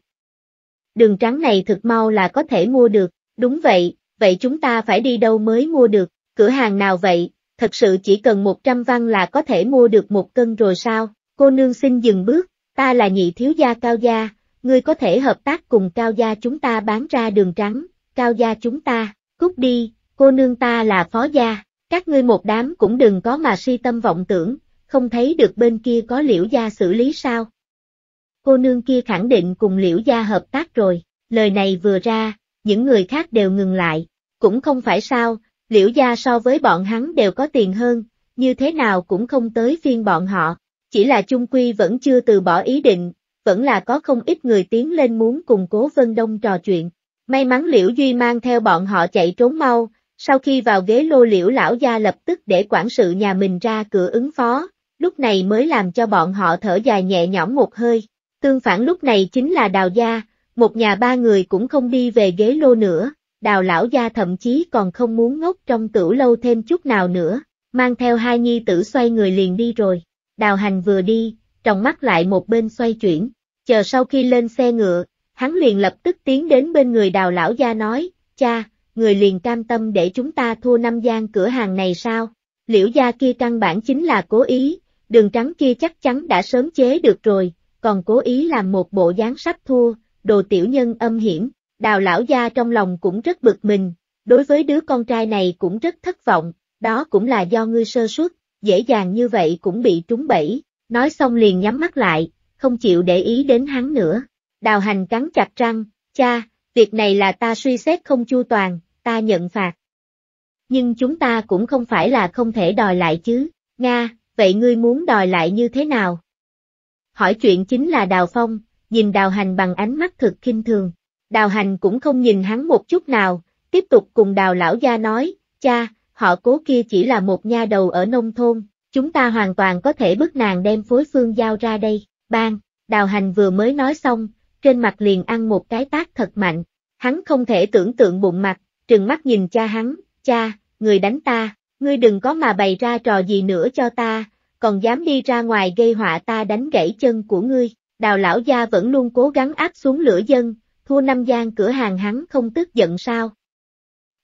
Đường trắng này thực mau là có thể mua được, đúng vậy, vậy chúng ta phải đi đâu mới mua được, cửa hàng nào vậy, thật sự chỉ cần 100 văn là có thể mua được một cân rồi sao, cô nương xin dừng bước, ta là nhị thiếu gia cao gia, ngươi có thể hợp tác cùng cao gia chúng ta bán ra đường trắng, cao gia chúng ta, cút đi, cô nương ta là phó gia, các ngươi một đám cũng đừng có mà suy tâm vọng tưởng, không thấy được bên kia có liễu gia xử lý sao. Cô nương kia khẳng định cùng liễu gia hợp tác rồi, lời này vừa ra, những người khác đều ngừng lại, cũng không phải sao, liễu gia so với bọn hắn đều có tiền hơn, như thế nào cũng không tới phiên bọn họ, chỉ là chung quy vẫn chưa từ bỏ ý định, vẫn là có không ít người tiến lên muốn cùng cố Vân Đông trò chuyện. May mắn Liễu Duy mang theo bọn họ chạy trốn mau, sau khi vào ghế lô liễu lão gia lập tức để quản sự nhà mình ra cửa ứng phó, lúc này mới làm cho bọn họ thở dài nhẹ nhõm một hơi. Tương phản lúc này chính là đào gia, một nhà ba người cũng không đi về ghế lô nữa, đào lão gia thậm chí còn không muốn ngốc trong tửu lâu thêm chút nào nữa, mang theo hai nhi tử xoay người liền đi rồi. Đào hành vừa đi, trong mắt lại một bên xoay chuyển, chờ sau khi lên xe ngựa, hắn liền lập tức tiến đến bên người đào lão gia nói, cha, người liền cam tâm để chúng ta thua năm gian cửa hàng này sao? Liễu gia kia căn bản chính là cố ý, đường trắng kia chắc chắn đã sớm chế được rồi, còn cố ý làm một bộ dáng sắp thua, đồ tiểu nhân âm hiểm, đào lão gia trong lòng cũng rất bực mình, đối với đứa con trai này cũng rất thất vọng, đó cũng là do ngươi sơ suất, dễ dàng như vậy cũng bị trúng bẫy, nói xong liền nhắm mắt lại, không chịu để ý đến hắn nữa. Đào hành cắn chặt răng, cha, việc này là ta suy xét không chu toàn, ta nhận phạt. Nhưng chúng ta cũng không phải là không thể đòi lại chứ, Nga, vậy ngươi muốn đòi lại như thế nào? Hỏi chuyện chính là Đào Phong, nhìn Đào Hành bằng ánh mắt thực kinh thường. Đào Hành cũng không nhìn hắn một chút nào, tiếp tục cùng Đào Lão Gia nói, cha, họ cố kia chỉ là một nha đầu ở nông thôn, chúng ta hoàn toàn có thể bức nàng đem phối phương giao ra đây, bang, Đào Hành vừa mới nói xong, trên mặt liền ăn một cái tác thật mạnh, hắn không thể tưởng tượng bụng mặt, trừng mắt nhìn cha hắn, cha, người đánh ta, ngươi đừng có mà bày ra trò gì nữa cho ta, còn dám đi ra ngoài gây họa ta đánh gãy chân của ngươi, đào lão gia vẫn luôn cố gắng áp xuống lửa dân, thua năm gian cửa hàng hắn không tức giận sao.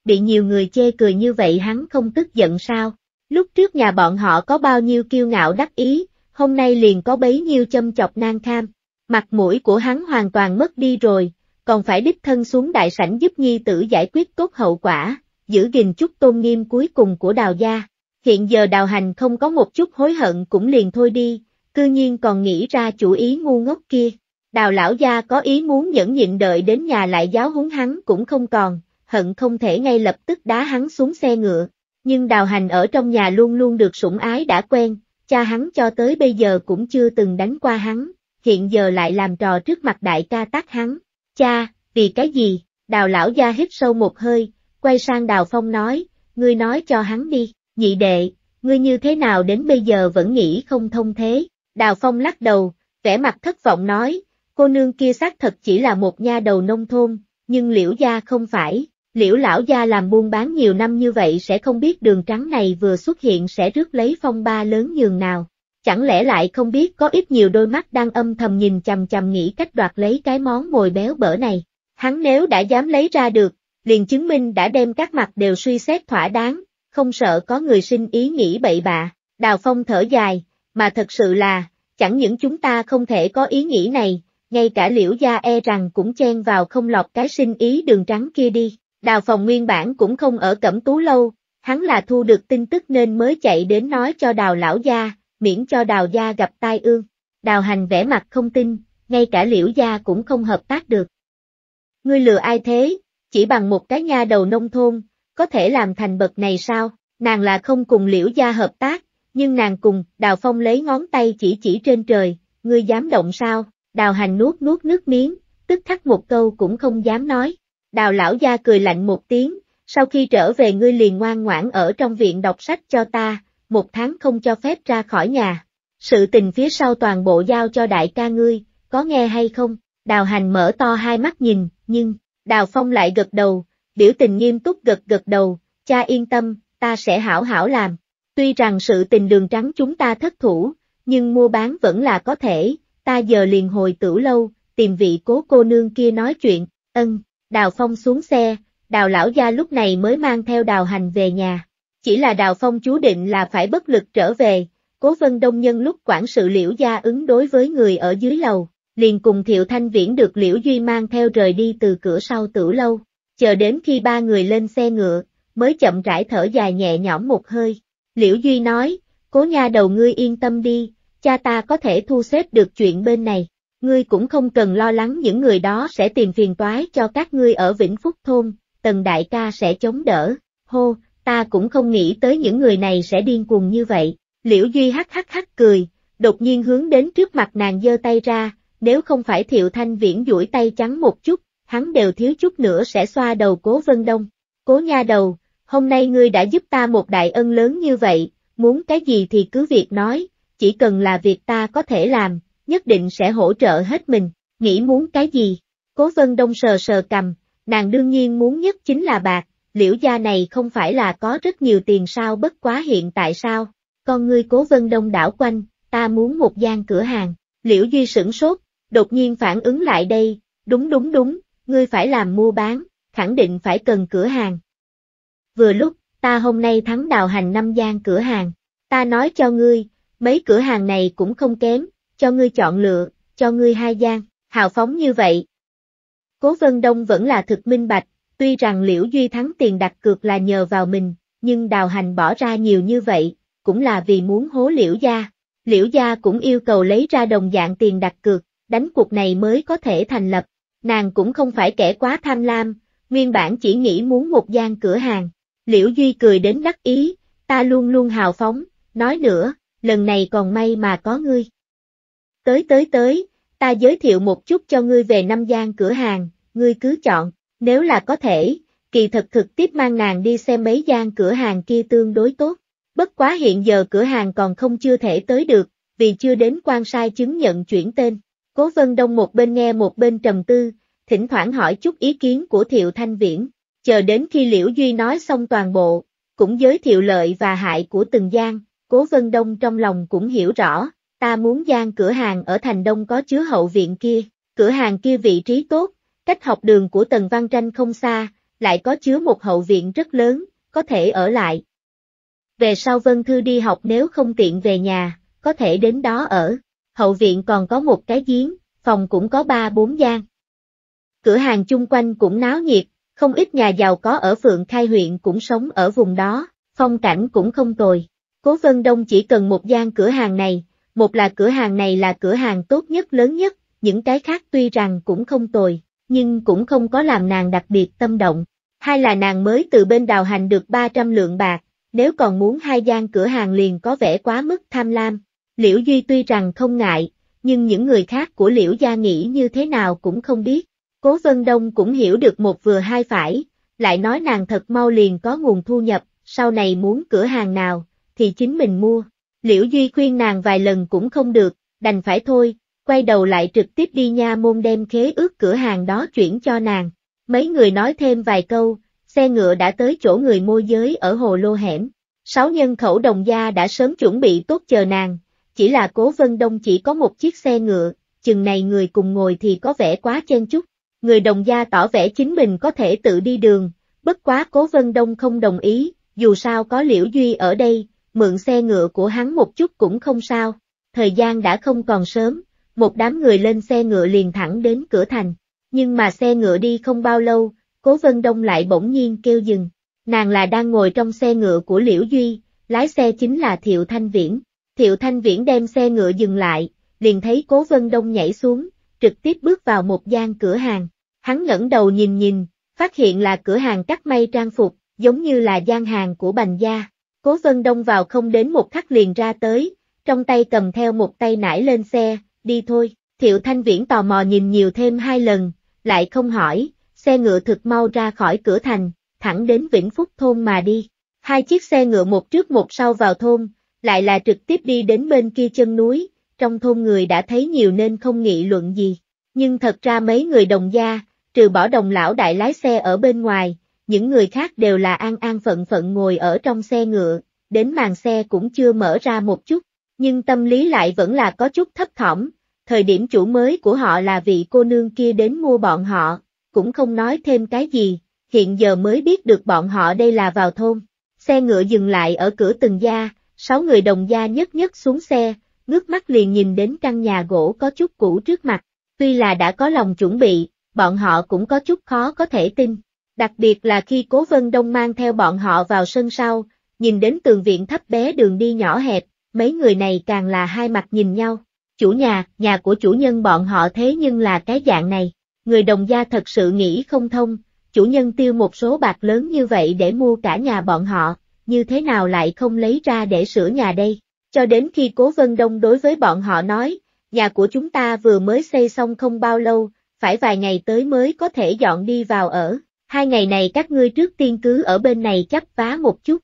Bị nhiều người chê cười như vậy hắn không tức giận sao, lúc trước nhà bọn họ có bao nhiêu kiêu ngạo đắc ý, hôm nay liền có bấy nhiêu châm chọc nang kham, mặt mũi của hắn hoàn toàn mất đi rồi, còn phải đích thân xuống đại sảnh giúp nhi tử giải quyết tốt hậu quả, giữ gìn chút tôn nghiêm cuối cùng của đào gia. Hiện giờ đào hành không có một chút hối hận cũng liền thôi đi, cư nhiên còn nghĩ ra chủ ý ngu ngốc kia. Đào lão gia có ý muốn nhẫn nhịn đợi đến nhà lại giáo huấn hắn cũng không còn, hận không thể ngay lập tức đá hắn xuống xe ngựa. Nhưng đào hành ở trong nhà luôn luôn được sủng ái đã quen, cha hắn cho tới bây giờ cũng chưa từng đánh qua hắn, hiện giờ lại làm trò trước mặt đại ca tác hắn, Cha, vì cái gì? Đào lão gia hít sâu một hơi, quay sang Đào Phong nói, ngươi nói cho hắn đi, nhị đệ, ngươi như thế nào đến bây giờ vẫn nghĩ không thông thế. Đào Phong lắc đầu, vẻ mặt thất vọng nói, cô nương kia xác thật chỉ là một nha đầu nông thôn, nhưng liễu gia không phải, liễu lão gia làm buôn bán nhiều năm như vậy sẽ không biết đường trắng này vừa xuất hiện sẽ rước lấy phong ba lớn nhường nào chẳng lẽ lại không biết có ít nhiều đôi mắt đang âm thầm nhìn chằm chằm nghĩ cách đoạt lấy cái món mồi béo bở này. Hắn nếu đã dám lấy ra được, liền chứng minh đã đem các mặt đều suy xét thỏa đáng, không sợ có người sinh ý nghĩ bậy bạ. Đào Phong thở dài, mà thật sự là, chẳng những chúng ta không thể có ý nghĩ này, ngay cả liễu gia e rằng cũng chen vào không lọc cái sinh ý đường trắng kia đi. Đào Phong nguyên bản cũng không ở cẩm tú lâu, hắn là thu được tin tức nên mới chạy đến nói cho đào lão gia, miễn cho đào gia gặp tai ương. Đào hành vẻ mặt không tin, ngay cả liễu gia cũng không hợp tác được. Ngươi lừa ai thế, chỉ bằng một cái nha đầu nông thôn, có thể làm thành bậc này sao, nàng là không cùng liễu gia hợp tác, nhưng nàng cùng, đào phong lấy ngón tay chỉ chỉ trên trời, ngươi dám động sao, đào hành nuốt nuốt nước miếng, tức khắc một câu cũng không dám nói. Đào lão gia cười lạnh một tiếng, sau khi trở về ngươi liền ngoan ngoãn ở trong viện đọc sách cho ta, một tháng không cho phép ra khỏi nhà. Sự tình phía sau toàn bộ giao cho đại ca ngươi, có nghe hay không? Đào hành mở to hai mắt nhìn, nhưng, đào phong lại gật đầu, biểu tình nghiêm túc gật gật đầu, cha yên tâm, ta sẽ hảo hảo làm. Tuy rằng sự tình đường trắng chúng ta thất thủ, nhưng mua bán vẫn là có thể, ta giờ liền hồi tử lâu, tìm vị cố cô nương kia nói chuyện, ân, đào phong xuống xe, đào lão gia lúc này mới mang theo đào hành về nhà chỉ là Đào Phong chú định là phải bất lực trở về, Cố Vân Đông nhân lúc quản sự Liễu Gia ứng đối với người ở dưới lầu, liền cùng Thiệu Thanh Viễn được Liễu Duy mang theo rời đi từ cửa sau tử lâu, chờ đến khi ba người lên xe ngựa, mới chậm rãi thở dài nhẹ nhõm một hơi. Liễu Duy nói, cố nha đầu ngươi yên tâm đi, cha ta có thể thu xếp được chuyện bên này, ngươi cũng không cần lo lắng những người đó sẽ tìm phiền toái cho các ngươi ở Vĩnh Phúc Thôn, tần đại ca sẽ chống đỡ, hô, ta cũng không nghĩ tới những người này sẽ điên cuồng như vậy. Liễu Duy hắc hắc hắc cười, đột nhiên hướng đến trước mặt nàng giơ tay ra, nếu không phải Thiệu Thanh Viễn duỗi tay trắng một chút, hắn đều thiếu chút nữa sẽ xoa đầu Cố Vân Đông. Cố nha đầu, hôm nay ngươi đã giúp ta một đại ân lớn như vậy, muốn cái gì thì cứ việc nói, chỉ cần là việc ta có thể làm, nhất định sẽ hỗ trợ hết mình, nghĩ muốn cái gì. Cố Vân Đông sờ sờ cầm, nàng đương nhiên muốn nhất chính là bạc, liễu gia này không phải là có rất nhiều tiền sao bất quá hiện tại sao, con ngươi cố vân đông đảo quanh, ta muốn một gian cửa hàng, liễu duy sửng sốt, đột nhiên phản ứng lại đây, đúng đúng đúng, ngươi phải làm mua bán, khẳng định phải cần cửa hàng. Vừa lúc, ta hôm nay thắng đào hành năm gian cửa hàng, ta nói cho ngươi, mấy cửa hàng này cũng không kém, cho ngươi chọn lựa, cho ngươi hai gian, hào phóng như vậy. Cố Vân Đông vẫn là thực minh bạch, Tuy rằng Liễu Duy thắng tiền đặt cược là nhờ vào mình, nhưng đào hành bỏ ra nhiều như vậy, cũng là vì muốn hố Liễu Gia. Liễu Gia cũng yêu cầu lấy ra đồng dạng tiền đặt cược, đánh cuộc này mới có thể thành lập. Nàng cũng không phải kẻ quá tham lam, nguyên bản chỉ nghĩ muốn một gian cửa hàng. Liễu Duy cười đến đắc ý, ta luôn luôn hào phóng, nói nữa, lần này còn may mà có ngươi. Tới tới tới, ta giới thiệu một chút cho ngươi về năm gian cửa hàng, ngươi cứ chọn. Nếu là có thể, kỳ thực thực tiếp mang nàng đi xem mấy gian cửa hàng kia tương đối tốt. Bất quá hiện giờ cửa hàng còn không chưa thể tới được, vì chưa đến quan sai chứng nhận chuyển tên. Cố Vân Đông một bên nghe một bên trầm tư, thỉnh thoảng hỏi chút ý kiến của Thiệu Thanh Viễn, chờ đến khi Liễu Duy nói xong toàn bộ, cũng giới thiệu lợi và hại của từng gian, Cố Vân Đông trong lòng cũng hiểu rõ, ta muốn gian cửa hàng ở thành đông có chứa hậu viện kia, cửa hàng kia vị trí tốt, Cách học đường của Tần Văn Tranh không xa, lại có chứa một hậu viện rất lớn, có thể ở lại. Về sau Vân Thư đi học nếu không tiện về nhà, có thể đến đó ở. Hậu viện còn có một cái giếng, phòng cũng có ba bốn gian. Cửa hàng chung quanh cũng náo nhiệt, không ít nhà giàu có ở Phượng Khai huyện cũng sống ở vùng đó, phong cảnh cũng không tồi. Cố Vân Đông chỉ cần một gian cửa hàng này, một là cửa hàng này là cửa hàng tốt nhất lớn nhất, những cái khác tuy rằng cũng không tồi, nhưng cũng không có làm nàng đặc biệt tâm động. Hai là nàng mới từ bên đào hành được 300 lượng bạc, nếu còn muốn hai gian cửa hàng liền có vẻ quá mức tham lam. Liễu Duy tuy rằng không ngại, nhưng những người khác của Liễu Gia nghĩ như thế nào cũng không biết. Cố Vân Đông cũng hiểu được một vừa hai phải, lại nói nàng thật mau liền có nguồn thu nhập, sau này muốn cửa hàng nào, thì chính mình mua. Liễu Duy khuyên nàng vài lần cũng không được, đành phải thôi, quay đầu lại trực tiếp đi nha môn đem khế ước cửa hàng đó chuyển cho nàng. Mấy người nói thêm vài câu, xe ngựa đã tới chỗ người môi giới ở hồ lô hẻm. Sáu nhân khẩu đồng gia đã sớm chuẩn bị tốt chờ nàng, chỉ là cố vân đông chỉ có một chiếc xe ngựa, chừng này người cùng ngồi thì có vẻ quá chen chút. Người đồng gia tỏ vẻ chính mình có thể tự đi đường, bất quá cố vân đông không đồng ý, dù sao có liễu duy ở đây, mượn xe ngựa của hắn một chút cũng không sao. Thời gian đã không còn sớm, một đám người lên xe ngựa liền thẳng đến cửa thành, nhưng mà xe ngựa đi không bao lâu, Cố Vân Đông lại bỗng nhiên kêu dừng, nàng là đang ngồi trong xe ngựa của Liễu Duy, lái xe chính là Thiệu Thanh Viễn, Thiệu Thanh Viễn đem xe ngựa dừng lại, liền thấy Cố Vân Đông nhảy xuống, trực tiếp bước vào một gian cửa hàng, hắn ngẩng đầu nhìn nhìn, phát hiện là cửa hàng cắt may trang phục, giống như là gian hàng của Bành Gia. Cố Vân Đông vào không đến một khắc liền ra tới, trong tay cầm theo một tay nải lên xe, đi thôi. Thiệu Thanh Viễn tò mò nhìn nhiều thêm hai lần, lại không hỏi, xe ngựa thực mau ra khỏi cửa thành, thẳng đến Vĩnh Phúc thôn mà đi. Hai chiếc xe ngựa một trước một sau vào thôn, lại là trực tiếp đi đến bên kia chân núi, trong thôn người đã thấy nhiều nên không nghị luận gì. Nhưng thật ra mấy người đồng gia, trừ bỏ đồng lão đại lái xe ở bên ngoài, những người khác đều là an an phận phận ngồi ở trong xe ngựa, đến màn xe cũng chưa mở ra một chút, nhưng tâm lý lại vẫn là có chút thấp thỏm, thời điểm chủ mới của họ là vị cô nương kia đến mua bọn họ, cũng không nói thêm cái gì, hiện giờ mới biết được bọn họ đây là vào thôn. Xe ngựa dừng lại ở cửa từng gia, sáu người đồng gia nhất nhất xuống xe, ngước mắt liền nhìn đến căn nhà gỗ có chút cũ trước mặt, tuy là đã có lòng chuẩn bị, bọn họ cũng có chút khó có thể tin. Đặc biệt là khi Cố Vân Đông mang theo bọn họ vào sân sau, nhìn đến tường viện thấp bé đường đi nhỏ hẹp, mấy người này càng là hai mặt nhìn nhau. Chủ nhà, nhà của chủ nhân bọn họ thế nhưng là cái dạng này. Người đồng gia thật sự nghĩ không thông, chủ nhân tiêu một số bạc lớn như vậy để mua cả nhà bọn họ, như thế nào lại không lấy ra để sửa nhà đây? Cho đến khi Cố Vân Đông đối với bọn họ nói, nhà của chúng ta vừa mới xây xong không bao lâu, phải vài ngày tới mới có thể dọn đi vào ở, hai ngày này các ngươi trước tiên cứ ở bên này chắp vá một chút.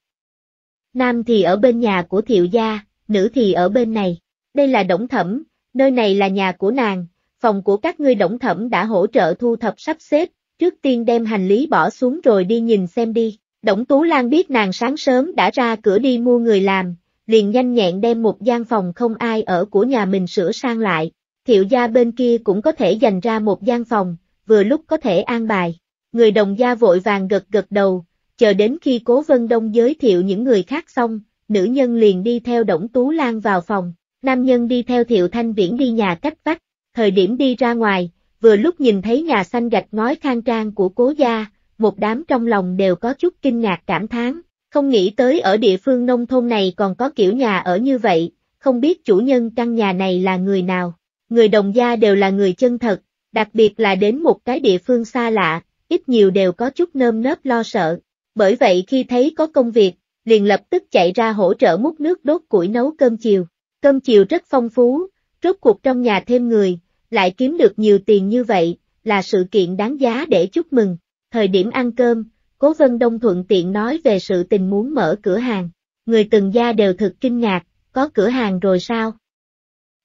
Nam thì ở bên nhà của thiệu gia, nữ thì ở bên này đây là Đổng Thẩm, nơi này là nhà của nàng, phòng của các ngươi Đổng Thẩm đã hỗ trợ thu thập sắp xếp, trước tiên đem hành lý bỏ xuống rồi đi nhìn xem đi. Đổng Tú Lan biết nàng sáng sớm đã ra cửa đi mua người làm, liền nhanh nhẹn đem một gian phòng không ai ở của nhà mình sửa sang lại, thiệu gia bên kia cũng có thể dành ra một gian phòng, vừa lúc có thể an bài. Người đồng gia vội vàng gật gật đầu, chờ đến khi Cố Vân Đông giới thiệu những người khác xong, nữ nhân liền đi theo Đổng Tú Lan vào phòng. Nam nhân đi theo Thiệu Thanh Viễn đi nhà cách vách, thời điểm đi ra ngoài, vừa lúc nhìn thấy nhà xanh gạch ngói khang trang của cố gia, một đám trong lòng đều có chút kinh ngạc cảm thán, không nghĩ tới ở địa phương nông thôn này còn có kiểu nhà ở như vậy, không biết chủ nhân căn nhà này là người nào. Người đồng gia đều là người chân thật, đặc biệt là đến một cái địa phương xa lạ, ít nhiều đều có chút nơm nớp lo sợ. Bởi vậy khi thấy có công việc, liền lập tức chạy ra hỗ trợ múc nước đốt củi nấu cơm chiều cơm chiều rất phong phú, rốt cuộc trong nhà thêm người, lại kiếm được nhiều tiền như vậy, là sự kiện đáng giá để chúc mừng. Thời điểm ăn cơm, Cố Vân Đông thuận tiện nói về sự tình muốn mở cửa hàng. Người từng gia đều thực kinh ngạc, có cửa hàng rồi sao?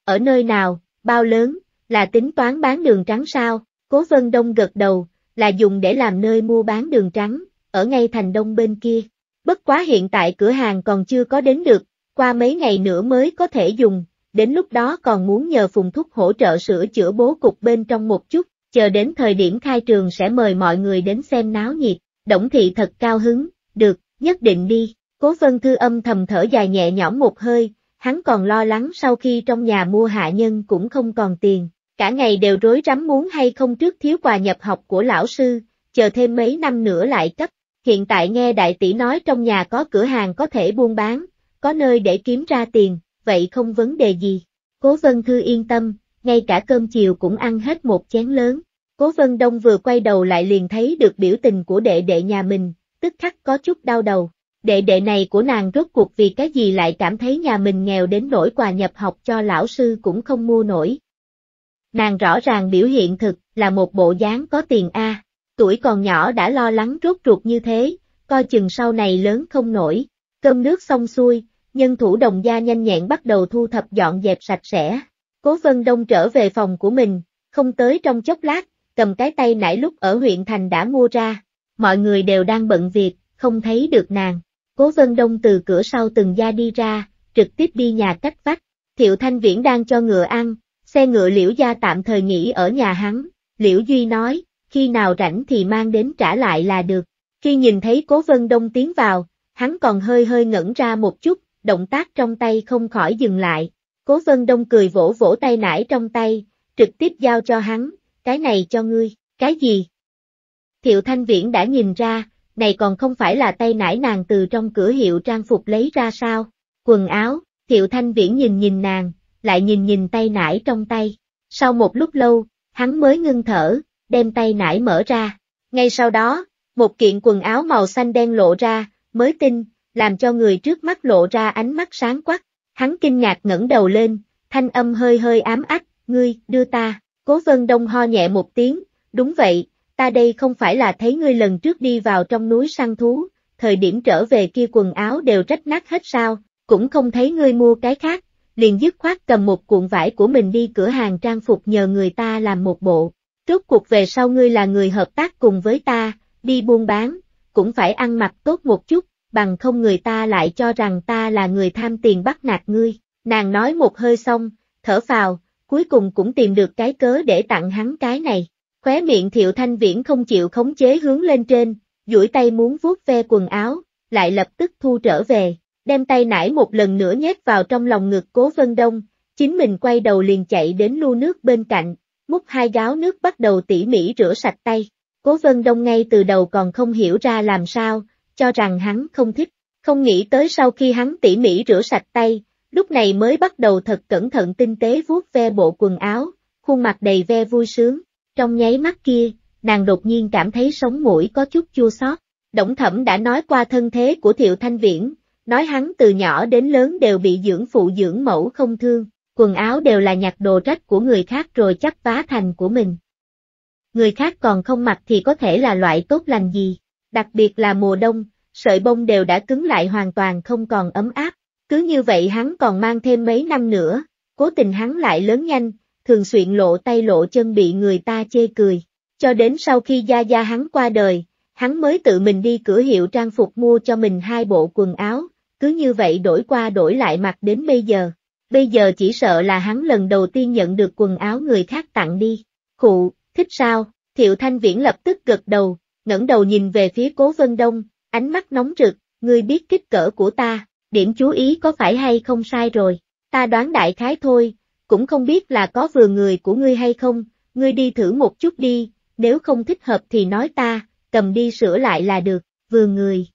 Ở nơi nào, bao lớn, là tính toán bán đường trắng sao? Cố Vân Đông gật đầu, là dùng để làm nơi mua bán đường trắng, ở ngay thành đông bên kia. Bất quá hiện tại cửa hàng còn chưa có đến được qua mấy ngày nữa mới có thể dùng, đến lúc đó còn muốn nhờ Phùng Thúc hỗ trợ sửa chữa bố cục bên trong một chút, chờ đến thời điểm khai trường sẽ mời mọi người đến xem náo nhiệt, Đổng Thị thật cao hứng, được, nhất định đi, Cố Vân Thư âm thầm thở dài nhẹ nhõm một hơi, hắn còn lo lắng sau khi trong nhà mua hạ nhân cũng không còn tiền, cả ngày đều rối rắm muốn hay không trước thiếu quà nhập học của lão sư, chờ thêm mấy năm nữa lại cấp, hiện tại nghe đại tỷ nói trong nhà có cửa hàng có thể buôn bán, có nơi để kiếm ra tiền, vậy không vấn đề gì. Cố Vân Thư yên tâm, ngay cả cơm chiều cũng ăn hết một chén lớn. Cố Vân Đông vừa quay đầu lại liền thấy được biểu tình của đệ đệ nhà mình, tức khắc có chút đau đầu. Đệ đệ này của nàng rốt cuộc vì cái gì lại cảm thấy nhà mình nghèo đến nỗi quà nhập học cho lão sư cũng không mua nổi. Nàng rõ ràng biểu hiện thực là một bộ dáng có tiền A, tuổi còn nhỏ đã lo lắng rốt ruột như thế, coi chừng sau này lớn không nổi, Cơm nước xong xuôi, nhân thủ đồng gia nhanh nhẹn bắt đầu thu thập dọn dẹp sạch sẽ. Cố Vân Đông trở về phòng của mình, không tới trong chốc lát, cầm cái tay nãy lúc ở huyện thành đã mua ra. Mọi người đều đang bận việc, không thấy được nàng. Cố Vân Đông từ cửa sau từng gia đi ra, trực tiếp đi nhà cách vách. Thiệu Thanh Viễn đang cho ngựa ăn, xe ngựa Liễu Gia tạm thời nghỉ ở nhà hắn. Liễu Duy nói, khi nào rảnh thì mang đến trả lại là được. Khi nhìn thấy Cố Vân Đông tiến vào, hắn còn hơi hơi ngẩn ra một chút, động tác trong tay không khỏi dừng lại. Cố Vân Đông cười vỗ vỗ tay nải trong tay, trực tiếp giao cho hắn, cái này cho ngươi, cái gì? Thiệu Thanh Viễn đã nhìn ra, này còn không phải là tay nải nàng từ trong cửa hiệu trang phục lấy ra sao? Quần áo, Thiệu Thanh Viễn nhìn nhìn nàng, lại nhìn nhìn tay nải trong tay. Sau một lúc lâu, hắn mới ngưng thở, đem tay nải mở ra. Ngay sau đó, một kiện quần áo màu xanh đen lộ ra, mới tin, làm cho người trước mắt lộ ra ánh mắt sáng quắc, hắn kinh ngạc ngẩng đầu lên, thanh âm hơi hơi ám ách, ngươi, đưa ta, cố vân đông ho nhẹ một tiếng, đúng vậy, ta đây không phải là thấy ngươi lần trước đi vào trong núi săn thú, thời điểm trở về kia quần áo đều rách nát hết sao, cũng không thấy ngươi mua cái khác, liền dứt khoát cầm một cuộn vải của mình đi cửa hàng trang phục nhờ người ta làm một bộ, Trước cuộc về sau ngươi là người hợp tác cùng với ta, đi buôn bán, cũng phải ăn mặc tốt một chút, bằng không người ta lại cho rằng ta là người tham tiền bắt nạt ngươi. Nàng nói một hơi xong, thở phào, cuối cùng cũng tìm được cái cớ để tặng hắn cái này. Khóe miệng Thiệu Thanh Viễn không chịu khống chế hướng lên trên, duỗi tay muốn vuốt ve quần áo, lại lập tức thu trở về, đem tay nải một lần nữa nhét vào trong lòng ngực Cố Vân Đông, chính mình quay đầu liền chạy đến lu nước bên cạnh, múc hai gáo nước bắt đầu tỉ mỉ rửa sạch tay. Cố Vân Đông ngay từ đầu còn không hiểu ra làm sao, cho rằng hắn không thích, không nghĩ tới sau khi hắn tỉ mỉ rửa sạch tay, lúc này mới bắt đầu thật cẩn thận tinh tế vuốt ve bộ quần áo, khuôn mặt đầy ve vui sướng, trong nháy mắt kia, nàng đột nhiên cảm thấy sống mũi có chút chua xót. Đổng Thẩm đã nói qua thân thế của Thiệu Thanh Viễn, nói hắn từ nhỏ đến lớn đều bị dưỡng phụ dưỡng mẫu không thương, quần áo đều là nhặt đồ rách của người khác rồi chắc vá thành của mình, người khác còn không mặc thì có thể là loại tốt lành gì. Đặc biệt là mùa đông, sợi bông đều đã cứng lại hoàn toàn không còn ấm áp. Cứ như vậy hắn còn mang thêm mấy năm nữa, cố tình hắn lại lớn nhanh, thường xuyện lộ tay lộ chân bị người ta chê cười. Cho đến sau khi Gia Gia hắn qua đời, hắn mới tự mình đi cửa hiệu trang phục mua cho mình hai bộ quần áo, cứ như vậy đổi qua đổi lại mặc đến bây giờ. Bây giờ chỉ sợ là hắn lần đầu tiên nhận được quần áo người khác tặng đi. Khụ, Thích sao? Thiệu Thanh Viễn lập tức gật đầu, ngẩng đầu nhìn về phía Cố Vân Đông, ánh mắt nóng rực, ngươi biết kích cỡ của ta, điểm chú ý có phải hay không sai rồi, ta đoán đại khái thôi, cũng không biết là có vừa người của ngươi hay không, ngươi đi thử một chút đi, nếu không thích hợp thì nói ta, cầm đi sửa lại là được, vừa người.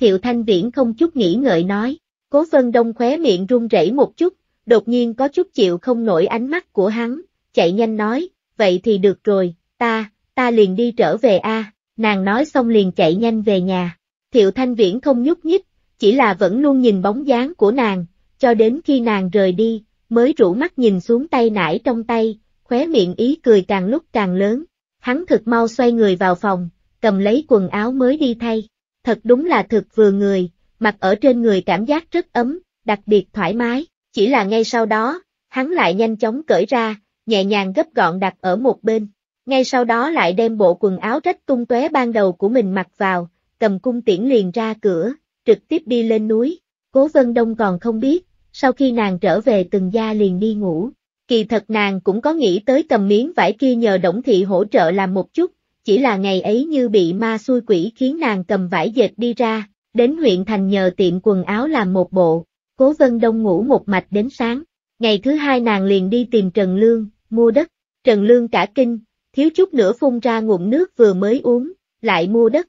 Thiệu Thanh Viễn không chút nghĩ ngợi nói, Cố Vân Đông khóe miệng run rẩy một chút, đột nhiên có chút chịu không nổi ánh mắt của hắn, chạy nhanh nói, vậy thì được rồi, ta, ta liền đi trở về a nàng nói xong liền chạy nhanh về nhà. Thiệu Thanh Viễn không nhúc nhích, chỉ là vẫn luôn nhìn bóng dáng của nàng, cho đến khi nàng rời đi, mới rủ mắt nhìn xuống tay nải trong tay, khóe miệng ý cười càng lúc càng lớn. Hắn thực mau xoay người vào phòng, cầm lấy quần áo mới đi thay. Thật đúng là thực vừa người, mặc ở trên người cảm giác rất ấm, đặc biệt thoải mái, chỉ là ngay sau đó, hắn lại nhanh chóng cởi ra, nhẹ nhàng gấp gọn đặt ở một bên. Ngay sau đó lại đem bộ quần áo rách tung tóe ban đầu của mình mặc vào, cầm cung tiễn liền ra cửa, trực tiếp đi lên núi. Cố Vân Đông còn không biết, sau khi nàng trở về từng gia liền đi ngủ. Kỳ thật nàng cũng có nghĩ tới cầm miếng vải kia nhờ Đổng Thị hỗ trợ làm một chút, chỉ là ngày ấy như bị ma xui quỷ khiến nàng cầm vải dệt đi ra, đến huyện thành nhờ tiệm quần áo làm một bộ. Cố Vân Đông ngủ một mạch đến sáng. Ngày thứ hai nàng liền đi tìm Trần Lương, mua đất. Trần Lương cả kinh, thiếu chút nữa phun ra ngụm nước vừa mới uống, lại mua đất.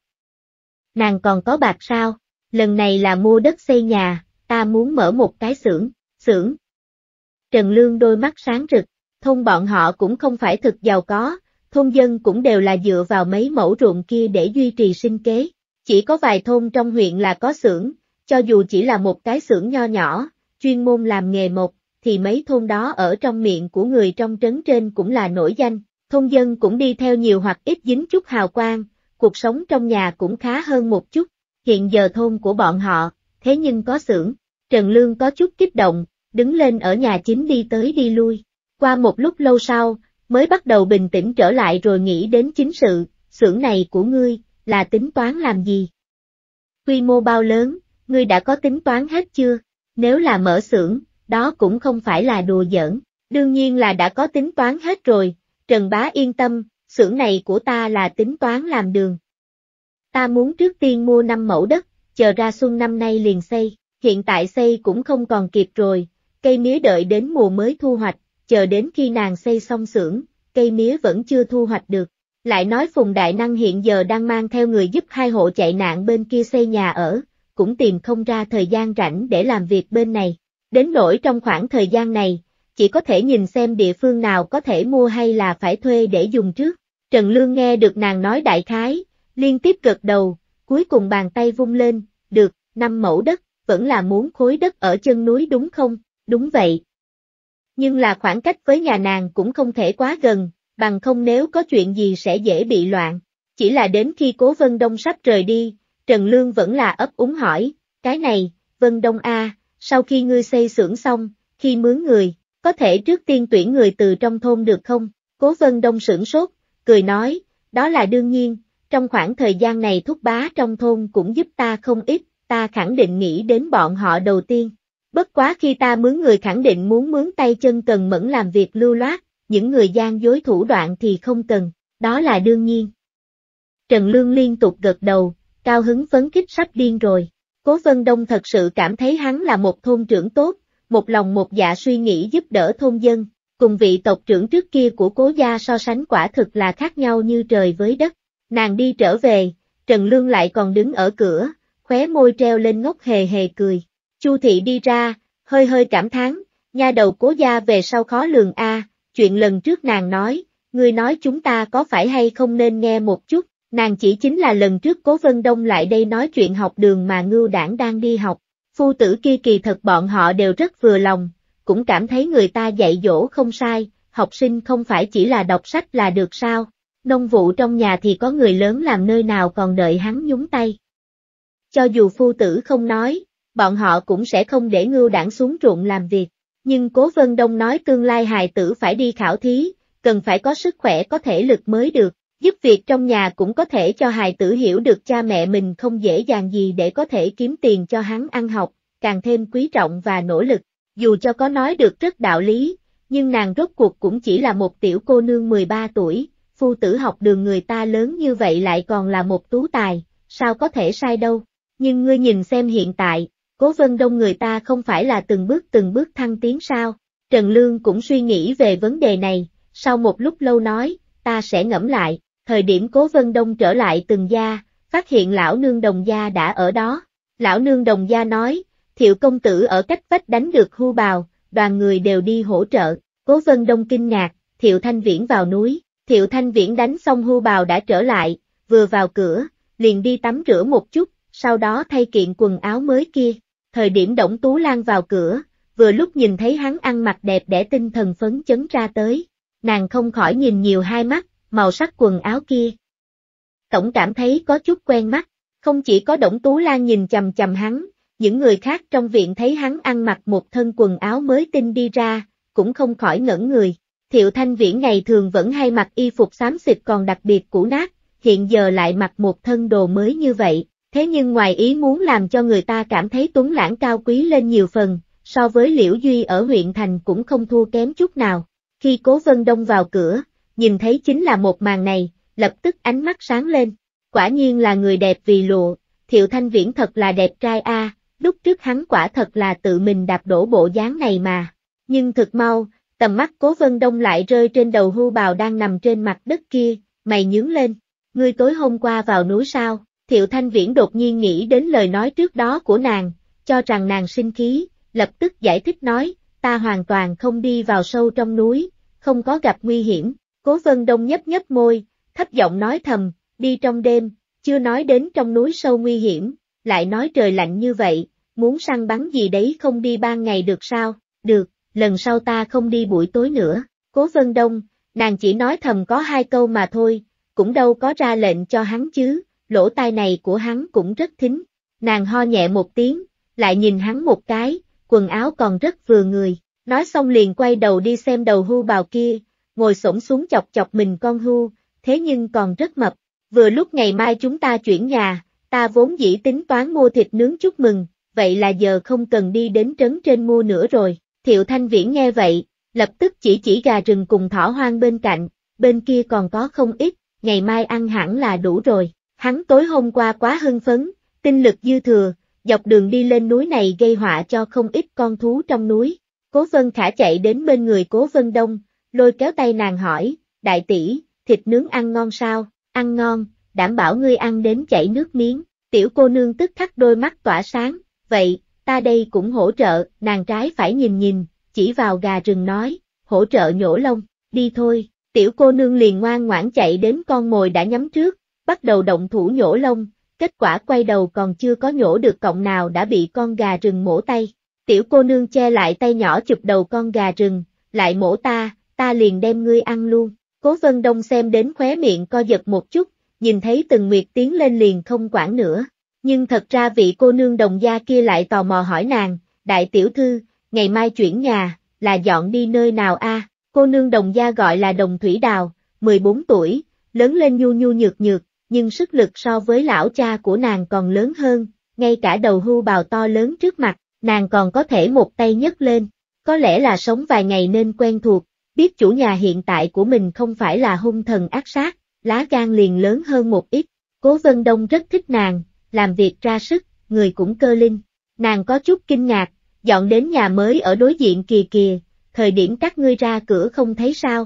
Nàng còn có bạc sao? Lần này là mua đất xây nhà, ta muốn mở một cái xưởng, xưởng. Trần Lương đôi mắt sáng rực, thôn bọn họ cũng không phải thực giàu có, thôn dân cũng đều là dựa vào mấy mẫu ruộng kia để duy trì sinh kế. Chỉ có vài thôn trong huyện là có xưởng, cho dù chỉ là một cái xưởng nho nhỏ, chuyên môn làm nghề một, thì mấy thôn đó ở trong miệng của người trong trấn trên cũng là nổi danh, thôn dân cũng đi theo nhiều hoặc ít dính chút hào quang, cuộc sống trong nhà cũng khá hơn một chút, hiện giờ thôn của bọn họ, thế nhưng có xưởng, Trần Lương có chút kích động, đứng lên ở nhà chính đi tới đi lui, qua một lúc lâu sau, mới bắt đầu bình tĩnh trở lại rồi nghĩ đến chính sự, xưởng này của ngươi, là tính toán làm gì? Quy mô bao lớn, ngươi đã có tính toán hết chưa? Nếu là mở xưởng, đó cũng không phải là đùa giỡn, đương nhiên là đã có tính toán hết rồi, Trần Bá yên tâm, xưởng này của ta là tính toán làm đường. Ta muốn trước tiên mua 5 mẫu đất, chờ ra xuân năm nay liền xây, hiện tại xây cũng không còn kịp rồi, cây mía đợi đến mùa mới thu hoạch, chờ đến khi nàng xây xong xưởng, cây mía vẫn chưa thu hoạch được. Lại nói Phùng Đại Năng hiện giờ đang mang theo người giúp hai hộ chạy nạn bên kia xây nhà ở, cũng tìm không ra thời gian rảnh để làm việc bên này. Đến nỗi trong khoảng thời gian này, chỉ có thể nhìn xem địa phương nào có thể mua hay là phải thuê để dùng trước. Trần Lương nghe được nàng nói đại khái, liên tiếp gật đầu, cuối cùng bàn tay vung lên, được, năm mẫu đất, vẫn là muốn khối đất ở chân núi đúng không, đúng vậy. Nhưng là khoảng cách với nhà nàng cũng không thể quá gần, bằng không nếu có chuyện gì sẽ dễ bị loạn. Chỉ là đến khi cố Vân Đông sắp rời đi, Trần Lương vẫn là ấp úng hỏi, cái này, Vân Đông A, sau khi ngươi xây xưởng xong, khi mướn người, có thể trước tiên tuyển người từ trong thôn được không? Cố Vân Đông sửng sốt, cười nói, đó là đương nhiên, trong khoảng thời gian này thúc bá trong thôn cũng giúp ta không ít, ta khẳng định nghĩ đến bọn họ đầu tiên. Bất quá khi ta mướn người khẳng định muốn mướn tay chân cần mẫn làm việc lưu loát, những người gian dối thủ đoạn thì không cần, đó là đương nhiên. Trần Lương liên tục gật đầu, cao hứng phấn kích sắp điên rồi. Cố Vân Đông thật sự cảm thấy hắn là một thôn trưởng tốt, một lòng một dạ suy nghĩ giúp đỡ thôn dân, cùng vị tộc trưởng trước kia của cố gia so sánh quả thực là khác nhau như trời với đất. Nàng đi trở về, Trần Lương lại còn đứng ở cửa, khóe môi treo lên ngốc hề hề cười. Chu thị đi ra, hơi hơi cảm thán, nha đầu cố gia về sau khó lường a, chuyện lần trước nàng nói, người nói chúng ta có phải hay không nên nghe một chút, Nàng chỉ chính là lần trước Cố Vân Đông lại đây nói chuyện học đường mà ngưu đảng đang đi học. Phu tử kia kỳ thật bọn họ đều rất vừa lòng, cũng cảm thấy người ta dạy dỗ không sai, học sinh không phải chỉ là đọc sách là được sao. Nông vụ trong nhà thì có người lớn làm nơi nào còn đợi hắn nhúng tay. Cho dù phu tử không nói, bọn họ cũng sẽ không để ngưu đảng xuống ruộng làm việc. Nhưng Cố Vân Đông nói tương lai hài tử phải đi khảo thí, cần phải có sức khỏe có thể lực mới được giúp việc trong nhà cũng có thể cho hài tử hiểu được cha mẹ mình không dễ dàng gì để có thể kiếm tiền cho hắn ăn học, càng thêm quý trọng và nỗ lực. Dù cho có nói được rất đạo lý, nhưng nàng rốt cuộc cũng chỉ là một tiểu cô nương 13 tuổi, phu tử học đường người ta lớn như vậy lại còn là một tú tài, sao có thể sai đâu. Nhưng ngươi nhìn xem hiện tại, cố vân đông người ta không phải là từng bước từng bước thăng tiến sao. Trần Lương cũng suy nghĩ về vấn đề này, sau một lúc lâu nói, ta sẽ ngẫm lại, Thời điểm Cố Vân Đông trở lại từng gia, phát hiện lão nương đồng gia đã ở đó. Lão nương đồng gia nói, thiệu công tử ở cách vách đánh được hưu bào, đoàn người đều đi hỗ trợ. Cố Vân Đông kinh ngạc, thiệu thanh viễn vào núi, thiệu thanh viễn đánh xong hưu bào đã trở lại, vừa vào cửa, liền đi tắm rửa một chút, sau đó thay kiện quần áo mới kia. Thời điểm Đổng Tú Lan vào cửa, vừa lúc nhìn thấy hắn ăn mặc đẹp để tinh thần phấn chấn ra tới. Nàng không khỏi nhìn nhiều hai mắt, màu sắc quần áo kia. Tổng cảm thấy có chút quen mắt, không chỉ có Đổng Tú Lan nhìn chầm chầm hắn, những người khác trong viện thấy hắn ăn mặc một thân quần áo mới tinh đi ra, cũng không khỏi ngẩn người. Thiệu Thanh Viễn ngày thường vẫn hay mặc y phục xám xịt còn đặc biệt cũ nát, hiện giờ lại mặc một thân đồ mới như vậy, thế nhưng ngoài ý muốn làm cho người ta cảm thấy tuấn lãng cao quý lên nhiều phần, so với Liễu Duy ở huyện thành cũng không thua kém chút nào. Khi Cố Vân Đông vào cửa, nhìn thấy chính là một màn này, lập tức ánh mắt sáng lên. Quả nhiên là người đẹp vì lụa, Thiệu Thanh Viễn thật là đẹp trai a, à, lúc trước hắn quả thật là tự mình đạp đổ bộ dáng này mà. Nhưng thực mau, tầm mắt Cố Vân Đông lại rơi trên đầu hưu bào đang nằm trên mặt đất kia, mày nhướng lên. Ngươi tối hôm qua vào núi sao? Thiệu Thanh Viễn đột nhiên nghĩ đến lời nói trước đó của nàng, cho rằng nàng sinh khí, lập tức giải thích nói, ta hoàn toàn không đi vào sâu trong núi, không có gặp nguy hiểm, Cố vân đông nhấp nhấp môi, thấp giọng nói thầm, đi trong đêm, chưa nói đến trong núi sâu nguy hiểm, lại nói trời lạnh như vậy, muốn săn bắn gì đấy không đi ban ngày được sao, được, lần sau ta không đi buổi tối nữa, cố vân đông, nàng chỉ nói thầm có hai câu mà thôi, cũng đâu có ra lệnh cho hắn chứ, lỗ tai này của hắn cũng rất thính, nàng ho nhẹ một tiếng, lại nhìn hắn một cái, quần áo còn rất vừa người, nói xong liền quay đầu đi xem đầu hưu bào kia, ngồi xổm xuống chọc chọc mình con hưu, thế nhưng còn rất mập. Vừa lúc ngày mai chúng ta chuyển nhà, ta vốn dĩ tính toán mua thịt nướng chúc mừng, vậy là giờ không cần đi đến trấn trên mua nữa rồi. Thiệu Thanh Viễn nghe vậy, lập tức chỉ chỉ gà rừng cùng thỏ hoang bên cạnh, bên kia còn có không ít, ngày mai ăn hẳn là đủ rồi. Hắn tối hôm qua quá hưng phấn, tinh lực dư thừa, dọc đường đi lên núi này gây họa cho không ít con thú trong núi. Cố Vân Khả chạy đến bên người Cố Vân Đông, lôi kéo tay nàng hỏi, đại tỷ, thịt nướng ăn ngon sao, ăn ngon, đảm bảo ngươi ăn đến chảy nước miếng, tiểu cô nương tức khắc đôi mắt tỏa sáng, vậy, ta đây cũng hỗ trợ, nàng trái phải nhìn nhìn, chỉ vào gà rừng nói, hỗ trợ nhổ lông, đi thôi, tiểu cô nương liền ngoan ngoãn chạy đến con mồi đã nhắm trước, bắt đầu động thủ nhổ lông, kết quả quay đầu còn chưa có nhổ được cọng nào đã bị con gà rừng mổ tay, tiểu cô nương che lại tay nhỏ chụp đầu con gà rừng, lại mổ ta, ta liền đem ngươi ăn luôn. Cố Vân Đông xem đến khóe miệng co giật một chút, nhìn thấy Tần nguyệt tiến lên liền không quản nữa. Nhưng thật ra vị cô nương đồng gia kia lại tò mò hỏi nàng, đại tiểu thư, ngày mai chuyển nhà, là dọn đi nơi nào a? Cô nương đồng gia gọi là đồng thủy đào, 14 tuổi, lớn lên nhu nhu nhược nhược, nhưng sức lực so với lão cha của nàng còn lớn hơn, ngay cả đầu hưu bào to lớn trước mặt, nàng còn có thể một tay nhấc lên. Có lẽ là sống vài ngày nên quen thuộc, biết chủ nhà hiện tại của mình không phải là hung thần ác sát, lá gan liền lớn hơn một ít. Cố Vân Đông rất thích nàng, làm việc ra sức, người cũng cơ linh. Nàng có chút kinh ngạc, dọn đến nhà mới ở đối diện kìa kìa, thời điểm các ngươi ra cửa không thấy sao.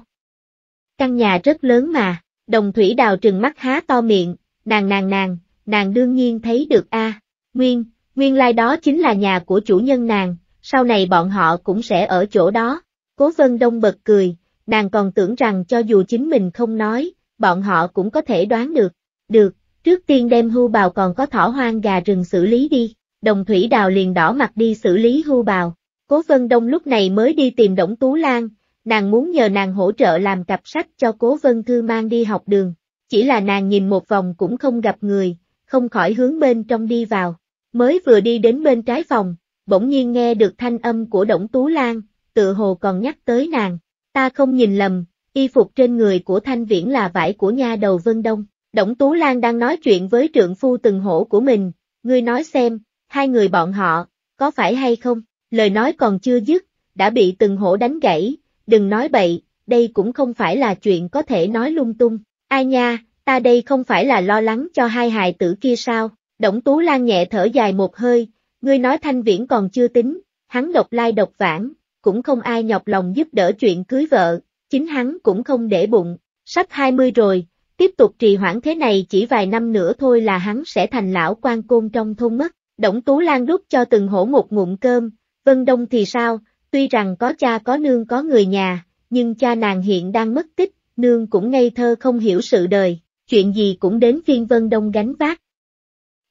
Căn nhà rất lớn mà, đồng thủy đào trừng mắt há to miệng, nàng nàng nàng, nàng đương nhiên thấy được a nguyên, nguyên lai like đó chính là nhà của chủ nhân nàng, sau này bọn họ cũng sẽ ở chỗ đó. Cố Vân Đông bật cười, nàng còn tưởng rằng cho dù chính mình không nói, bọn họ cũng có thể đoán được. Được, trước tiên đem hưu bào còn có thỏ hoang gà rừng xử lý đi, đồng thủy đào liền đỏ mặt đi xử lý hưu bào. Cố Vân Đông lúc này mới đi tìm Đổng Tú Lan, nàng muốn nhờ nàng hỗ trợ làm cặp sách cho Cố Vân Thư mang đi học đường. Chỉ là nàng nhìn một vòng cũng không gặp người, không khỏi hướng bên trong đi vào. Mới vừa đi đến bên trái phòng, bỗng nhiên nghe được thanh âm của Đổng Tú Lan, Tự hồ còn nhắc tới nàng. Ta không nhìn lầm, y phục trên người của Thanh Viễn là vải của nha đầu Vân Đông. Đổng Tú Lan đang nói chuyện với trượng phu từng hổ của mình, ngươi nói xem, hai người bọn họ, có phải hay không? Lời nói còn chưa dứt, đã bị từng hổ đánh gãy, đừng nói bậy, đây cũng không phải là chuyện có thể nói lung tung. Ai nha, ta đây không phải là lo lắng cho hai hài tử kia sao? Đổng Tú Lan nhẹ thở dài một hơi, ngươi nói Thanh Viễn còn chưa tính, hắn độc lai độc vãng, cũng không ai nhọc lòng giúp đỡ chuyện cưới vợ, chính hắn cũng không để bụng, sắp 20 rồi, tiếp tục trì hoãn thế này chỉ vài năm nữa thôi là hắn sẽ thành lão quan côn trong thôn mất. Đổng Tú Lan đút cho từng hổ một ngụm cơm, Vân Đông thì sao, tuy rằng có cha có nương có người nhà, nhưng cha nàng hiện đang mất tích, nương cũng ngây thơ không hiểu sự đời, chuyện gì cũng đến phiên Vân Đông gánh vác.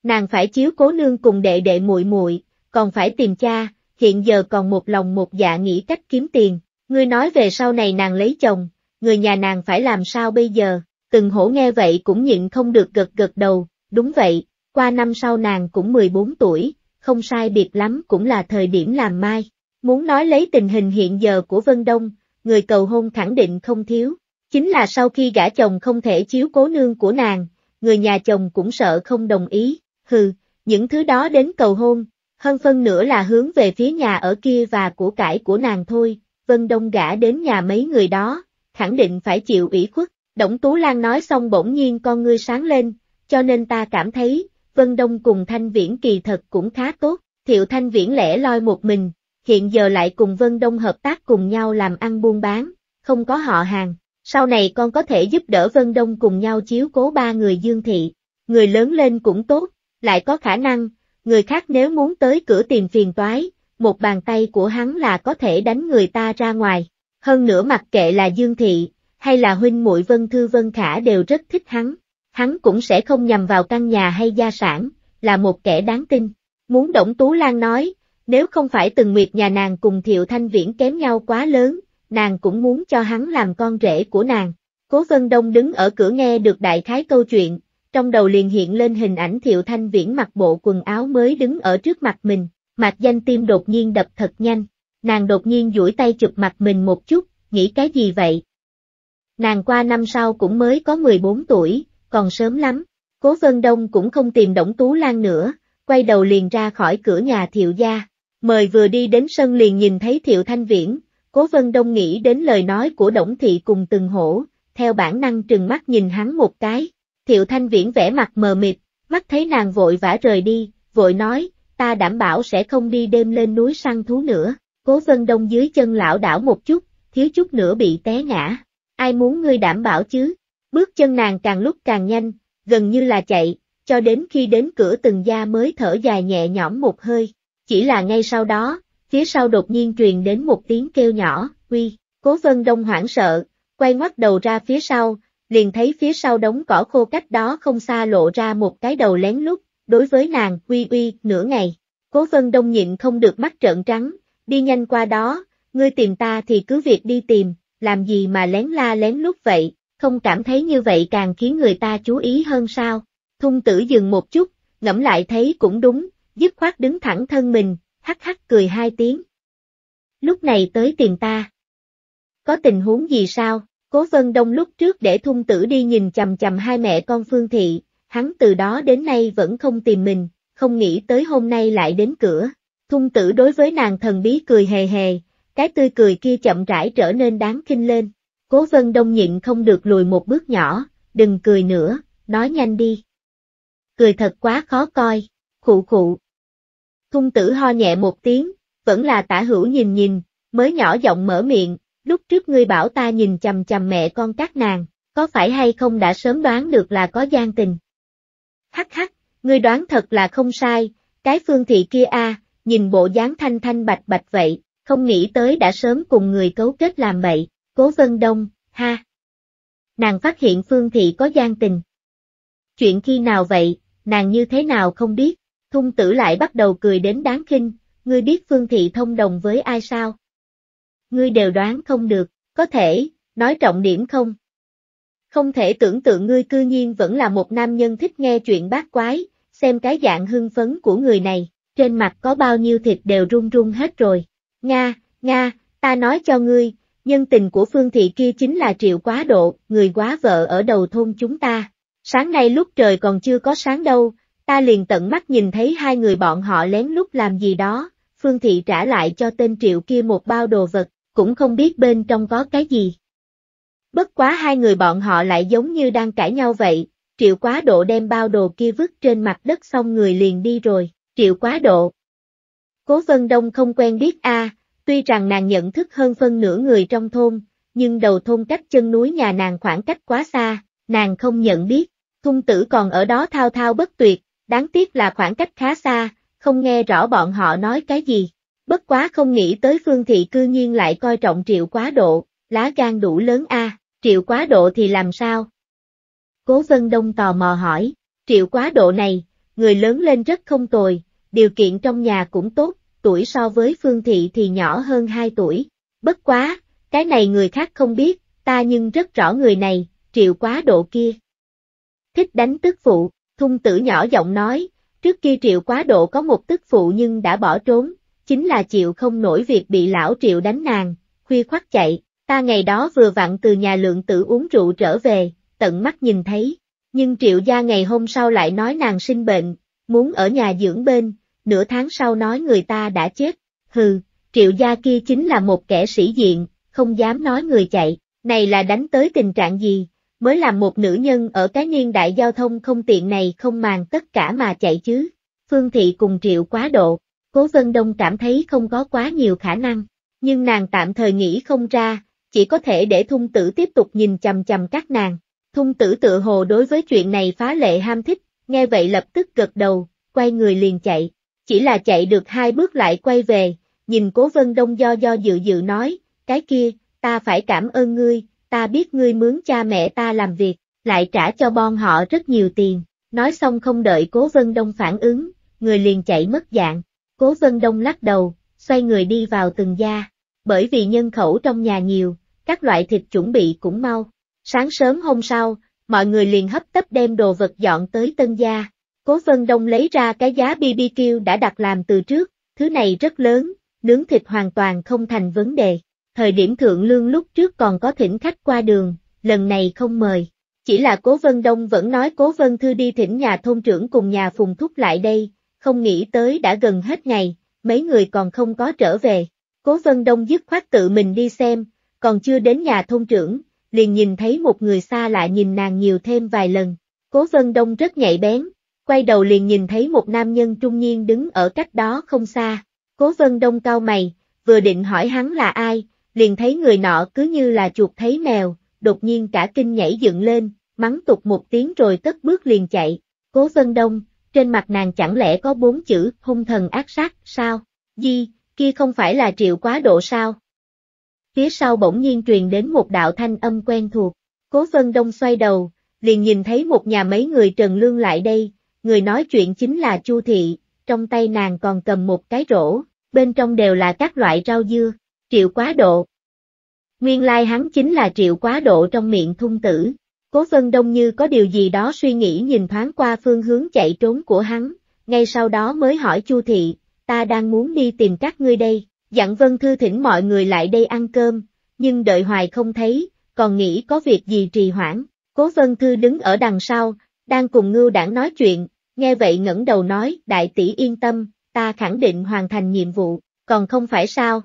Nàng phải chiếu cố nương cùng đệ đệ muội muội, còn phải tìm cha, hiện giờ còn một lòng một dạ nghĩ cách kiếm tiền. Ngươi nói về sau này nàng lấy chồng, người nhà nàng phải làm sao bây giờ, từng hổ nghe vậy cũng nhịn không được gật gật đầu, đúng vậy, qua năm sau nàng cũng 14 tuổi, không sai biệt lắm cũng là thời điểm làm mai. Muốn nói lấy tình hình hiện giờ của Vân Đông, người cầu hôn khẳng định không thiếu, chính là sau khi gả chồng không thể chiếu cố nương của nàng, người nhà chồng cũng sợ không đồng ý, hừ, những thứ đó đến cầu hôn, hơn phân nữa là hướng về phía nhà ở kia và của cải của nàng thôi, Vân Đông gã đến nhà mấy người đó, khẳng định phải chịu ủy khuất. Đổng Tú Lan nói xong bỗng nhiên con ngươi sáng lên, cho nên ta cảm thấy, Vân Đông cùng Thanh Viễn kỳ thật cũng khá tốt, Thiệu Thanh Viễn lẻ loi một mình, hiện giờ lại cùng Vân Đông hợp tác cùng nhau làm ăn buôn bán, không có họ hàng, sau này con có thể giúp đỡ Vân Đông cùng nhau chiếu cố ba người dương thị, người lớn lên cũng tốt, lại có khả năng, người khác nếu muốn tới cửa tìm phiền toái, một bàn tay của hắn là có thể đánh người ta ra ngoài. Hơn nữa mặc kệ là Dương Thị, hay là huynh muội Vân Thư Vân Khả đều rất thích hắn, hắn cũng sẽ không nhằm vào căn nhà hay gia sản, là một kẻ đáng tin. Muốn Đổng Tú Lan nói, nếu không phải từng nguyệt nhà nàng cùng Thiệu Thanh Viễn kém nhau quá lớn, nàng cũng muốn cho hắn làm con rể của nàng. Cố Vân Đông đứng ở cửa nghe được đại khái câu chuyện, trong đầu liền hiện lên hình ảnh Thiệu Thanh Viễn mặc bộ quần áo mới đứng ở trước mặt mình, mạc danh tim đột nhiên đập thật nhanh, nàng đột nhiên duỗi tay chụp mặt mình một chút, nghĩ cái gì vậy? Nàng qua năm sau cũng mới có 14 tuổi, còn sớm lắm, cố Vân Đông cũng không tìm Đổng Tú Lan nữa, quay đầu liền ra khỏi cửa nhà Thiệu gia, mời vừa đi đến sân liền nhìn thấy Thiệu Thanh Viễn, cố Vân Đông nghĩ đến lời nói của Đổng Thị cùng từng hổ, theo bản năng trừng mắt nhìn hắn một cái Thiệu Thanh Viễn vẻ mặt mờ mịt, mắt thấy nàng vội vã rời đi, vội nói, ta đảm bảo sẽ không đi đêm lên núi săn thú nữa. Cố Vân Đông dưới chân lão đảo một chút, thiếu chút nữa bị té ngã. Ai muốn ngươi đảm bảo chứ? Bước chân nàng càng lúc càng nhanh, gần như là chạy, cho đến khi đến cửa từng gia mới thở dài nhẹ nhõm một hơi. Chỉ là ngay sau đó, phía sau đột nhiên truyền đến một tiếng kêu nhỏ, uy, cố vân đông hoảng sợ, quay ngoắt đầu ra phía sau, liền thấy phía sau đống cỏ khô cách đó không xa lộ ra một cái đầu lén lút, đối với nàng uy uy nửa ngày. Cố Vân Đông nhịn không được mắt trợn trắng, đi nhanh qua đó, ngươi tìm ta thì cứ việc đi tìm, làm gì mà lén la lén lút vậy, không cảm thấy như vậy càng khiến người ta chú ý hơn sao. Thung tử dừng một chút, ngẫm lại thấy cũng đúng, dứt khoát đứng thẳng thân mình, hắc hắc cười hai tiếng. Lúc này tới tìm ta. Có tình huống gì sao? Cố Vân Đông lúc trước để thung tử đi nhìn chầm chầm hai mẹ con Phương Thị, hắn từ đó đến nay vẫn không tìm mình, không nghĩ tới hôm nay lại đến cửa. Thung tử đối với nàng thần bí cười hề hề, cái tươi cười kia chậm rãi trở nên đáng kinh lên. Cố Vân Đông nhịn không được lùi một bước nhỏ, đừng cười nữa, nói nhanh đi. Cười thật quá khó coi, khụ khụ. Thung tử ho nhẹ một tiếng, vẫn là tả hữu nhìn nhìn, mới nhỏ giọng mở miệng, lúc trước ngươi bảo ta nhìn chầm chầm mẹ con các nàng, có phải hay không đã sớm đoán được là có gian tình. Hắc hắc, ngươi đoán thật là không sai, cái phương thị kia a, nhìn bộ dáng thanh thanh bạch bạch vậy, không nghĩ tới đã sớm cùng người cấu kết làm bậy, cố vân đông, ha. Nàng phát hiện phương thị có gian tình. Chuyện khi nào vậy, nàng như thế nào không biết, thung tử lại bắt đầu cười đến đáng khinh, ngươi biết phương thị thông đồng với ai sao? ngươi đều đoán không được, có thể, nói trọng điểm không? Không thể tưởng tượng ngươi cư nhiên vẫn là một nam nhân thích nghe chuyện bát quái, xem cái dạng hưng phấn của người này, trên mặt có bao nhiêu thịt đều run run hết rồi. Nga, Nga, ta nói cho ngươi, nhân tình của phương thị kia chính là triệu quá độ, người quá vợ ở đầu thôn chúng ta. Sáng nay lúc trời còn chưa có sáng đâu, ta liền tận mắt nhìn thấy hai người bọn họ lén lút làm gì đó, phương thị trả lại cho tên triệu kia một bao đồ vật, cũng không biết bên trong có cái gì. Bất quá hai người bọn họ lại giống như đang cãi nhau vậy, triệu quá độ đem bao đồ kia vứt trên mặt đất xong người liền đi rồi, triệu quá độ. Cố Vân Đông không quen biết a, tuy rằng nàng nhận thức hơn phân nửa người trong thôn, nhưng đầu thôn cách chân núi nhà nàng khoảng cách quá xa, nàng không nhận biết, thung tử còn ở đó thao thao bất tuyệt, đáng tiếc là khoảng cách khá xa, không nghe rõ bọn họ nói cái gì. Bất quá không nghĩ tới Phương Thị cư nhiên lại coi trọng triệu quá độ, lá gan đủ lớn a triệu quá độ thì làm sao? Cố Vân Đông tò mò hỏi, triệu quá độ này, người lớn lên rất không tồi, điều kiện trong nhà cũng tốt, tuổi so với Phương Thị thì nhỏ hơn 2 tuổi. Bất quá, cái này người khác không biết, ta nhưng rất rõ người này, triệu quá độ kia. Thích đánh tức phụ, thung tử nhỏ giọng nói, trước kia triệu quá độ có một tức phụ nhưng đã bỏ trốn, chính là chịu không nổi việc bị lão triệu đánh nàng, khuya khoắt chạy, ta ngày đó vừa vặn từ nhà lượng tử uống rượu trở về, tận mắt nhìn thấy, nhưng triệu gia ngày hôm sau lại nói nàng sinh bệnh, muốn ở nhà dưỡng bên, nửa tháng sau nói người ta đã chết, hừ, triệu gia kia chính là một kẻ sĩ diện, không dám nói người chạy, này là đánh tới tình trạng gì, mới làm một nữ nhân ở cái niên đại giao thông không tiện này không màng tất cả mà chạy chứ. Phương Thị cùng Triệu quá độ, Cố Vân Đông cảm thấy không có quá nhiều khả năng, nhưng nàng tạm thời nghĩ không ra, chỉ có thể để thung tử tiếp tục nhìn chầm chầm các nàng. Thung tử tự hồ đối với chuyện này phá lệ ham thích, nghe vậy lập tức gật đầu, quay người liền chạy, chỉ là chạy được hai bước lại quay về, nhìn cố vân đông do do dự dự nói, cái kia, ta phải cảm ơn ngươi, ta biết ngươi mướn cha mẹ ta làm việc, lại trả cho bon họ rất nhiều tiền, nói xong không đợi cố vân đông phản ứng, người liền chạy mất dạng. Cố Vân Đông lắc đầu, xoay người đi vào từng gia, bởi vì nhân khẩu trong nhà nhiều, các loại thịt chuẩn bị cũng mau. Sáng sớm hôm sau, mọi người liền hấp tấp đem đồ vật dọn tới tân gia. Cố Vân Đông lấy ra cái giá BBQ đã đặt làm từ trước, thứ này rất lớn, nướng thịt hoàn toàn không thành vấn đề. Thời điểm thượng lương lúc trước còn có thỉnh khách qua đường, lần này không mời. Chỉ là Cố Vân Đông vẫn nói Cố Vân Thư đi thỉnh nhà thôn trưởng cùng nhà phùng thúc lại đây, không nghĩ tới đã gần hết ngày, mấy người còn không có trở về. Cố Vân Đông dứt khoát tự mình đi xem, còn chưa đến nhà thôn trưởng, liền nhìn thấy một người xa lạ nhìn nàng nhiều thêm vài lần. Cố Vân Đông rất nhạy bén, quay đầu liền nhìn thấy một nam nhân trung niên đứng ở cách đó không xa. Cố Vân Đông cao mày, vừa định hỏi hắn là ai, liền thấy người nọ cứ như là chuột thấy mèo, đột nhiên cả kinh nhảy dựng lên, mắng tục một tiếng rồi tất bước liền chạy. Cố Vân Đông, trên mặt nàng chẳng lẽ có bốn chữ hung thần ác sát, sao? Di, kia không phải là triệu quá độ sao? Phía sau bỗng nhiên truyền đến một đạo thanh âm quen thuộc, cố vân đông xoay đầu, liền nhìn thấy một nhà mấy người trần lương lại đây, người nói chuyện chính là Chu Thị, trong tay nàng còn cầm một cái rổ, bên trong đều là các loại rau dưa, triệu quá độ. Nguyên lai hắn chính là triệu quá độ trong miệng thung tử, Cố Vân Đông như có điều gì đó suy nghĩ nhìn thoáng qua phương hướng chạy trốn của hắn, ngay sau đó mới hỏi Chu Thị, ta đang muốn đi tìm các ngươi đây, dặn Vân Thư thỉnh mọi người lại đây ăn cơm, nhưng đợi hoài không thấy, còn nghĩ có việc gì trì hoãn, Cố Vân Thư đứng ở đằng sau, đang cùng ngưu đảng nói chuyện, nghe vậy ngẩng đầu nói, đại tỷ yên tâm, ta khẳng định hoàn thành nhiệm vụ, còn không phải sao.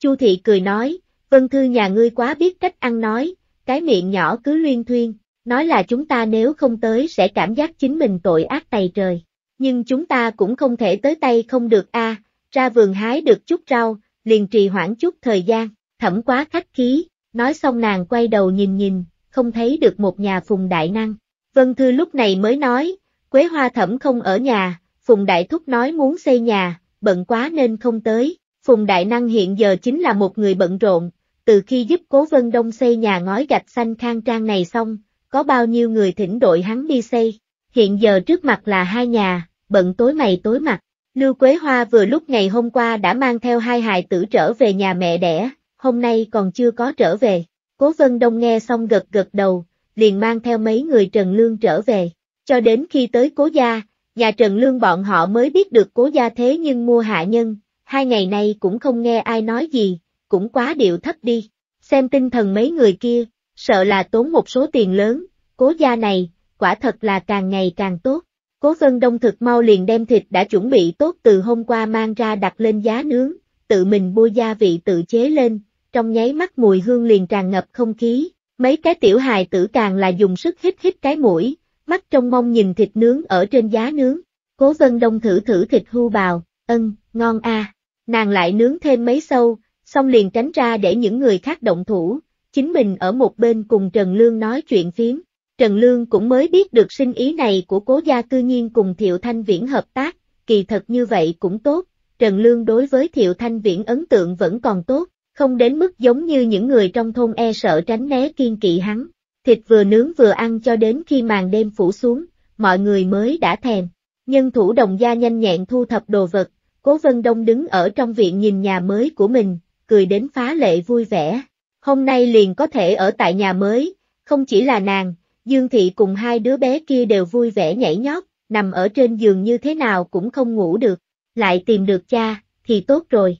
Chu Thị cười nói, Vân Thư nhà ngươi quá biết cách ăn nói, cái miệng nhỏ cứ luyên thuyên, nói là chúng ta nếu không tới sẽ cảm giác chính mình tội ác tày trời. Nhưng chúng ta cũng không thể tới tay không được a ra vườn hái được chút rau, liền trì hoãn chút thời gian, thẩm quá khách khí, nói xong nàng quay đầu nhìn nhìn, không thấy được một nhà phùng đại năng. Vân Thư lúc này mới nói, Quế Hoa Thẩm không ở nhà, Phùng Đại Thúc nói muốn xây nhà, bận quá nên không tới. Phùng Đại Năng hiện giờ chính là một người bận rộn, từ khi giúp Cố Vân Đông xây nhà ngói gạch xanh khang trang này xong, có bao nhiêu người thỉnh đội hắn đi xây, hiện giờ trước mặt là hai nhà, bận tối mày tối mặt. Lưu Quế Hoa vừa lúc ngày hôm qua đã mang theo hai hài tử trở về nhà mẹ đẻ, hôm nay còn chưa có trở về. Cố Vân Đông nghe xong gật gật đầu, liền mang theo mấy người Trần Lương trở về. Cho đến khi tới Cố Gia, nhà Trần Lương bọn họ mới biết được Cố Gia thế nhưng mua hạ nhân, hai ngày nay cũng không nghe ai nói gì, cũng quá điệu thấp đi. Xem tinh thần mấy người kia, sợ là tốn một số tiền lớn, cố gia này, quả thật là càng ngày càng tốt. Cố Vân Đông thực mau liền đem thịt đã chuẩn bị tốt từ hôm qua mang ra đặt lên giá nướng, tự mình bôi gia vị tự chế lên, trong nháy mắt mùi hương liền tràn ngập không khí, mấy cái tiểu hài tử càng là dùng sức hít hít cái mũi, mắt trong mong nhìn thịt nướng ở trên giá nướng. Cố Vân Đông thử thử thịt hưu bào, ân, ngon a. Nàng lại nướng thêm mấy sâu, xong liền tránh ra để những người khác động thủ, chính mình ở một bên cùng Trần Lương nói chuyện phiếm. Trần Lương cũng mới biết được sinh ý này của cố gia cư nhiên cùng Thiệu Thanh Viễn hợp tác, kỳ thật như vậy cũng tốt, Trần Lương đối với Thiệu Thanh Viễn ấn tượng vẫn còn tốt, không đến mức giống như những người trong thôn e sợ tránh né kiên kỵ hắn, thịt vừa nướng vừa ăn cho đến khi màn đêm phủ xuống, mọi người mới đã thèm. Nhân thủ đồng gia nhanh nhẹn thu thập đồ vật, Cố Vân Đông đứng ở trong viện nhìn nhà mới của mình, cười đến phá lệ vui vẻ. Hôm nay liền có thể ở tại nhà mới, không chỉ là nàng, Dương Thị cùng hai đứa bé kia đều vui vẻ nhảy nhót, nằm ở trên giường như thế nào cũng không ngủ được, lại tìm được cha, thì tốt rồi.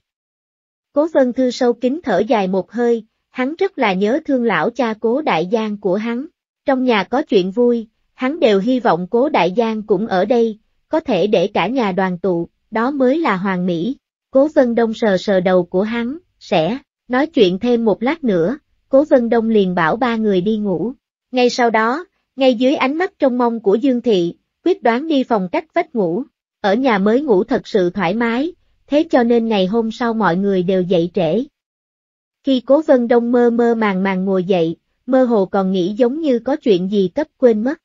Cố Vân Thư sâu kín thở dài một hơi, hắn rất là nhớ thương lão cha cố đại giang của hắn. Trong nhà có chuyện vui, hắn đều hy vọng cố đại giang cũng ở đây, có thể để cả nhà đoàn tụ, đó mới là hoàng mỹ. Cố Vân Đông sờ sờ đầu của hắn, sẽ, nói chuyện thêm một lát nữa, cố Vân Đông liền bảo ba người đi ngủ. Ngay sau đó, ngay dưới ánh mắt trong mong của Dương Thị, quyết đoán đi phòng cách vách ngủ, ở nhà mới ngủ thật sự thoải mái, thế cho nên ngày hôm sau mọi người đều dậy trễ. Khi cố Vân Đông mơ mơ màng màng ngồi dậy, mơ hồ còn nghĩ giống như có chuyện gì cấp quên mất.